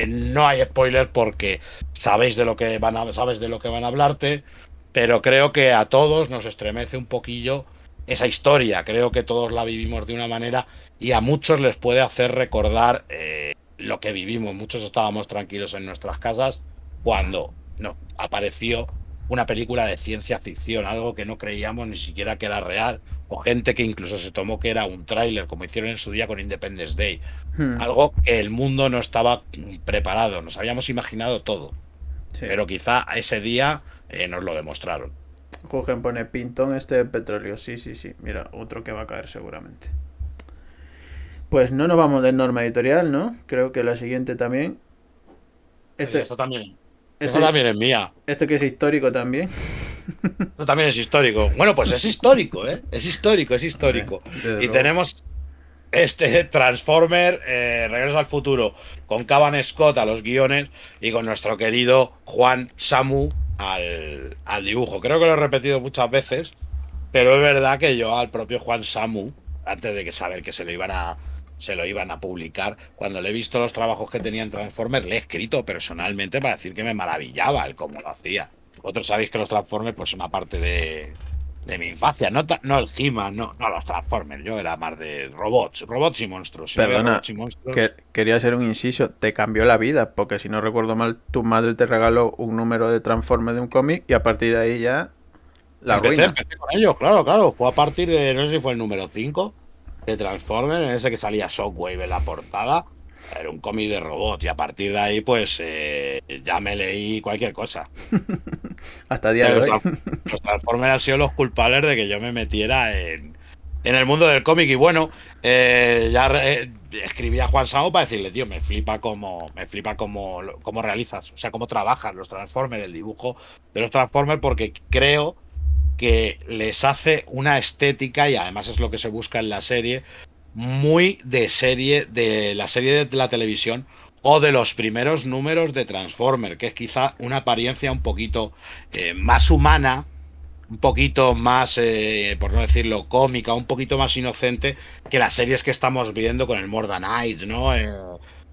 no hay spoiler porque sabéis de lo que van a, sabes de lo que van a hablarte pero creo que a todos nos estremece un poquillo esa historia. Creo que todos la vivimos de una manera y a muchos les puede hacer recordar eh, lo que vivimos. Muchos estábamos tranquilos en nuestras casas cuando no, apareció una película de ciencia ficción, algo que no creíamos ni siquiera que era real, o gente que incluso se tomó que era un tráiler, como hicieron en su día con Independence Day. Hmm. Algo que el mundo no estaba preparado, nos habíamos imaginado todo. Pero quizá ese día eh, nos lo demostraron. Jugen pone pintón este de petróleo. Sí, sí, sí. Mira, otro que va a caer seguramente. Pues no nos vamos de norma editorial, ¿no? Creo que la siguiente también. Este- esto también. Este- esto también es mía. Esto que es histórico también. Esto también es histórico. Bueno, pues es histórico, ¿eh? Es histórico, es histórico. Eh, y tenemos este Transformer eh, Regreso al Futuro con Caban Scott a los guiones y con nuestro querido Juan Samu al, dibujo. Creo que lo he repetido muchas veces, pero es verdad que yo al propio Juan Samu, antes de que saber que se lo iban a se lo iban a publicar, cuando le he visto los trabajos que tenía en Transformers, le he escrito personalmente para decir que me maravillaba el cómo lo hacía. Otros sabéis que los Transformers, pues una parte de, de mi infancia, no, no el no, no los Transformers, yo era más de robots, robots y monstruos. Perdona, Que, quería hacer un inciso, te cambió la vida, porque si no recuerdo mal, tu madre te regaló un número de Transformers de un cómic y a partir de ahí ya la empecé, Empecé con ellos, claro, claro, fue a partir de, no sé si fue el número 5 de Transformers, en ese que salía Shockwave en la portada, era un cómic de robot y a partir de ahí pues eh, ya me leí cualquier cosa. Hasta día de hoy. Los, Transformers han sido los culpables de que yo me metiera en, en el mundo del cómic y bueno, eh, ya eh, escribí a Juan Sao para decirle, tío, me flipa cómo, me flipa cómo, cómo realizas, o sea, cómo trabajas los Transformers, el dibujo de los Transformers, porque creo que les hace una estética y además es lo que se busca en la serie, muy de serie, de la serie de la televisión o de los primeros números de Transformer, que es quizá una apariencia un poquito eh, más humana, un poquito más, eh, por no decirlo, cómica, un poquito más inocente que las series que estamos viendo con el Mordan eh, Eyes ¿no?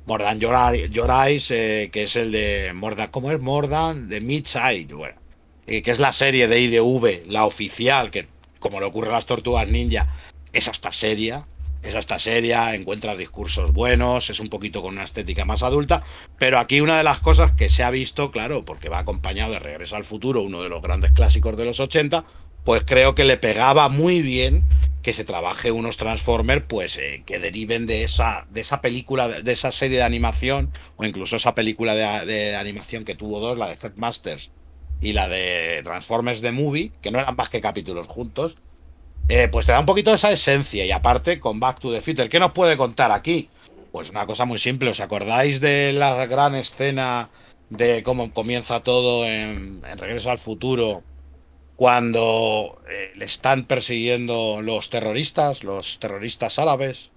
Mordan Llorais, eh, que es el de Mordan, ¿cómo es Mordan? De Midside, bueno, que es la serie de IDV, la oficial, que como le ocurre a las tortugas ninja, es hasta serie ...es hasta seria, encuentra discursos buenos, es un poquito con una estética más adulta, pero aquí una de las cosas que se ha visto, claro, porque va acompañado de Regreso al Futuro, uno de los grandes clásicos de los 80, pues creo que le pegaba muy bien que se trabaje unos Transformers pues eh, que deriven de esa, de esa película, de esa serie de animación, o incluso esa película de, animación que tuvo dos, la de Masters y la de Transformers de Movie, que no eran más que capítulos juntos, eh, pues te da un poquito esa esencia. Y aparte, con Back to the Future, ¿qué nos puede contar aquí? Pues una cosa muy simple. ¿Os acordáis de la gran escena de cómo comienza todo en, Regreso al Futuro? Cuando eh, le están persiguiendo los terroristas, los terroristas árabes.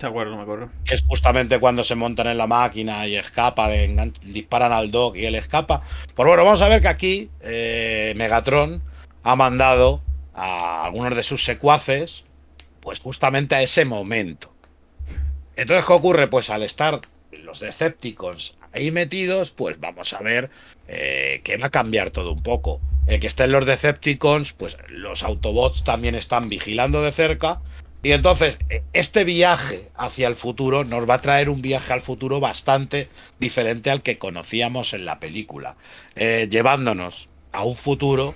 De acuerdo, me acuerdo. Es justamente cuando se montan en la máquina y escapa, disparan al Doc y él escapa. Pues bueno, vamos a ver que aquí eh, Megatron ha mandado a algunos de sus secuaces, pues justamente a ese momento. Entonces, ¿qué ocurre? Pues al estar los Decepticons ahí metidos, pues vamos a ver eh, que va a cambiar todo un poco. El que estén los Decepticons, pues los Autobots también están vigilando de cerca. Y entonces, e, este viaje hacia el futuro nos va a traer un viaje al futuro bastante diferente al que conocíamos en la película, eh, llevándonos a un futuro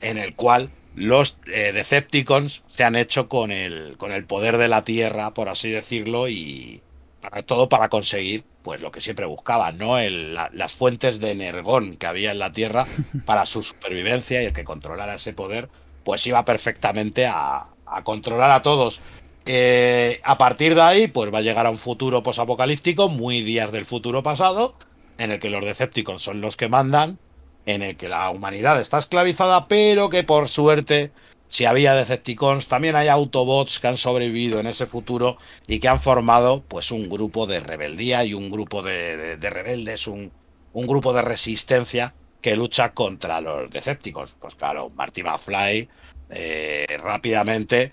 en el cual los eh, Decepticons se han hecho con el, con el poder de la Tierra, por así decirlo, y para todo para conseguir pues lo que siempre buscaban, ¿no? El, las fuentes de energón que había en la Tierra para su supervivencia y el que controlara ese poder, pues iba perfectamente a, a controlar a todos. Eh, a partir de ahí, pues va a llegar a un futuro posapocalíptico, muy días del futuro pasado, en el que los Decepticons son los que mandan, en el que la humanidad está esclavizada, pero que por suerte, si había Decepticons, también hay Autobots que han sobrevivido en ese futuro y que han formado pues un grupo de rebeldía y un grupo de, de, rebeldes, un, un, grupo de resistencia que lucha contra los Decepticons. Pues claro, Marty McFly eh, rápidamente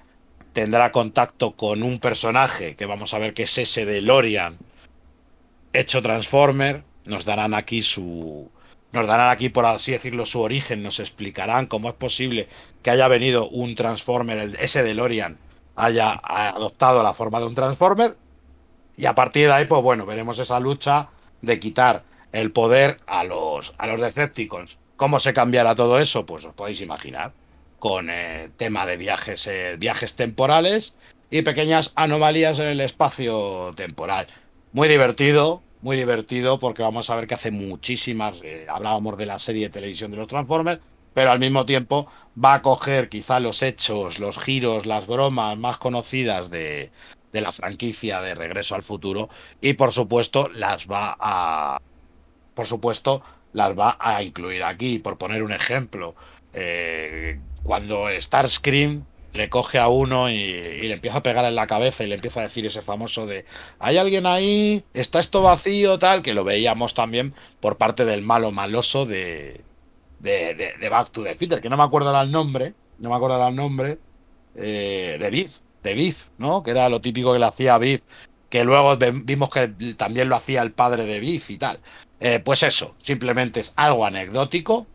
tendrá contacto con un personaje que vamos a ver que es ese de Lorian, hecho Transformer, nos darán aquí su, nos darán aquí, por así decirlo, su origen, nos explicarán cómo es posible que haya venido un Transformer, el ese Lorian, haya adoptado la forma de un Transformer. Y a partir de ahí, pues bueno, veremos esa lucha de quitar el poder a los, a los Decepticons. ¿Cómo se cambiará todo eso? Pues os podéis imaginar. Con el eh, tema de viajes, eh, viajes temporales y pequeñas anomalías en el espacio temporal. Muy divertido, muy divertido porque vamos a ver que hace muchísimas, eh, hablábamos de la serie de televisión de los Transformers, pero al mismo tiempo va a coger quizá los hechos, los giros, las bromas más conocidas de, de la franquicia de Regreso al Futuro y por supuesto las va a... Por supuesto las va a incluir aquí, por poner un ejemplo. Eh, cuando Starscream le coge a uno y, le empieza a pegar en la cabeza y le empieza a decir ese famoso de ¿hay alguien ahí? ¿Está esto vacío? tal, que lo veíamos también por parte del malo maloso de, de, Back to the Future, que no me acuerdo el nombre, no me acuerdo el nombre, eh, de Biff, de ¿no? Que era lo típico que le hacía a que luego vimos que también lo hacía el padre de Biff y tal. Eh, pues eso, simplemente es algo anecdótico,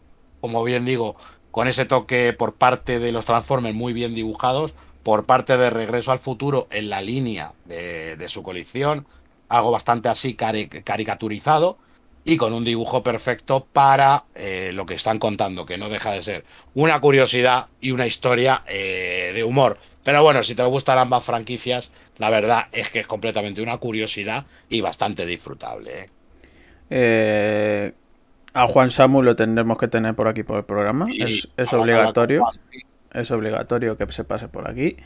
como bien digo, con ese toque por parte de los Transformers muy bien dibujados, por parte de Regreso al Futuro en la línea de, su colección, algo bastante así caricaturizado y con un dibujo perfecto para eh, lo que están contando, que no deja de ser una curiosidad y una historia eh, de humor. Pero bueno, si te gustan ambas franquicias, la verdad es que es completamente una curiosidad y bastante disfrutable. ¿eh? eh a Juan Samu lo tendremos que tener por aquí por el programa. es, obligatorio. Es obligatorio que se pase por aquí.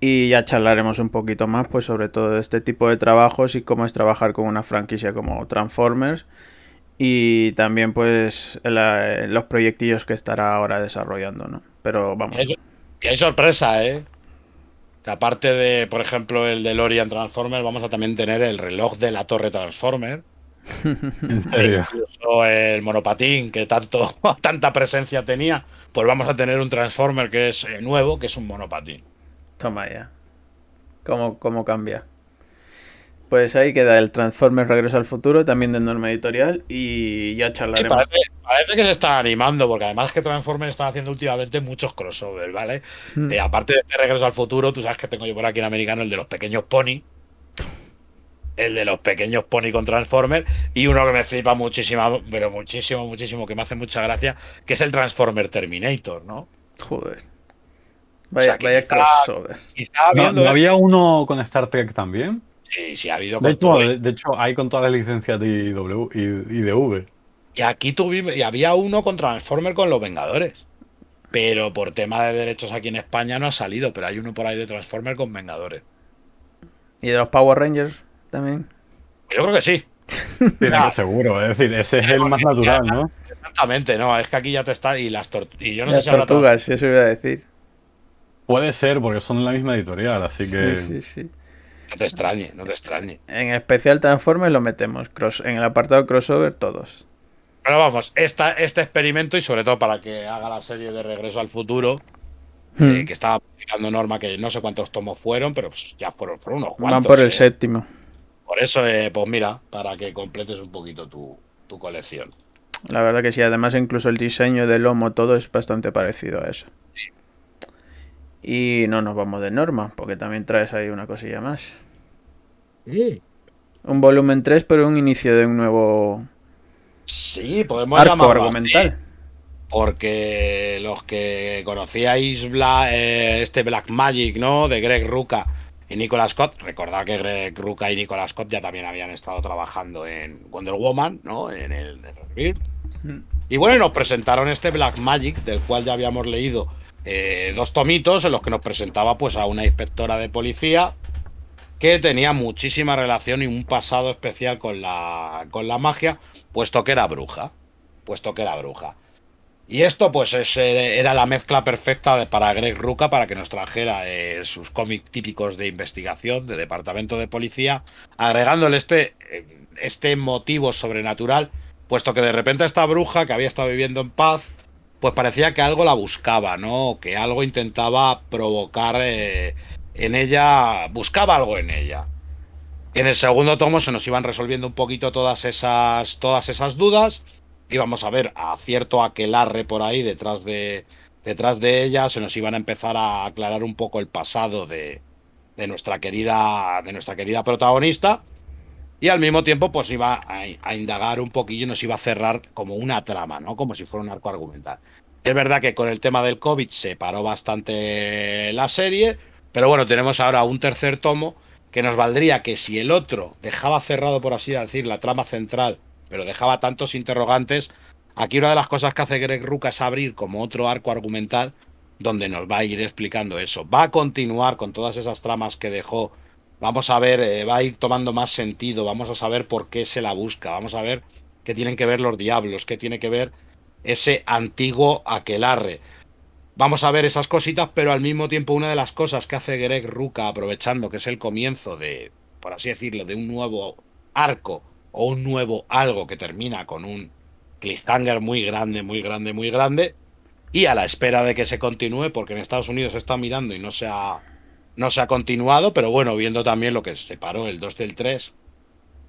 Y ya charlaremos un poquito más, pues sobre todo de este tipo de trabajos y cómo es trabajar con una franquicia como Transformers. Y también, pues, eh, los proyectillos que estará ahora desarrollando, ¿no? Pero vamos. Y hay, sorpresa, ¿eh? Que aparte de, por ejemplo, el de Lorian Transformers vamos a también tener el reloj de la Torre Transformer el monopatín, que tanto, tanta presencia tenía, pues vamos a tener un Transformer que es eh, nuevo, que es un monopatín. Toma ya. ¿Cómo, cambia? Pues ahí queda el Transformer Regreso al Futuro, también de norma editorial, y ya charlaremos. parece, que se están animando, porque además que Transformers están haciendo últimamente muchos crossovers, ¿vale? Hmm. Eh, aparte de este Regreso al Futuro, tú sabes que tengo yo por aquí en americano el de los pequeños pony, el de los pequeños Pony con Transformers y uno que me flipa muchísimo, pero muchísimo, muchísimo, que me hace mucha gracia, que es el Transformer Terminator, ¿no? Joder. Vaya, o había uno con Star Trek también? Sí, sí, ha habido. De, hecho, hay con todas las licencias de IW y, y de V. Y aquí tuvimos, y había uno con Transformer con los Vengadores. Pero por tema de derechos aquí en España no ha salido, pero hay uno por ahí de Transformer con Vengadores. ¿Y de los Power Rangers? también. Yo creo que sí. seguro, es decir, ese es el más natural, ¿no? Exactamente, no, es que aquí ya te está y las tortugas. Y yo no sé si eso iba a decir. Puede ser, porque son de la misma editorial, así que. Sí, sí, sí. No te extrañe, no te extrañe. En especial Transformers lo metemos. En el apartado crossover, todos. Pero vamos, esta, este experimento, y sobre todo para que haga la serie de Regreso al Futuro, eh, hmm. que estaba publicando Norma, que no sé cuántos tomos fueron, pero ya fueron por unos cuantos. Van por el eh. séptimo. Por eso, eh, pues mira, para que completes un poquito tu, colección. La verdad que sí, además incluso el diseño del lomo, todo es bastante parecido a eso. Y no nos vamos de norma, porque también traes ahí una cosilla más. Sí. Mm. Un volumen 3, pero un inicio de un nuevo... Sí, podemos arco argumental. porque los que conocíais eh, este Black Magic, ¿no? De Greg Ruca y Nicolas Scott, recordad que Greg Ruka y Nicolas Scott ya también habían estado trabajando en Wonder Woman, ¿no? En el, mm. Y bueno, nos presentaron este Black Magic, del cual ya habíamos leído eh, dos tomitos, en los que nos presentaba pues a una inspectora de policía que tenía muchísima relación y un pasado especial con la, con la magia, puesto que era bruja. Puesto que era bruja. Y esto, pues, eh, era la mezcla perfecta para Greg Ruca para que nos trajera eh, sus cómics típicos de investigación, de departamento de policía, agregándole este, eh, este motivo sobrenatural, puesto que de repente esta bruja que había estado viviendo en paz, pues parecía que algo la buscaba, ¿no? Que algo intentaba provocar en ella, buscaba algo en ella. En el segundo tomo se nos iban resolviendo un poquito todas esas, todas esas dudas íbamos a ver a cierto aquelarre por ahí detrás de, detrás de ella, se nos iban a empezar a aclarar un poco el pasado de, de nuestra, querida, de nuestra querida protagonista. Y al mismo tiempo, pues iba a, indagar un poquillo nos iba a cerrar como una trama, ¿no? Como si fuera un arco argumental. Es verdad que con el tema del COVID se paró bastante la serie, pero bueno, tenemos ahora un tercer tomo que nos valdría que si el otro dejaba cerrado, por así decir, la trama central pero dejaba tantos interrogantes. Aquí una de las cosas que hace Greg Ruca es abrir como otro arco argumental donde nos va a ir explicando eso. Va a continuar con todas esas tramas que dejó. Vamos a ver, eh, va a ir tomando más sentido, vamos a saber por qué se la busca, vamos a ver qué tienen que ver los diablos, qué tiene que ver ese antiguo aquelarre. Vamos a ver esas cositas, pero al mismo tiempo una de las cosas que hace Greg Ruca, aprovechando que es el comienzo de, por así decirlo, de un nuevo arco o un nuevo algo que termina con un cliffhanger muy grande, muy grande, muy grande, y a la espera de que se continúe, porque en Estados Unidos se está mirando y no se ha, no se ha continuado, pero bueno, viendo también lo que se separó el 2 del 3,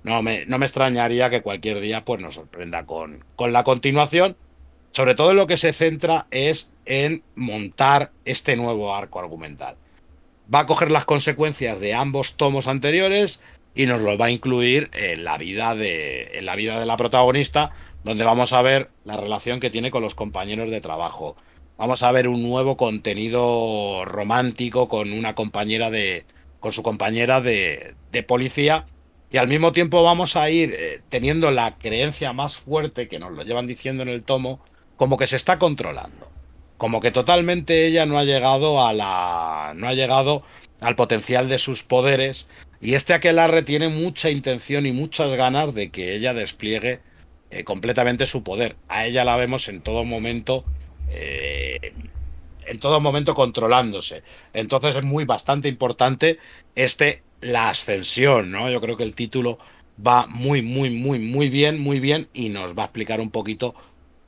no me, no me extrañaría que cualquier día pues, nos sorprenda con, con la continuación. Sobre todo lo que se centra es en montar este nuevo arco argumental. Va a coger las consecuencias de ambos tomos anteriores, y nos lo va a incluir en la vida de, en la, vida de la protagonista, donde vamos a ver la relación que tiene con los compañeros de trabajo. Vamos a ver un nuevo contenido romántico con una compañera de. con su compañera de, de policía. Y al mismo tiempo vamos a ir eh, teniendo la creencia más fuerte, que nos lo llevan diciendo en el tomo, como que se está controlando. Como que totalmente ella no ha llegado a la. no ha llegado al potencial de sus poderes y este aquelarre tiene mucha intención y muchas ganas de que ella despliegue eh, completamente su poder. A ella la vemos en todo momento. Eh, en todo momento controlándose. Entonces es muy bastante importante este la ascensión, ¿no? Yo creo que el título va muy, muy, muy, muy bien, muy bien y nos va a explicar un poquito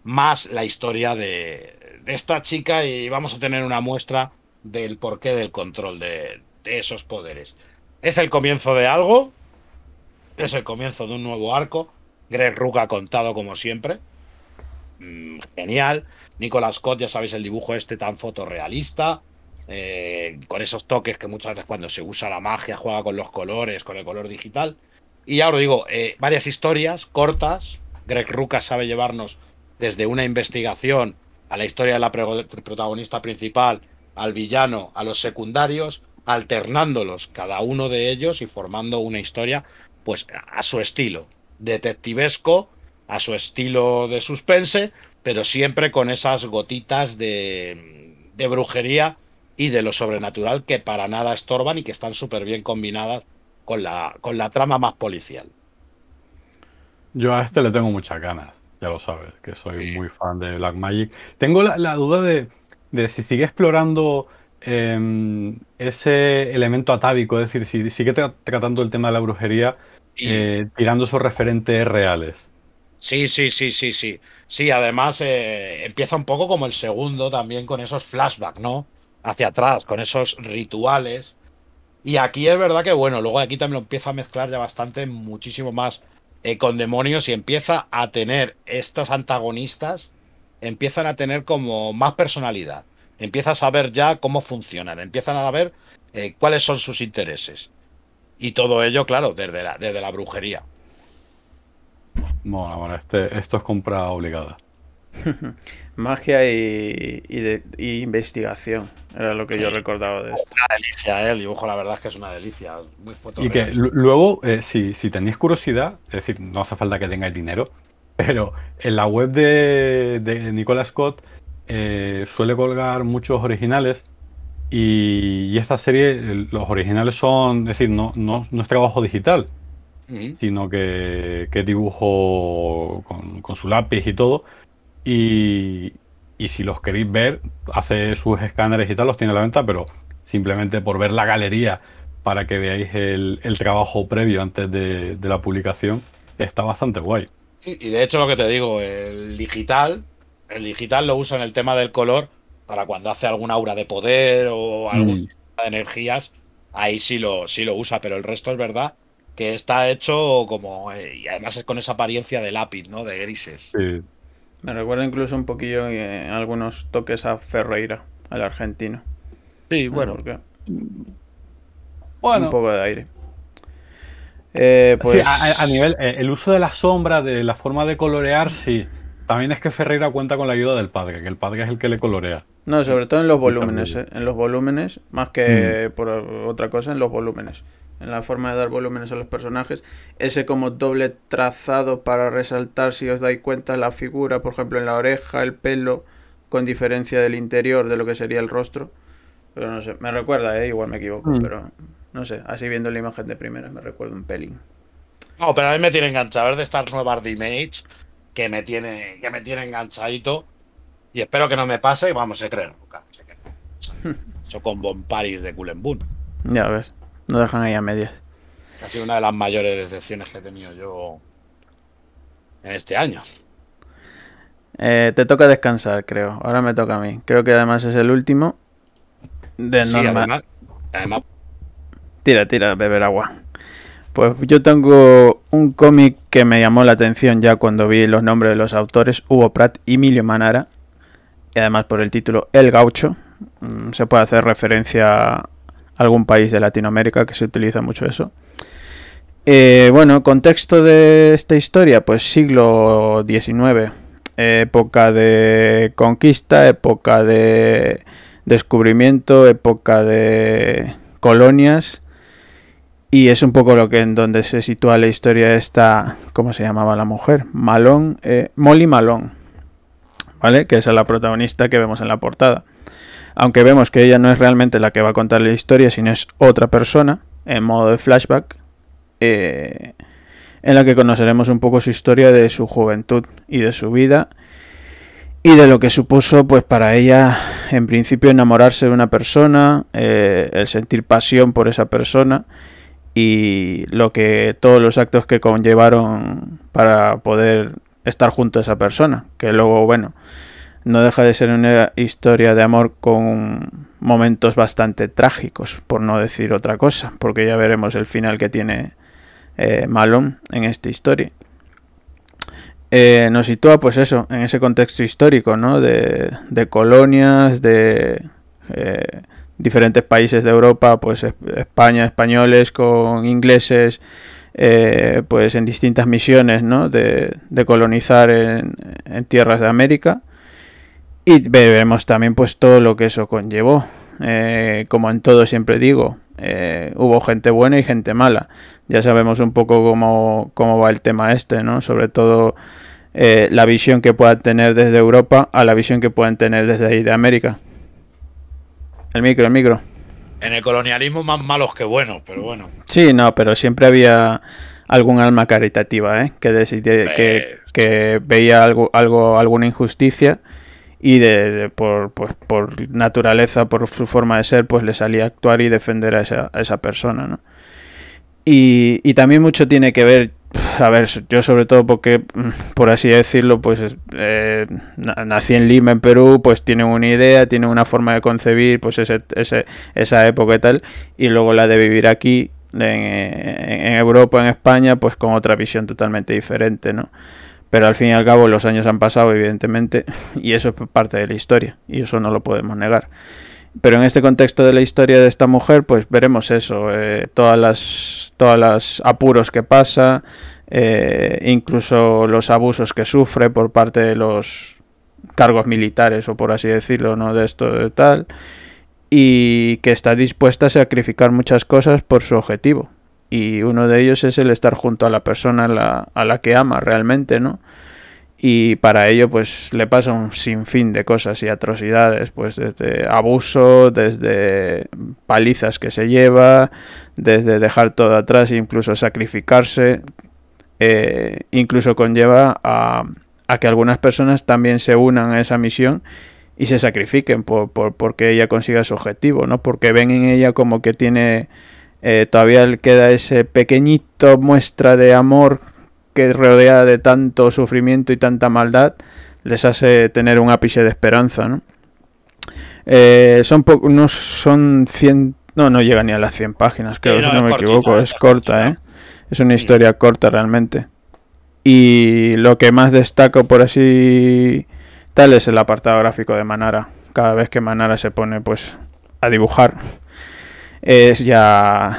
más la historia de, esta chica y vamos a tener una muestra del porqué del control de, de esos poderes. Es el comienzo de algo. Es el comienzo de un nuevo arco. Greg Ruka ha contado como siempre. Mm, genial. Nicolas Scott, ya sabéis, el dibujo este tan fotorrealista. Eh, con esos toques que muchas veces cuando se usa la magia juega con los colores, con el color digital. Y ahora digo, eh, varias historias cortas. Greg Ruka sabe llevarnos desde una investigación a la historia de la protagonista principal, al villano, a los secundarios, alternándolos cada uno de ellos y formando una historia pues a su estilo, detectivesco, a su estilo de suspense, pero siempre con esas gotitas de, brujería y de lo sobrenatural que para nada estorban y que están súper bien combinadas con la, con la trama más policial. Yo a este le tengo muchas ganas, ya lo sabes, que soy muy fan de Black Magic. Tengo la, duda de, de si sigue explorando Em, ese elemento atávico, es decir, si sigue tratando el tema de la brujería, eh, tirando sus referentes reales. Sí, sí, sí, sí, sí. Sí, además eh, empieza un poco como el segundo también con esos flashbacks, ¿no? Hacia atrás, con esos rituales. Y aquí es verdad que, bueno, luego aquí también lo empieza a mezclar ya bastante, muchísimo más eh, con demonios y empieza a tener estos antagonistas, empiezan a tener como más personalidad. ...empieza a saber ya cómo funcionan, empiezan a ver eh, cuáles son sus intereses. Y todo ello, claro, desde la, desde la brujería. Bueno, este, bueno, esto es compra obligada. Magia y, investigación. Era lo que yo recordaba de esto. Una delicia, eh, el dibujo, la verdad es que es una delicia. Muy y que luego, eh, si, tenéis curiosidad, es decir, no hace falta que tengáis dinero, pero en la web de, de Nicola Scott eh, suele colgar muchos originales y, esta serie, los originales son, es decir, no, no, es trabajo digital, mm. sino que, que dibujo con, su lápiz y todo. Y, si los queréis ver, hace sus escáneres y tal, los tiene a la venta, pero simplemente por ver la galería para que veáis el, trabajo previo antes de, de la publicación, está bastante guay. Y de hecho lo que te digo, el digital el digital lo usa en el tema del color para cuando hace algún aura de poder o algún mm. de energías, ahí sí lo, lo usa, pero el resto es verdad que está hecho como, eh, y además es con esa apariencia de lápiz, ¿no? De grises. Sí. Me recuerda incluso un poquillo eh, algunos toques a Ferreira, al argentino. Sí, bueno. Un poco de aire. Eh, pues... a, a, nivel, el uso de la sombra, de la forma de colorear, sí. También es que Ferreira cuenta con la ayuda del padre, que el padre es el que le colorea. No, sobre todo en los volúmenes, ¿eh? en los volúmenes, más que mm. por otra cosa, en los volúmenes. En la forma de dar volúmenes a los personajes. Ese como doble trazado para resaltar, si os dais cuenta, la figura, por ejemplo, en la oreja, el pelo, con diferencia del interior de lo que sería el rostro. Pero no sé, me recuerda, ¿eh? igual me equivoco, mm. pero no sé, así viendo la imagen de primera me recuerda un pelín. No, pero a mí me tiene enganchado. ver, de estas nuevas que me tiene, que me tiene enganchadito. Y espero que no me pase y vamos a creer, Eso con Bomparis de Culembun. Ya ves, no dejan ahí a medias. Ha sido una de las mayores decepciones que he tenido yo en este año. Eh, te toca descansar, creo. Ahora me toca a mí. Creo que además es el último. De normal Tira, tira, beber agua. Pues yo tengo un cómic que me llamó la atención ya cuando vi los nombres de los autores, Hugo Pratt y Emilio Manara, y además por el título El Gaucho. Mm, se puede hacer referencia a algún país de Latinoamérica que se utiliza mucho eso. Eh, bueno, contexto de esta historia, pues siglo XIX, época de conquista, época de descubrimiento, época de colonias y es un poco lo que en donde se sitúa la historia de esta, ¿cómo se llamaba la mujer? Malón, eh, Molly Malone, ¿vale? Que es la protagonista que vemos en la portada. Aunque vemos que ella no es realmente la que va a contar la historia, sino es otra persona, en modo de flashback, eh, en la que conoceremos un poco su historia de su juventud y de su vida y de lo que supuso pues para ella en principio enamorarse de una persona, eh, el sentir pasión por esa persona y lo que todos los actos que conllevaron para poder estar junto a esa persona, que luego, bueno, no deja de ser una historia de amor con momentos bastante trágicos, por no decir otra cosa, porque ya veremos el final que tiene eh, Malón en esta historia. Eh, nos sitúa, pues eso, en ese contexto histórico, ¿no? De, colonias, de eh, diferentes países de Europa, pues España, españoles con ingleses, eh, pues en distintas misiones de, colonizar en, tierras de América. Y vemos también pues todo lo que eso conllevó. Eh, como en todo siempre digo, eh, hubo gente buena y gente mala. Ya sabemos un poco cómo, va el tema este, ¿no? Sobre todo la visión que puedan tener desde Europa a la visión que pueden tener desde ahí de América. El micro, el micro. En el colonialismo más malos que buenos, pero bueno. Sí, no, pero siempre había algún alma caritativa, ¿eh? Que, decidía, que, veía algo, algo, alguna injusticia y de, por, pues, por naturaleza, por su forma de ser, pues le salía a actuar y defender a esa, persona, ¿no? y, también mucho tiene que ver, a ver, yo sobre todo porque, por así decirlo, pues eh, nací en Lima, en Perú, pues tienen una idea, tienen una forma de concebir, pues esa época y tal, y luego la de vivir aquí, en, en, Europa, en España, pues con otra visión totalmente diferente, ¿no? Pero al fin y al cabo los años han pasado, evidentemente, y eso es parte de la historia, y eso no lo podemos negar pero en este contexto de la historia de esta mujer, pues veremos eso, eh, todas las apuros que pasa, eh, incluso los abusos que sufre por parte de los cargos militares o por así decirlo, no de esto de tal, y que está dispuesta a sacrificar muchas cosas por su objetivo. Y uno de ellos es el estar junto a la persona a la que ama realmente, ¿no? y para ello pues le pasa un sinfín de cosas y atrocidades, pues desde abuso, desde palizas que se lleva, desde dejar todo atrás e incluso sacrificarse, eh, incluso conlleva a, que algunas personas también se unan a esa misión y se sacrifiquen por, por porque ella consiga su objetivo, ¿no? Porque ven en ella como que tiene eh, todavía le queda ese pequeñito muestra de amor que rodea de tanto sufrimiento y tanta maldad les hace tener un ápice de esperanza, ¿no? Eh, son no son 100, no, no llega ni a las 100 páginas, creo, no, si no me equivoco, es corta, ¿eh? Es una historia corta realmente. Y lo que más destaco por así tal es el apartado gráfico de Manara. Cada vez que Manara se pone pues a dibujar es ya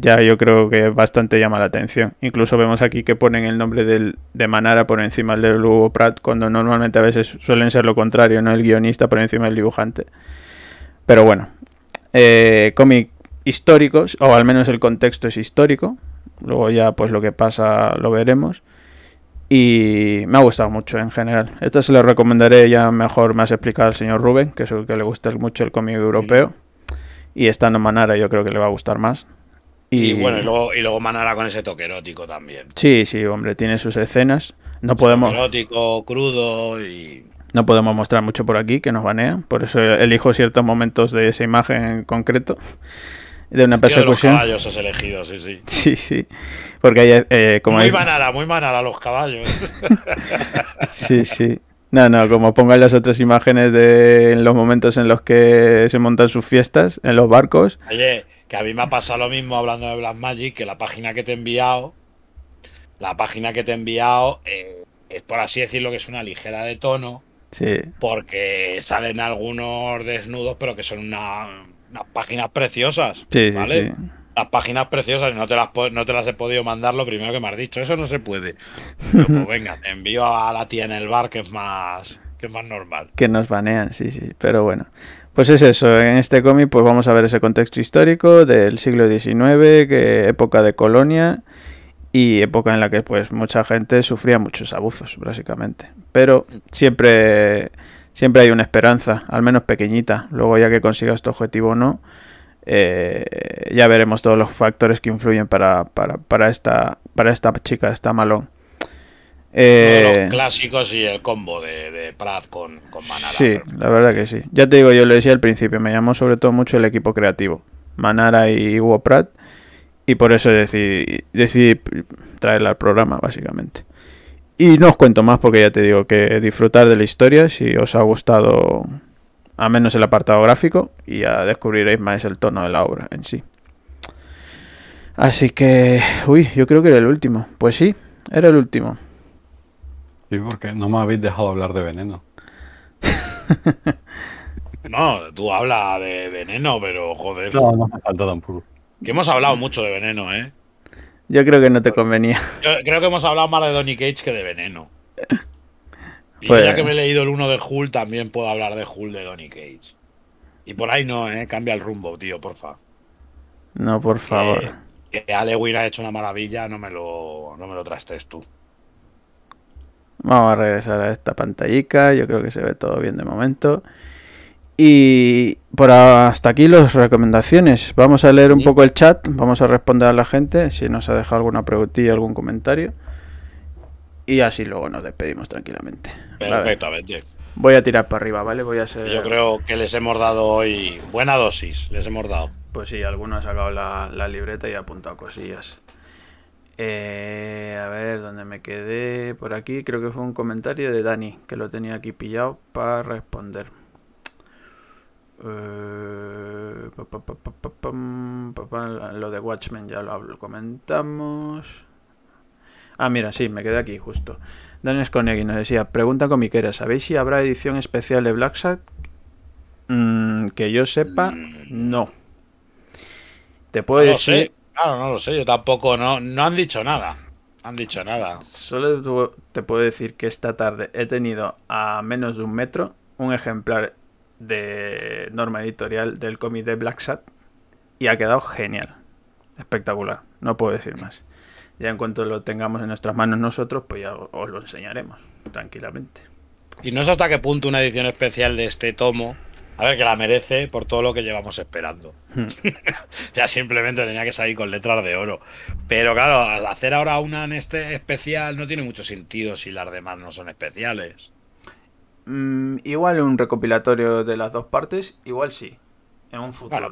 ya yo creo que bastante llama la atención. Incluso vemos aquí que ponen el nombre de Manara por encima del de Hugo Pratt, cuando normalmente a veces suelen ser lo contrario, ¿no? El guionista por encima del dibujante. Pero bueno, eh, cómic históricos o al menos el contexto es histórico. Luego ya pues lo que pasa lo veremos. Y me ha gustado mucho en general. Esto se la recomendaré ya mejor, más explicado al señor Rubén, que es el que le gusta mucho el cómic europeo. Y estando Manara yo creo que le va a gustar más. Y, bueno, y luego, Manara con ese toque erótico también. Sí, sí, hombre, tiene sus escenas. No podemos. Erótico, crudo y. No podemos mostrar mucho por aquí, que nos banean. Por eso elijo ciertos momentos de esa imagen en concreto. De una persecución. los caballos sí, sí. Sí, sí. Porque hay, eh, como Muy manara, muy manara los caballos. sí, sí. No, no, como pongan las otras imágenes de los momentos en los que se montan sus fiestas, en los barcos. Que a mí me ha pasado lo mismo hablando de Magic que la página que te he enviado, la página que te he enviado eh, es por así decirlo que es una ligera de tono. Sí. Porque salen algunos desnudos, pero que son unas páginas preciosas. Sí, ¿vale? Sí, las páginas preciosas no te las, no te las he podido mandar lo primero que me has dicho. Eso no se puede. Pero, pues venga, te envío a la tía en el bar que es más que es más normal. Que nos banean, sí, sí, pero bueno. Pues es eso, en este cómic pues vamos a ver ese contexto histórico del siglo XIX, que época de colonia y época en la que pues mucha gente sufría muchos abusos, básicamente. Pero siempre, siempre hay una esperanza, al menos pequeñita. Luego ya que consiga este objetivo o no, eh, ya veremos todos los factores que influyen para, para, para, esta, para esta chica, esta malón. Eh, los clásicos y el combo de, de con, Manara. Sí, la verdad que sí. Ya te digo, yo lo decía al principio, me llamó sobre todo mucho el equipo creativo. Manara y Hugo Prat. Y por eso decidí, decidí traerla al programa, básicamente. Y no os cuento más porque ya te digo que disfrutar de la historia, si os ha gustado, a menos el apartado gráfico, y ya descubriréis más el tono de la obra en sí. Así que, uy, yo creo que era el último. Pues sí, era el último. Sí, porque no me habéis dejado hablar de veneno. no, tú hablas de veneno, pero joder. No, no me tampoco. Que hemos hablado mucho de veneno, ¿eh? Yo creo que no te convenía. creo que hemos hablado más de Donny Cage que de veneno. Y ya pues- que me he leído el uno de Hull, también puedo hablar de Hull de Donny Cage. Y por ahí no, ¿eh? Cambia el rumbo, tío, porfa. No, por favor. que Alewin ha hecho una maravilla, no me lo, no me lo trastes tú. Vamos a regresar a esta pantallica. Yo creo que se ve todo bien de momento. Y por hasta aquí las recomendaciones. Vamos a leer un poco el chat, vamos a responder a la gente si nos ha dejado alguna preguntilla, algún comentario. Y así luego nos despedimos tranquilamente. Perfectamente. Voy a tirar para arriba, ¿vale? Voy a ser... Yo creo que les hemos dado hoy buena dosis, les hemos dado. Pues sí, alguno ha sacado la, la libreta y ha apuntado cosillas. Eh, a ver, ¿dónde me quedé? Por aquí creo que fue un comentario de Dani, que lo tenía aquí pillado para responder. Eh, lo de Watchmen ya lo comentamos. Ah, mira, sí, me quedé aquí justo. Dani Sconegui nos decía, pregunta comiquera, ¿sabéis si habrá edición especial de Black mm, que yo sepa, mm. no. Te puedo decir... Claro, no lo sé, yo tampoco, no, no han dicho nada. han dicho nada. Solo te puedo decir que esta tarde he tenido a menos de un metro un ejemplar de norma editorial del cómic de Black Sat y ha quedado genial. Espectacular, no puedo decir más. Ya en cuanto lo tengamos en nuestras manos nosotros, pues ya os lo enseñaremos tranquilamente. Y no sé hasta qué punto una edición especial de este tomo a ver, que la merece por todo lo que llevamos esperando. Hmm. ya simplemente tenía que salir con letras de oro. Pero claro, hacer ahora una en este especial no tiene mucho sentido si las demás no son especiales. Mm, igual un recopilatorio de las dos partes, igual sí. En un futuro.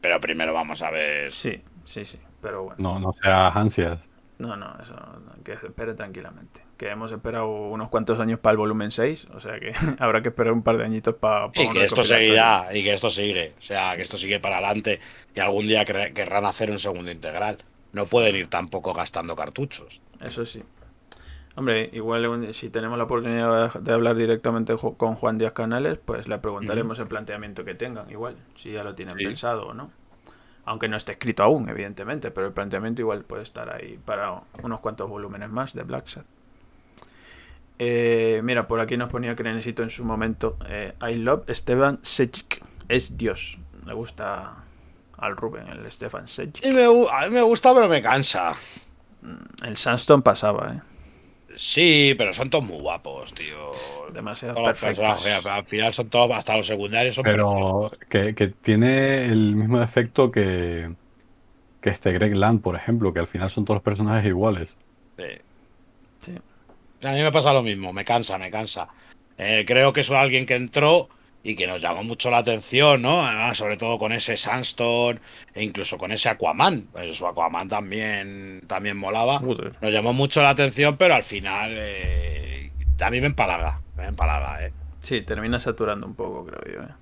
pero, primero vamos a ver. Sí, sí, sí. Pero bueno. No, no seas ansias. No, no, eso. que espere tranquilamente que hemos esperado unos cuantos años para el volumen 6, o sea que habrá que esperar un par de añitos para... y que esto seguirá, y que esto sigue, o sea, que esto sigue para adelante, y algún día querrán hacer un segundo integral. No pueden ir tampoco gastando cartuchos. Eso sí. Hombre, igual si tenemos la oportunidad de hablar directamente con Juan Díaz Canales, pues le preguntaremos el planteamiento que tengan, igual, si ya lo tienen pensado o no. Aunque no esté escrito aún, evidentemente, pero el planteamiento igual puede estar ahí para unos cuantos volúmenes más de Black eh, mira, por aquí nos ponía necesito en su momento. Eh, I love Esteban Sechik, Es Dios. Me gusta al Rubén, el Esteban Y a mí me gusta, pero me cansa. Mm, el Sandstone pasaba, ¿eh? Sí, pero son todos muy guapos, tío. Demasiado al final son todos, hasta los secundarios son Pero que, tiene el mismo efecto que, que este Greg Land, por ejemplo, que al final son todos los personajes iguales. Sí. A mí me pasa lo mismo, me cansa, me cansa. Eh, creo que es alguien que entró y que nos llamó mucho la atención, ¿no? sobre todo con ese Sandstorm e incluso con ese Aquaman. su pues Aquaman también, también molaba. Nos llamó mucho la atención, pero al final eh, a mí me empalaga, me empalaga, ¿eh? Sí, termina saturando un poco, creo yo. ¿eh?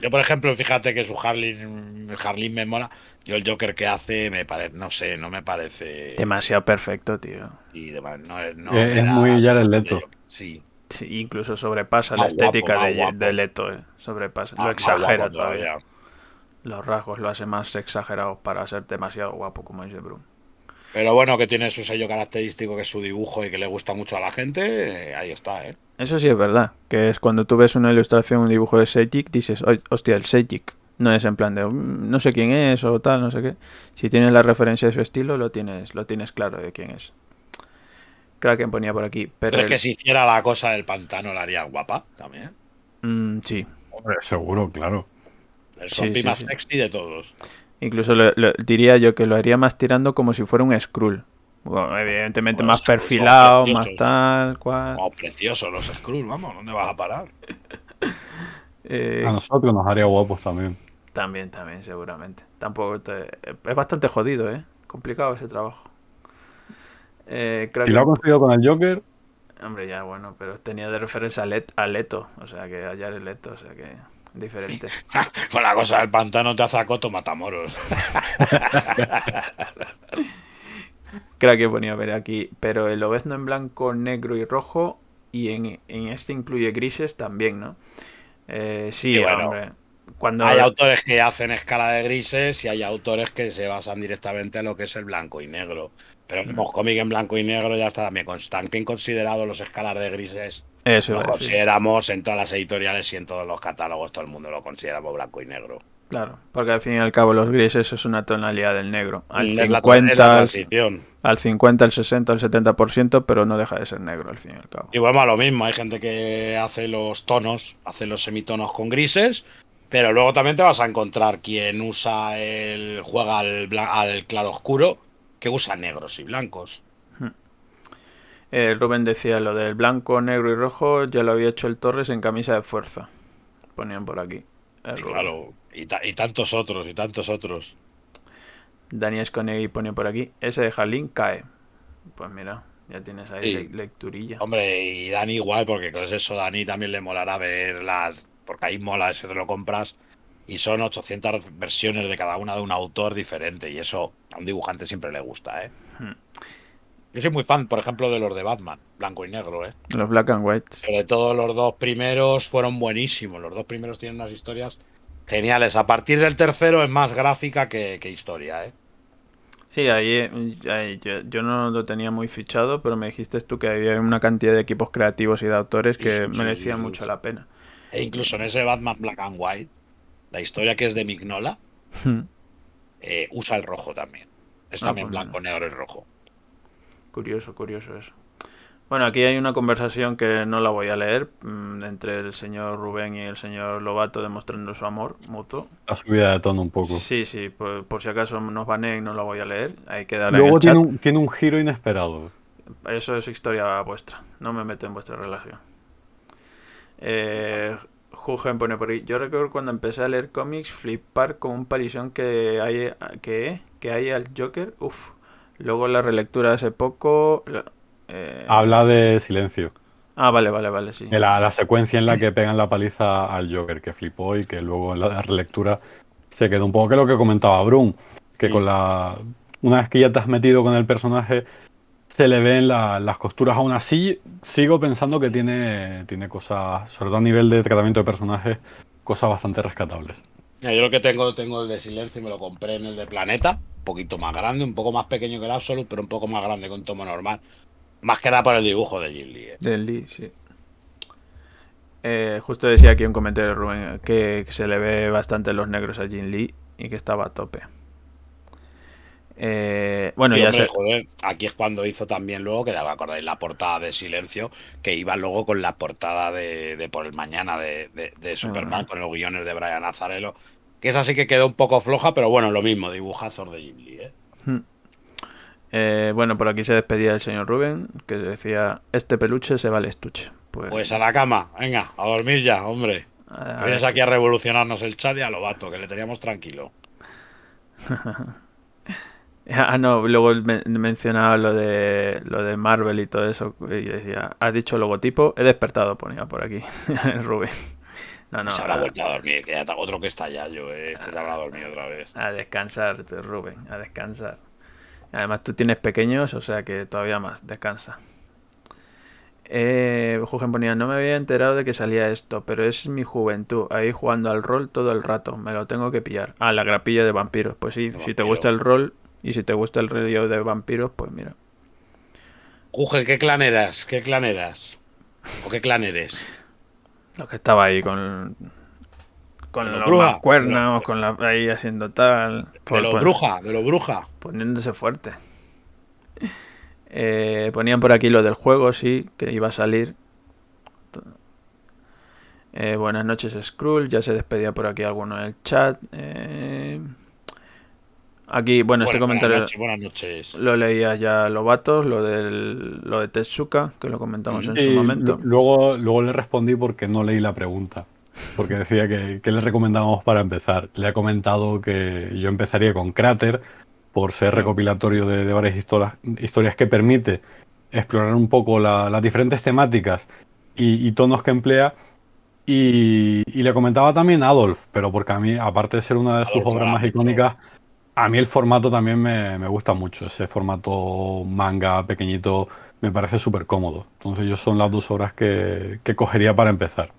Yo, por ejemplo, fíjate que su Harlin, Harlin me mola. Yo el Joker que hace, me parece, no sé, no me parece... Demasiado perfecto, tío. es, muy Leto. Sí. incluso sobrepasa la ah, estética ah, de, Leto, eh. sobrepasa, ah, lo exagera todavía. Los rasgos lo hace más exagerado para ser demasiado guapo, como dice Bruno. Pero bueno, que tiene su sello característico, que es su dibujo y que le gusta mucho a la gente, eh, ahí está, ¿eh? Eso sí es verdad, que es cuando tú ves una ilustración, un dibujo de Sejik, dices, hostia, el Sejik. No es en plan de, mm, no sé quién es o tal, no sé qué. Si tienes la referencia de su estilo, lo tienes, lo tienes claro de quién es. Kraken ponía por aquí. Pero es que si hiciera la cosa del pantano la haría guapa también? Mm, sí. Hombre, seguro, claro. El zombie más sexy de todos. Incluso diría yo que lo haría más tirando como si fuera un Skrull evidentemente más perfilado, más tal, cual. Oh, precioso los screws, vamos, ¿dónde vas a parar? Eh, a nosotros nos haría guapos también. También, también, seguramente. Tampoco Es bastante jodido, ¿eh? Complicado ese trabajo. Eh, lo ha conseguido con el Joker. Hombre, ya, bueno, pero tenía de referencia a, Leto, o sea que hallar el Leto, o sea que diferente. con la cosa del pantano te hace a Coto Matamoros. creo que ponía a ver aquí. Pero el obezno en blanco, negro y rojo. Y en, este incluye grises también, ¿no? Eh, sí, bueno, Cuando... Hay autores que hacen escala de grises y hay autores que se basan directamente en lo que es el blanco y negro. Pero como mm. cómic en blanco y negro ya está también están bien considerado los escalas de grises. Eso lo consideramos en todas las editoriales y en todos los catálogos, todo el mundo lo consideramos blanco y negro. Claro, porque al fin y al cabo los grises es una tonalidad del negro. Al 50, al 50, al 60, al 70%, pero no deja de ser negro al fin y al cabo. Igual, más lo mismo, hay gente que hace los tonos, hace los semitonos con grises, pero luego también te vas a encontrar quien usa el juega al, claro oscuro, que usa negros y blancos. Hmm. Eh, Rubén decía lo del blanco, negro y rojo, ya lo había hecho el Torres en camisa de fuerza. Ponían por aquí. Eh, claro, y, tantos otros, y tantos otros. Dani Sconegui pone por aquí, ese de Jalín cae. Pues mira, ya tienes ahí lecturilla. Hombre, y Dani igual, porque con eso Dani también le molará ver las... Porque ahí mola, ese te lo compras, y son 800 versiones de cada una de un autor diferente, y eso a un dibujante siempre le gusta, ¿eh? Hmm. Yo soy muy fan, por ejemplo, de los de Batman, blanco y negro, ¿eh? Los black and white. Sobre todo los dos primeros fueron buenísimos. Los dos primeros tienen unas historias geniales. A partir del tercero es más gráfica que, historia, ¿eh? Sí, ahí, yo, no lo tenía muy fichado, pero me dijiste tú que había una cantidad de equipos creativos y de autores que merecían mucho la pena. E incluso en ese Batman Black and White, la historia que es de Mignola, hmm. eh, usa el rojo también. Es ah, también pues blanco, negro y rojo. Curioso, curioso eso. Bueno, aquí hay una conversación que no la voy a leer mm, entre el señor Rubén y el señor Lobato demostrando su amor mutuo. La subida de tono un poco. Sí, sí, por, si acaso nos baneen no la voy a leer. Hay que darle Luego tiene, Un, giro inesperado. Eso es historia vuestra. No me meto en vuestra relación. Eh, Jugen pone por ahí. Yo recuerdo cuando empecé a leer cómics, flipar con un palizón que hay, que, que hay al Joker. Uf. Luego la relectura hace poco. Eh, Habla de silencio. Ah, vale, vale, vale, sí. La, secuencia en la que pegan la paliza al Joker, que flipó y que luego en la relectura se quedó un poco que lo que comentaba Brun, que con la una vez que ya te has metido con el personaje, se le ven las costuras. Aún así, sigo pensando que tiene, tiene cosas, sobre todo a nivel de tratamiento de personajes, cosas bastante rescatables. yo lo que tengo, tengo el de silencio y me lo compré en el de Planeta, un poquito más grande, un poco más pequeño que el Absolute, pero un poco más grande con tomo normal. Más que nada por el dibujo de Jim Lee. ¿eh? De Lee, sí. Eh, justo decía aquí un comentario Rubén que, se le ve bastante los negros a Jin Lee y que estaba a tope. Eh, bueno, ya joder, aquí es cuando hizo también luego, que acordáis la portada de Silencio, que iba luego con la portada de, Por el Mañana de, ah. Superman, con los guiones de Brian Azarelo, que esa sí que quedó un poco floja, pero bueno, lo mismo, dibujazos de Lee, ¿eh? Hmm. Eh, bueno, por aquí se despedía el señor Rubén, que decía, este peluche se va al estuche. Pues, pues... a la cama, venga, a dormir ya, hombre. Vienes aquí a revolucionarnos el chat y a lo vato, que le teníamos tranquilo. ah, no, luego mencionaba lo de, lo de Marvel y todo eso, y decía, has dicho logotipo, he despertado, ponía por aquí, Rubén. No, no, se habrá vuelto a dormir, que ya otro que está ya, yo, eh, este se habrá dormido otra vez. A descansar, Rubén, a descansar. Además, tú tienes pequeños, o sea que todavía más, descansa. Eh, Jugen ponía, no me había enterado de que salía esto, pero es mi juventud, ahí jugando al rol todo el rato, me lo tengo que pillar. Ah, la grapilla de vampiros, pues sí, si te gusta el rol y si te gusta el rollo de vampiros, pues mira. Jugen, ¿qué clan eras? ¿Qué clan eras? ¿O qué clan eres? Lo que estaba ahí con con los cuernos, con la, ahí haciendo tal. de los bruja, de los brujas Poniéndose fuerte. Eh, ponían por aquí lo del juego, sí, que iba a salir. Eh, buenas noches, Skrull. Ya se despedía por aquí alguno en el chat. Eh, aquí, bueno, este comentario. Lo leía ya Lobatos, lo, del, lo de Tetsuka, que lo comentamos en su momento. Luego, luego le respondí porque no leí la pregunta porque decía que, le recomendábamos para empezar. Le ha comentado que yo empezaría con Cráter, por ser recopilatorio de, varias historias, que permite explorar un poco las diferentes temáticas y, tonos que emplea. Y, le comentaba también Adolf, pero porque a mí, aparte de ser una de sus obras más icónicas, a mí el formato también me, gusta mucho. Ese formato manga pequeñito me parece súper cómodo. Entonces, yo son las dos obras que cogería para empezar.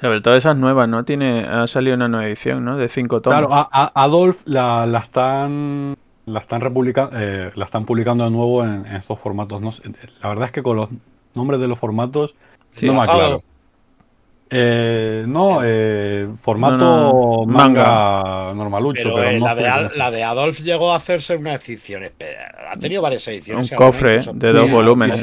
Sobre todo esas nuevas, ¿no? Tiene, ha salido una nueva edición, ¿no? De cinco tomos. Claro, a, Adolf la, están la están republica, eh, la están publicando de nuevo en, estos formatos. No la verdad es que con los nombres de los formatos no me eh, no, eh, eh, formato manga, normalucho. Pero, eh, la, de Adolf llegó a hacerse una edición. Ha tenido varias ediciones. Un cofre de dos volúmenes.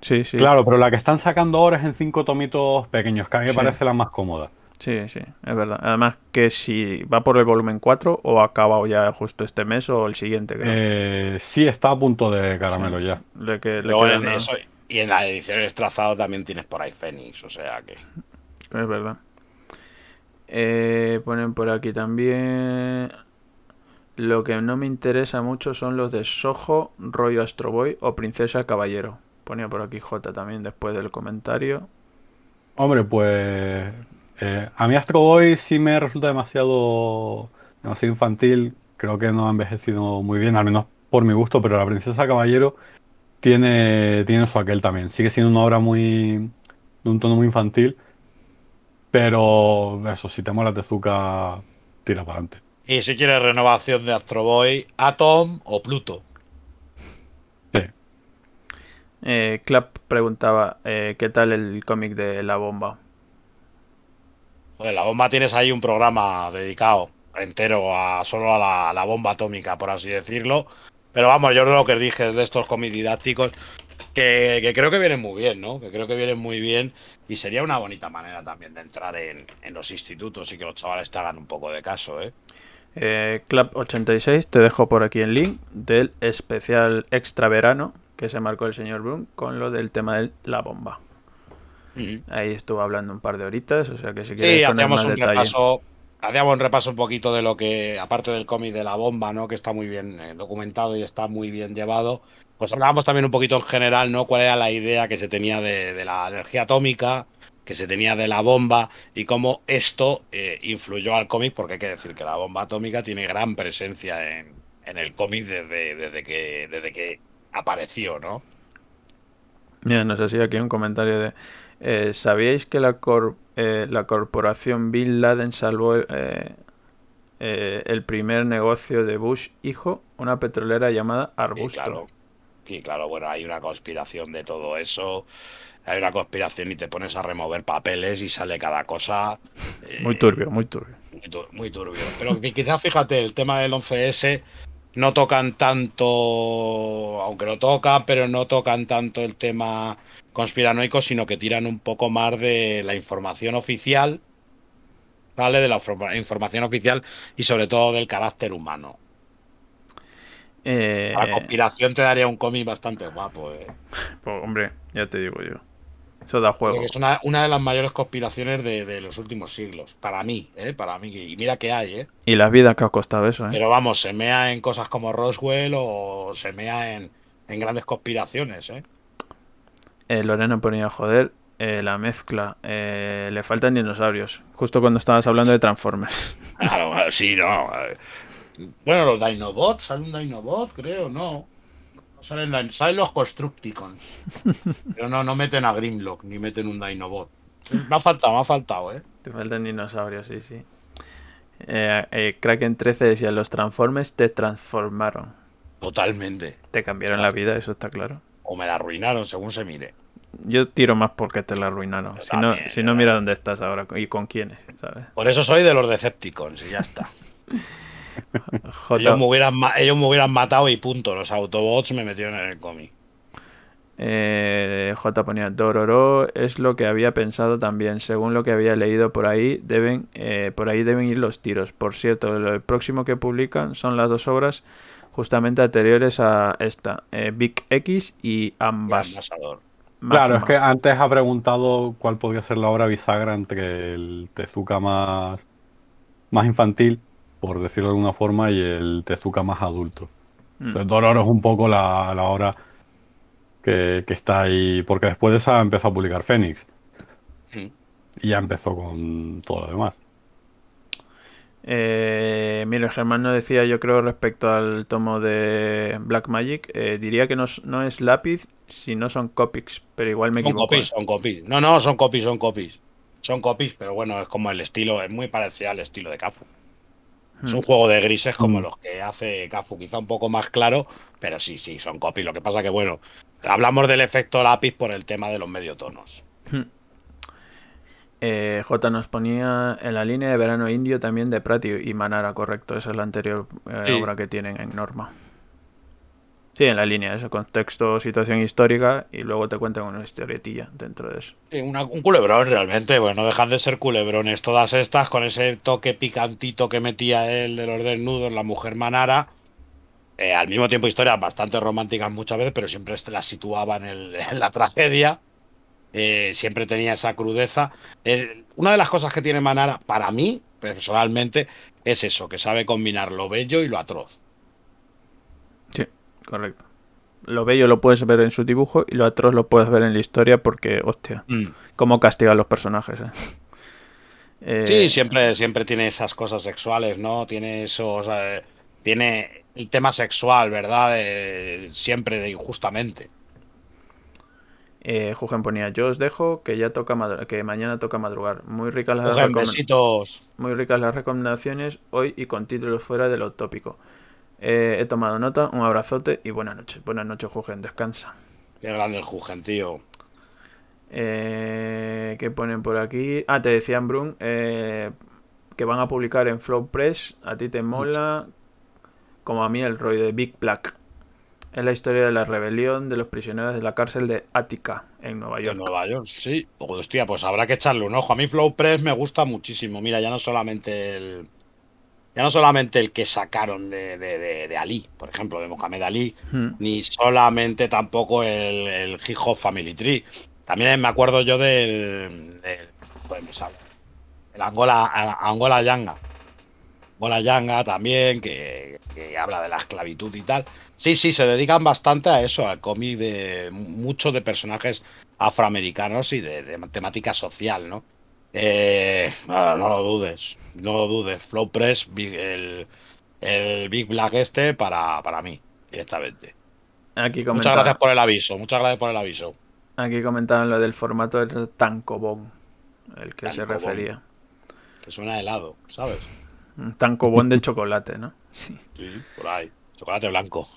Sí. sí. Claro, pero la que están sacando ahora es en cinco tomitos pequeños, que a mí me parece la más cómoda. Sí, sí, es verdad. Además que si va por el volumen 4 o ha acabado ya justo este mes o el siguiente. Creo. sí, está a punto de caramelo ya. que, Y en las ediciones trazadas también tienes por ahí Fénix, o sea que... Es verdad. Eh, ponen por aquí también. Lo que no me interesa mucho son los de Soho, rollo Astroboy o Princesa Caballero. Ponía por aquí J también después del comentario. Hombre, pues. Eh, a mí Astroboy sí me resulta demasiado, infantil. Creo que no ha envejecido muy bien, al menos por mi gusto, pero la Princesa Caballero tiene, tiene su aquel también. Sigue siendo una obra muy. de un tono muy infantil pero eso, si te mola Tezuka, tira para adelante. Y si quieres renovación de Astro Boy, Atom o Pluto. Sí. Eh, Clap preguntaba, eh, ¿qué tal el cómic de La Bomba? Joder, La Bomba tienes ahí un programa dedicado entero a solo a la, a la bomba atómica, por así decirlo. Pero vamos, yo lo que dije de estos cómics didácticos, que, creo que vienen muy bien, ¿no? Que creo que vienen muy bien y sería una bonita manera también de entrar en, los institutos y que los chavales te hagan un poco de caso, ¿eh? eh Club86, te dejo por aquí el link del especial extra verano que se marcó el señor Brun con lo del tema de la bomba. Ahí estuvo hablando un par de horitas, o sea que si quieres sí, poner un Repaso, hacíamos un repaso un poquito de lo que, aparte del cómic de la bomba, ¿no? Que está muy bien eh, documentado y está muy bien llevado pues hablábamos también un poquito en general, ¿no? Cuál era la idea que se tenía de, la energía atómica, que se tenía de la bomba y cómo esto eh, influyó al cómic, porque hay que decir que la bomba atómica tiene gran presencia en, el cómic desde, que, desde que apareció, ¿no? sé nos hacía aquí un comentario de... Eh, ¿Sabíais que la, eh, la corporación Bill Laden salvó el primer negocio de Bush hijo? Una petrolera llamada Arbusto. Y claro, bueno, hay una conspiración de todo eso. Hay una conspiración y te pones a remover papeles y sale cada cosa. Eh, muy turbio, muy turbio. Muy, turbio. Pero quizás fíjate, el tema del 11S no tocan tanto, aunque lo toca pero no tocan tanto el tema conspiranoico, sino que tiran un poco más de la información oficial, ¿vale? De la información oficial y sobre todo del carácter humano. Eh, la conspiración te daría un cómic bastante guapo. Eh. Pues, hombre, ya te digo yo. Eso da juego. Es una, de las mayores conspiraciones de, los últimos siglos. Para mí, ¿eh? Para mí. Y mira que hay, ¿eh? Y las vidas que ha costado eso, ¿eh? Pero vamos, se mea en cosas como Roswell o se mea en, grandes conspiraciones, ¿eh? eh Lorena ponía, joder, la mezcla. le faltan dinosaurios. Justo cuando estabas hablando de Transformers. sí, no. Bueno, los Dinobots, sale un Dinobot, creo, no. Salen, salen los Constructicons. Pero no, no meten a Grimlock, ni meten un Dinobot. Me ha faltado, me ha faltado, eh. Te faltan dinosaurios, sí, sí. Eh, eh Kraken 13 decía, los Transformers te transformaron. Totalmente. Te cambiaron la vida, eso está claro. O me la arruinaron, según se mire. Yo tiro más porque te la arruinaron. si no, si no mira dónde estás ahora y con quiénes, ¿sabes? Por eso soy de los Decepticons y ya está. ellos, me hubieran, matado y punto. Los Autobots me metieron en el cómic. Eh, J ponía Dororo es lo que había pensado también. Según lo que había leído por ahí, deben, eh, por ahí deben ir los tiros. Por cierto, el próximo que publican son las dos obras justamente anteriores a esta, Big eh, X y ambas. Claro, es que antes ha preguntado cuál podría ser la obra bisagra entre el Tezuka más, más infantil por decirlo de alguna forma, y el Tezuka más adulto. Mm. Dororo es un poco la, la hora que, está ahí, porque después de esa empezó a publicar Fénix. Y ya empezó con todo lo demás. Eh, mire, Germán nos decía, yo creo, respecto al tomo de Black Magic, eh, diría que no, es lápiz si no son copics, pero igual me son copics Copies, ¿eh? son copies, No, no, son copies, son copies. Son copies, pero bueno, es como el estilo, es muy parecido al estilo de Cafu. Es un mm. juego de grises como mm. los que hace Cafu, quizá un poco más claro, pero sí, sí, son copies. Lo que pasa que, bueno, hablamos del efecto lápiz por el tema de los medio tonos hmm. eh, J nos ponía en la línea de verano indio también de Pratio y Manara, correcto. Esa es la anterior eh, obra que tienen en norma. Sí, en la línea, de ese contexto, situación histórica y luego te cuentan una historietilla dentro de eso. Sí, un culebrón realmente, bueno, no dejan de ser culebrones todas estas con ese toque picantito que metía él de los desnudos, la mujer manara. Eh, al mismo tiempo historias bastante románticas muchas veces, pero siempre las situaba en, la tragedia. Eh, siempre tenía esa crudeza. Eh, una de las cosas que tiene Manara, para mí, personalmente, es eso, que sabe combinar lo bello y lo atroz. Correcto. Lo bello lo puedes ver en su dibujo y lo atroz lo puedes ver en la historia porque, hostia, como mm. cómo castigan los personajes. ¿eh? ¿eh? Sí, siempre, siempre tiene esas cosas sexuales, ¿no? Tiene o tiene el tema sexual, ¿verdad? siempre de injustamente. Eh, Jugen ponía, yo os dejo que ya toca que mañana toca madrugar. Muy ricas las Muy ricas las recomendaciones hoy y con títulos fuera de lo tópico. Eh, he tomado nota, un abrazote y buenas noches. Buenas noches, Jugen, descansa. Qué grande el Jugen, tío. Eh, ¿Qué ponen por aquí? Ah, te decían, Brun, eh, que van a publicar en Flow Press. A ti te mola, como a mí, el rollo de Big Black. Es la historia de la rebelión de los prisioneros de la cárcel de Ática, en Nueva York. En Nueva York, sí. Hostia, pues habrá que echarle un ojo. A mí Flow Press me gusta muchísimo. Mira, ya no solamente el ya no solamente el que sacaron de, de, Ali, por ejemplo, de Mohamed Ali, hmm. ni solamente tampoco el, el Family Tree. También me acuerdo yo del. el Angola, Angola Yanga. Angola Yanga también, que, habla de la esclavitud y tal. Sí, sí, se dedican bastante a eso, al cómic de muchos de personajes afroamericanos y de, temática social, ¿no? Eh, no, lo dudes, no lo dudes. Flow Press, el, Big Black este para, para mí, directamente. Aquí muchas gracias por el aviso, muchas gracias por el aviso. Aquí comentaban lo del formato del tancobón, el que se refería. Que suena helado, ¿sabes? Un tancobón de chocolate, ¿no? sí, por ahí. Chocolate blanco.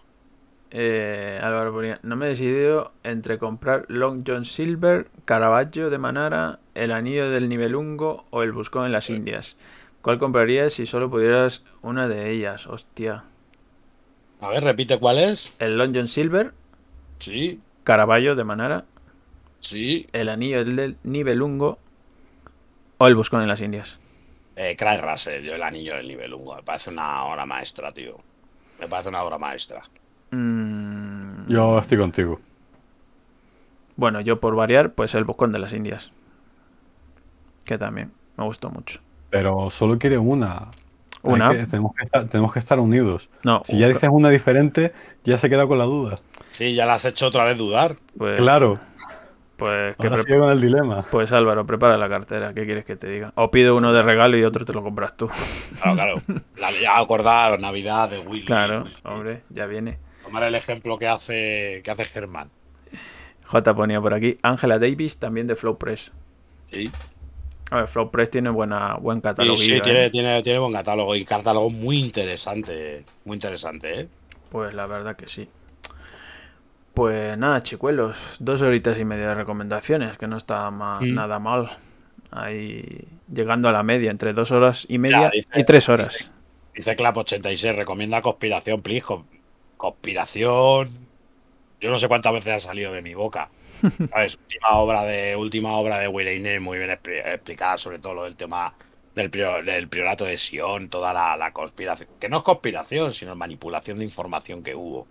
Eh, Álvaro no me he decidido entre comprar Long John Silver, Caravaggio de Manara, El Anillo del Nivelungo o El Buscón en las Indias. ¿Cuál comprarías si solo pudieras una de ellas? Hostia. A ver, repite cuál es. El Long John Silver. Sí. Caravaggio de Manara. Sí. El Anillo del Nivelungo o El Buscón en las Indias. Eh, Craig yo el Anillo del Nivelungo. Me parece una obra maestra, tío. Me parece una obra maestra. Mm. Yo estoy contigo. Bueno, yo por variar, pues el buscón de las Indias. Que también me gustó mucho. Pero solo quiere una. Una. tenemos, que estar, tenemos, que estar, unidos. No, si ya dices una diferente, ya se queda con la duda. Sí, ya la has hecho otra vez dudar. Pues... Claro. Pues, que el dilema. Pues Álvaro, prepara la cartera, ¿qué quieres que te diga? O pido uno de regalo y otro te lo compras tú. Claro, claro. La, ya acordar, Navidad de Willy. Claro, hombre, ya viene el ejemplo que hace, que hace Germán. J ponía por aquí. Angela Davis, también de Flow Press. Sí. A ver, Flow tiene buena, buen catálogo. Sí, ¿eh? tiene, tiene, buen catálogo y catálogo muy interesante. Muy interesante, ¿eh? Pues la verdad que sí. Pues nada, chicuelos. Dos horitas y media de recomendaciones, que no está mm. nada mal. Ahí llegando a la media, entre dos horas y media y tres horas. Dice, dice Clap86, recomienda conspiración, please, conspiración. Yo no sé cuántas veces ha salido de mi boca. ¿Sabes? última obra de última obra de Will muy bien explicada, sobre todo lo del tema del, priorato de Sion, toda la, conspiración, que no es conspiración, sino manipulación de información que hubo.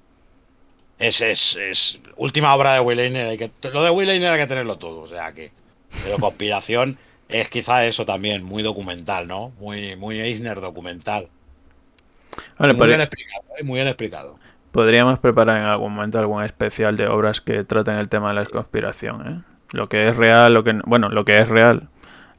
Es, es, es última obra de Will que, lo de Will hay que tenerlo todo, o sea que pero conspiración es quizá eso también, muy documental, ¿no? Muy muy Eisner documental. Pues ¿eh? muy bien explicado. Podríamos preparar en algún momento algún especial de obras que traten el tema de la conspiración, ¿eh? Lo que es real, lo que bueno, lo que es real,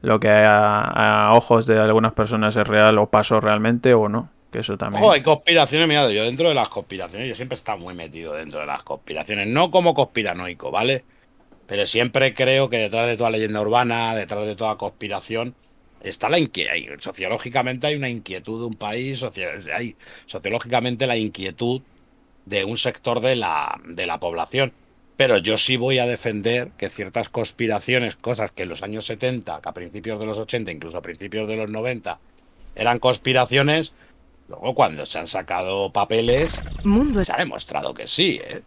lo que a, ojos de algunas personas es real o pasó realmente o no. Que eso también. Ojo, hay conspiraciones, mira, yo dentro de las conspiraciones, yo siempre he estado muy metido dentro de las conspiraciones, no como conspiranoico, ¿vale? Pero siempre creo que detrás de toda leyenda urbana, detrás de toda conspiración, está la inquietud. Sociológicamente hay una inquietud de un país, hay, sociológicamente la inquietud de un sector de la, de la población. Pero yo sí voy a defender que ciertas conspiraciones, cosas que en los años 70, que a principios de los 80, incluso a principios de los 90, eran conspiraciones, luego cuando se han sacado papeles, se ha demostrado que sí. ¿eh?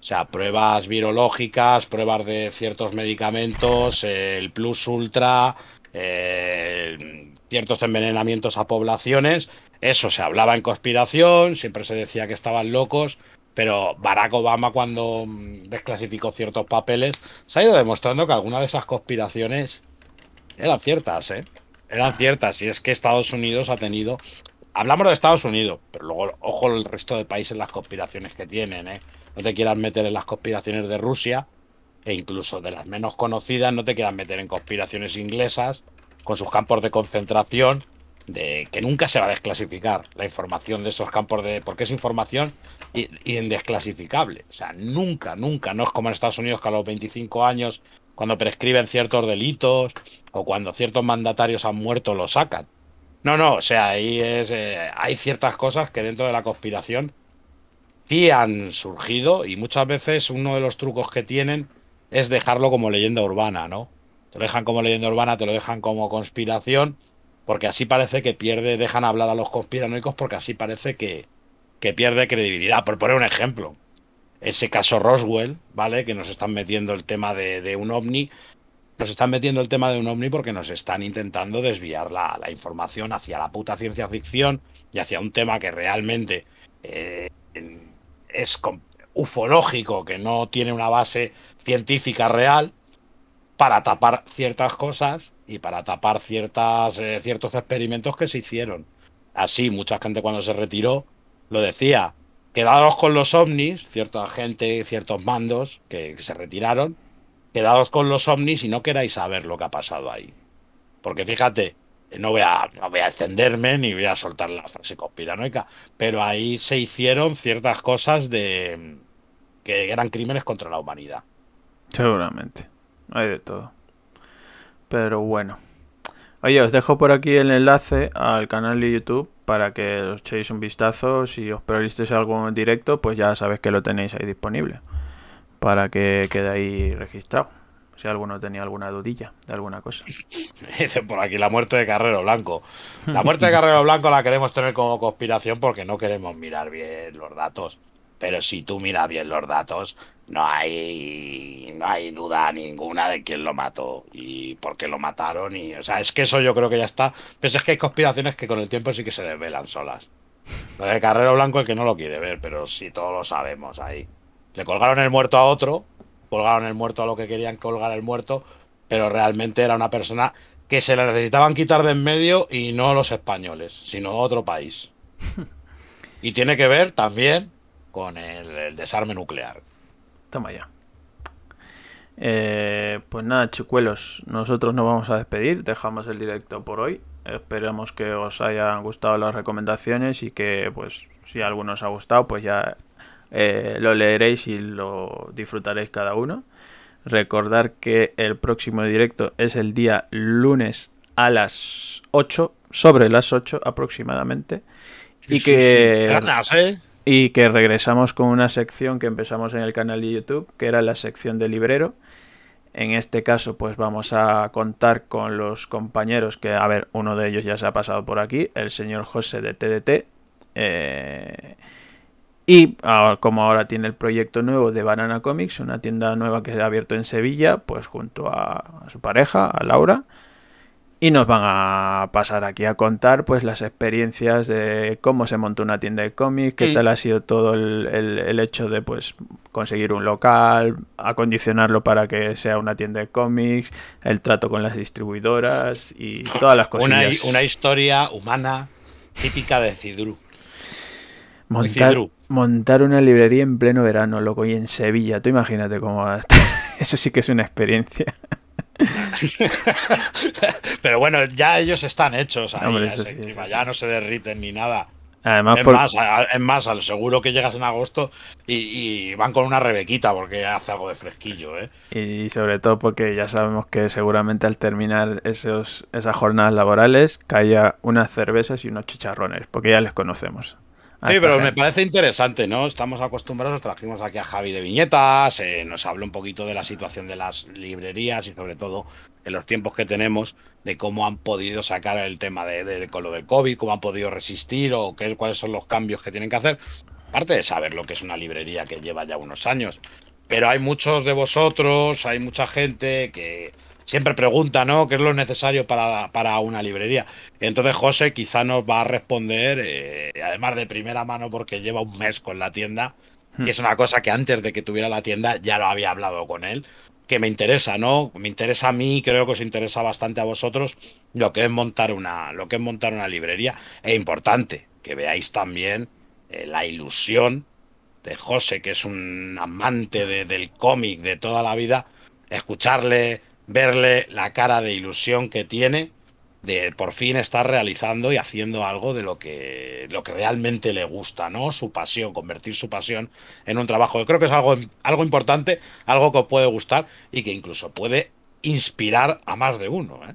O sea, pruebas virológicas, pruebas de ciertos medicamentos, el plus ultra, eh, ciertos envenenamientos a poblaciones eso, se hablaba en conspiración, siempre se decía que estaban locos, pero Barack Obama cuando mm, desclasificó ciertos papeles, se ha ido demostrando que algunas de esas conspiraciones eran ciertas, ¿eh? Eran ciertas, y es que Estados Unidos ha tenido... Hablamos de Estados Unidos, pero luego, ojo, el resto de países las conspiraciones que tienen, ¿eh? No te quieras meter en las conspiraciones de Rusia, e incluso de las menos conocidas, no te quieras meter en conspiraciones inglesas, con sus campos de concentración, de que nunca se va a desclasificar la información de esos campos de porque es información indesclasificable. O sea, nunca, nunca. No es como en Estados Unidos que a los 25 años, cuando prescriben ciertos delitos o cuando ciertos mandatarios han muerto, lo sacan. No, no, o sea, ahí es, eh, hay ciertas cosas que dentro de la conspiración sí han surgido y muchas veces uno de los trucos que tienen es dejarlo como leyenda urbana, ¿no? Te lo dejan como leyenda urbana, te lo dejan como conspiración porque así parece que pierde, dejan hablar a los conspiranoicos porque así parece que, pierde credibilidad. Por poner un ejemplo, ese caso Roswell, ¿vale? Que nos están metiendo el tema de, un ovni. Nos están metiendo el tema de un ovni porque nos están intentando desviar la, información hacia la puta ciencia ficción y hacia un tema que realmente eh, es ufológico, que no tiene una base científica real para tapar ciertas cosas y para tapar ciertas, eh, ciertos experimentos que se hicieron. Así, mucha gente cuando se retiró lo decía, quedados con los ovnis, cierta gente, ciertos mandos que, se retiraron, quedados con los ovnis y no queráis saber lo que ha pasado ahí. Porque fíjate, eh, no voy a, no voy a extenderme ni voy a soltar la frase conspiranoica, pero ahí se hicieron ciertas cosas de que eran crímenes contra la humanidad. Seguramente hay de todo. Pero bueno. Oye, os dejo por aquí el enlace al canal de YouTube para que os echéis un vistazo. Si os perdisteis algo en directo, pues ya sabéis que lo tenéis ahí disponible. Para que quede ahí registrado. Si alguno tenía alguna dudilla de alguna cosa. Dice por aquí la muerte de Carrero Blanco. La muerte de Carrero Blanco la queremos tener como conspiración porque no queremos mirar bien los datos. Pero si tú miras bien los datos, no hay, no hay duda ninguna de quién lo mató y por qué lo mataron. Y, o sea, es que eso yo creo que ya está. Pero pues es que hay conspiraciones que con el tiempo sí que se desvelan solas. Lo de Carrero Blanco, el que no lo quiere ver, pero sí todos lo sabemos ahí. Le colgaron el muerto a otro, colgaron el muerto a lo que querían colgar el muerto, pero realmente era una persona que se la necesitaban quitar de en medio y no los españoles, sino otro país. Y tiene que ver también con el desarme nuclear, Toma ya. Eh, pues nada, chucuelos nosotros nos vamos a despedir, dejamos el directo por hoy. Esperamos que os hayan gustado las recomendaciones y que, pues, si alguno os ha gustado, pues ya eh, lo leeréis y lo disfrutaréis cada uno. Recordar que el próximo directo es el día lunes a las 8, sobre las 8 aproximadamente. Y que... Ganas, ¿eh? y que regresamos con una sección que empezamos en el canal de YouTube, que era la sección de librero. En este caso, pues vamos a contar con los compañeros que, a ver, uno de ellos ya se ha pasado por aquí, el señor José de TDT. Eh, y como ahora tiene el proyecto nuevo de Banana Comics, una tienda nueva que se ha abierto en Sevilla, pues junto a su pareja, a Laura y nos van a pasar aquí a contar pues las experiencias de cómo se montó una tienda de cómics, qué tal ha sido todo el, el, hecho de pues conseguir un local, acondicionarlo para que sea una tienda de cómics, el trato con las distribuidoras y todas las cosas. Una, historia humana típica de Cidru. Montar, montar una librería en pleno verano, loco, y en Sevilla, tú imagínate cómo va a estar. Eso sí que es una experiencia. Pero bueno, ya ellos están hechos. ya no se derriten ni nada. Además, es, más, al seguro que llegas en agosto y, van con una rebequita porque hace algo de fresquillo. ¿eh? Y sobre todo porque ya sabemos que seguramente al terminar esos, esas jornadas laborales caiga unas cervezas y unos chicharrones, porque ya les conocemos. Sí, pero me parece interesante, ¿no? Estamos acostumbrados, trajimos aquí a Javi de Viñetas, eh, nos habló un poquito de la situación de las librerías y sobre todo en los tiempos que tenemos, de cómo han podido sacar el tema de, de con lo del COVID, cómo han podido resistir o qué, cuáles son los cambios que tienen que hacer. Aparte de saber lo que es una librería que lleva ya unos años. Pero hay muchos de vosotros, hay mucha gente que siempre pregunta, ¿no? ¿Qué es lo necesario para, para una librería? Entonces José quizá nos va a responder, eh, además de primera mano, porque lleva un mes con la tienda. Y hmm. es una cosa que antes de que tuviera la tienda ya lo había hablado con él, que me interesa, ¿no? Me interesa a mí, creo que os interesa bastante a vosotros lo que es montar una, lo que es montar una librería. Es importante que veáis también eh, la ilusión de José, que es un amante del cómic de toda la vida, escucharle verle la cara de ilusión que tiene de por fin estar realizando y haciendo algo de lo que, lo que realmente le gusta, ¿no? Su pasión, convertir su pasión en un trabajo. creo que es algo, algo importante, algo que puede gustar y que incluso puede inspirar a más de uno, ¿eh?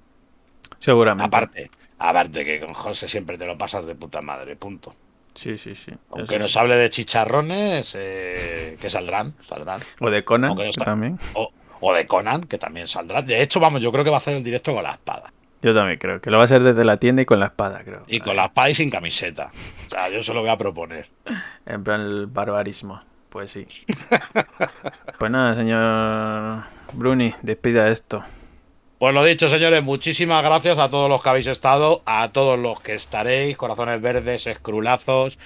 Seguramente. Aparte, aparte que con José siempre te lo pasas de puta madre, punto. Sí, sí, sí. Aunque nos hable de chicharrones, eh, que saldrán, saldrán. O de Conan, también. O, o de Conan, que también saldrá. De hecho, vamos, yo creo que va a hacer el directo con la espada. Yo también creo que lo va a hacer desde la tienda y con la espada, creo. Y con la espada y sin camiseta. O sea, yo se lo voy a proponer. En plan, el barbarismo. Pues sí. pues nada, señor Bruni, despida esto. Pues lo dicho, señores, muchísimas gracias a todos los que habéis estado, a todos los que estaréis, corazones verdes, escrulazos.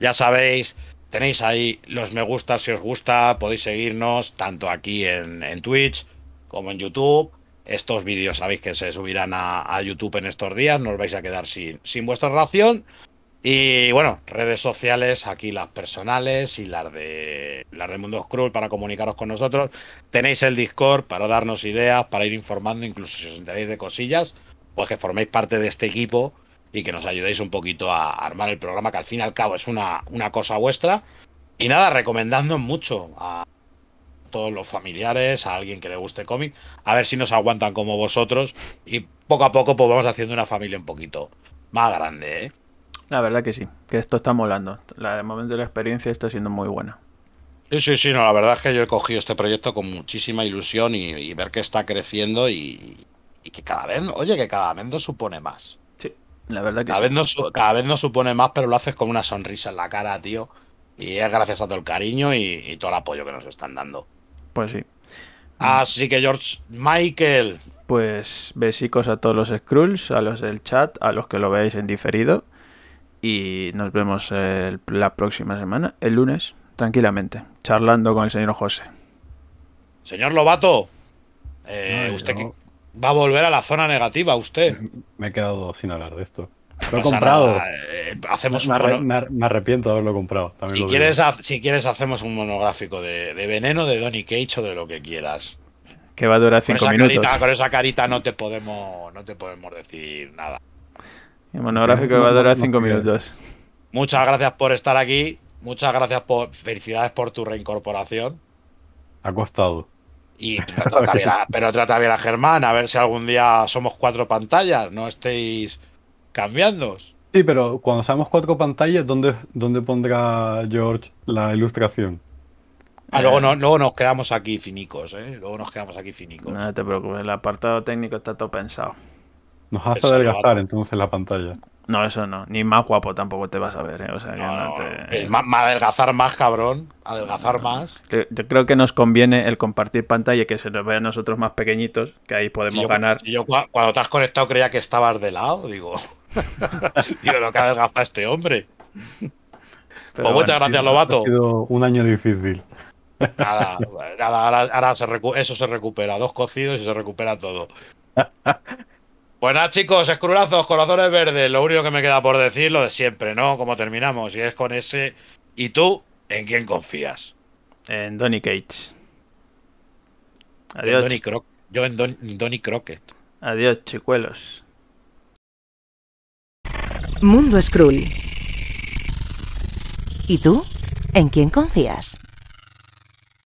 Ya sabéis, Tenéis ahí los me gusta si os gusta, podéis seguirnos tanto aquí en, Twitch como en YouTube. Estos vídeos sabéis que se subirán a, YouTube en estos días, no os vais a quedar sin, sin vuestra ración. Y bueno, redes sociales, aquí las personales y las de las de Mundo Scroll para comunicaros con nosotros. Tenéis el Discord para darnos ideas, para ir informando, incluso si os enteráis de cosillas, pues que forméis parte de este equipo y que nos ayudéis un poquito a armar el programa, que al fin y al cabo es una, una cosa vuestra. Y nada, recomendando mucho a todos los familiares, a alguien que le guste cómic, a ver si nos aguantan como vosotros y poco a poco pues vamos haciendo una familia un poquito más grande, ¿eh? La verdad que sí, que esto está molando. La, de momento la experiencia está siendo muy buena. Sí, sí, sí, no, la verdad es que yo he cogido este proyecto con muchísima ilusión y, ver que está creciendo y, y que cada vez, oye, que cada vez supone más. La verdad que cada, vez no, cada vez no supone más, pero lo haces con una sonrisa en la cara, tío. Y es gracias a todo el cariño y, todo el apoyo que nos están dando. Pues sí. Así que, George Michael. Pues besicos a todos los Skrulls, a los del chat, a los que lo veáis en diferido. Y nos vemos la próxima semana, el lunes, tranquilamente, charlando con el señor José. Señor Lobato, eh, usted, que Va a volver a la zona negativa usted. Me he quedado sin hablar de esto. lo he comprado. hacemos me, arrepiento de haberlo comprado. si, quieres, si quieres, hacemos un monográfico de, veneno, de Donny Cage o de lo que quieras. Que va a durar cinco minutos. con esa carita no te podemos, no te podemos decir nada. El monográfico va a durar cinco minutos. Muchas gracias por estar aquí. Muchas gracias por. Felicidades por tu reincorporación. Ha costado. Y, pero, trata bien a, Germán, a ver si algún día somos cuatro pantallas, no estéis cambiando Sí, pero cuando seamos cuatro pantallas, ¿dónde, dónde pondrá George la ilustración? Ah, luego, no, eh. nos quedamos aquí finicos, ¿eh? Luego nos quedamos aquí finicos. No te preocupes, el apartado técnico está todo pensado. Nos hace adelgazar entonces la pantalla. No, eso no. Ni más guapo tampoco te vas a ver, ¿eh? O sea, que no, adelgazar más, cabrón. Adelgazar más. Yo creo que nos conviene el compartir pantalla y que se nos vea a nosotros más pequeñitos, que ahí podemos ganar. yo cuando te has conectado creía que estabas de lado, digo. digo, lo que adelgaza este hombre. Pues muchas gracias, Lobato. Ha sido un año difícil. Nada, nada ahora, eso se recupera. Dos cocidos y se recupera todo. Buenas chicos, escrulazos, corazones verdes. Lo único que me queda por decir, lo de siempre, ¿no? Como terminamos, y es con ese. ¿Y tú en quién confías? En Donny Cage. Adiós. Yo en Donny Crockett. Adiós, chicuelos. Mundo Skrull. ¿Y tú? ¿En quién confías?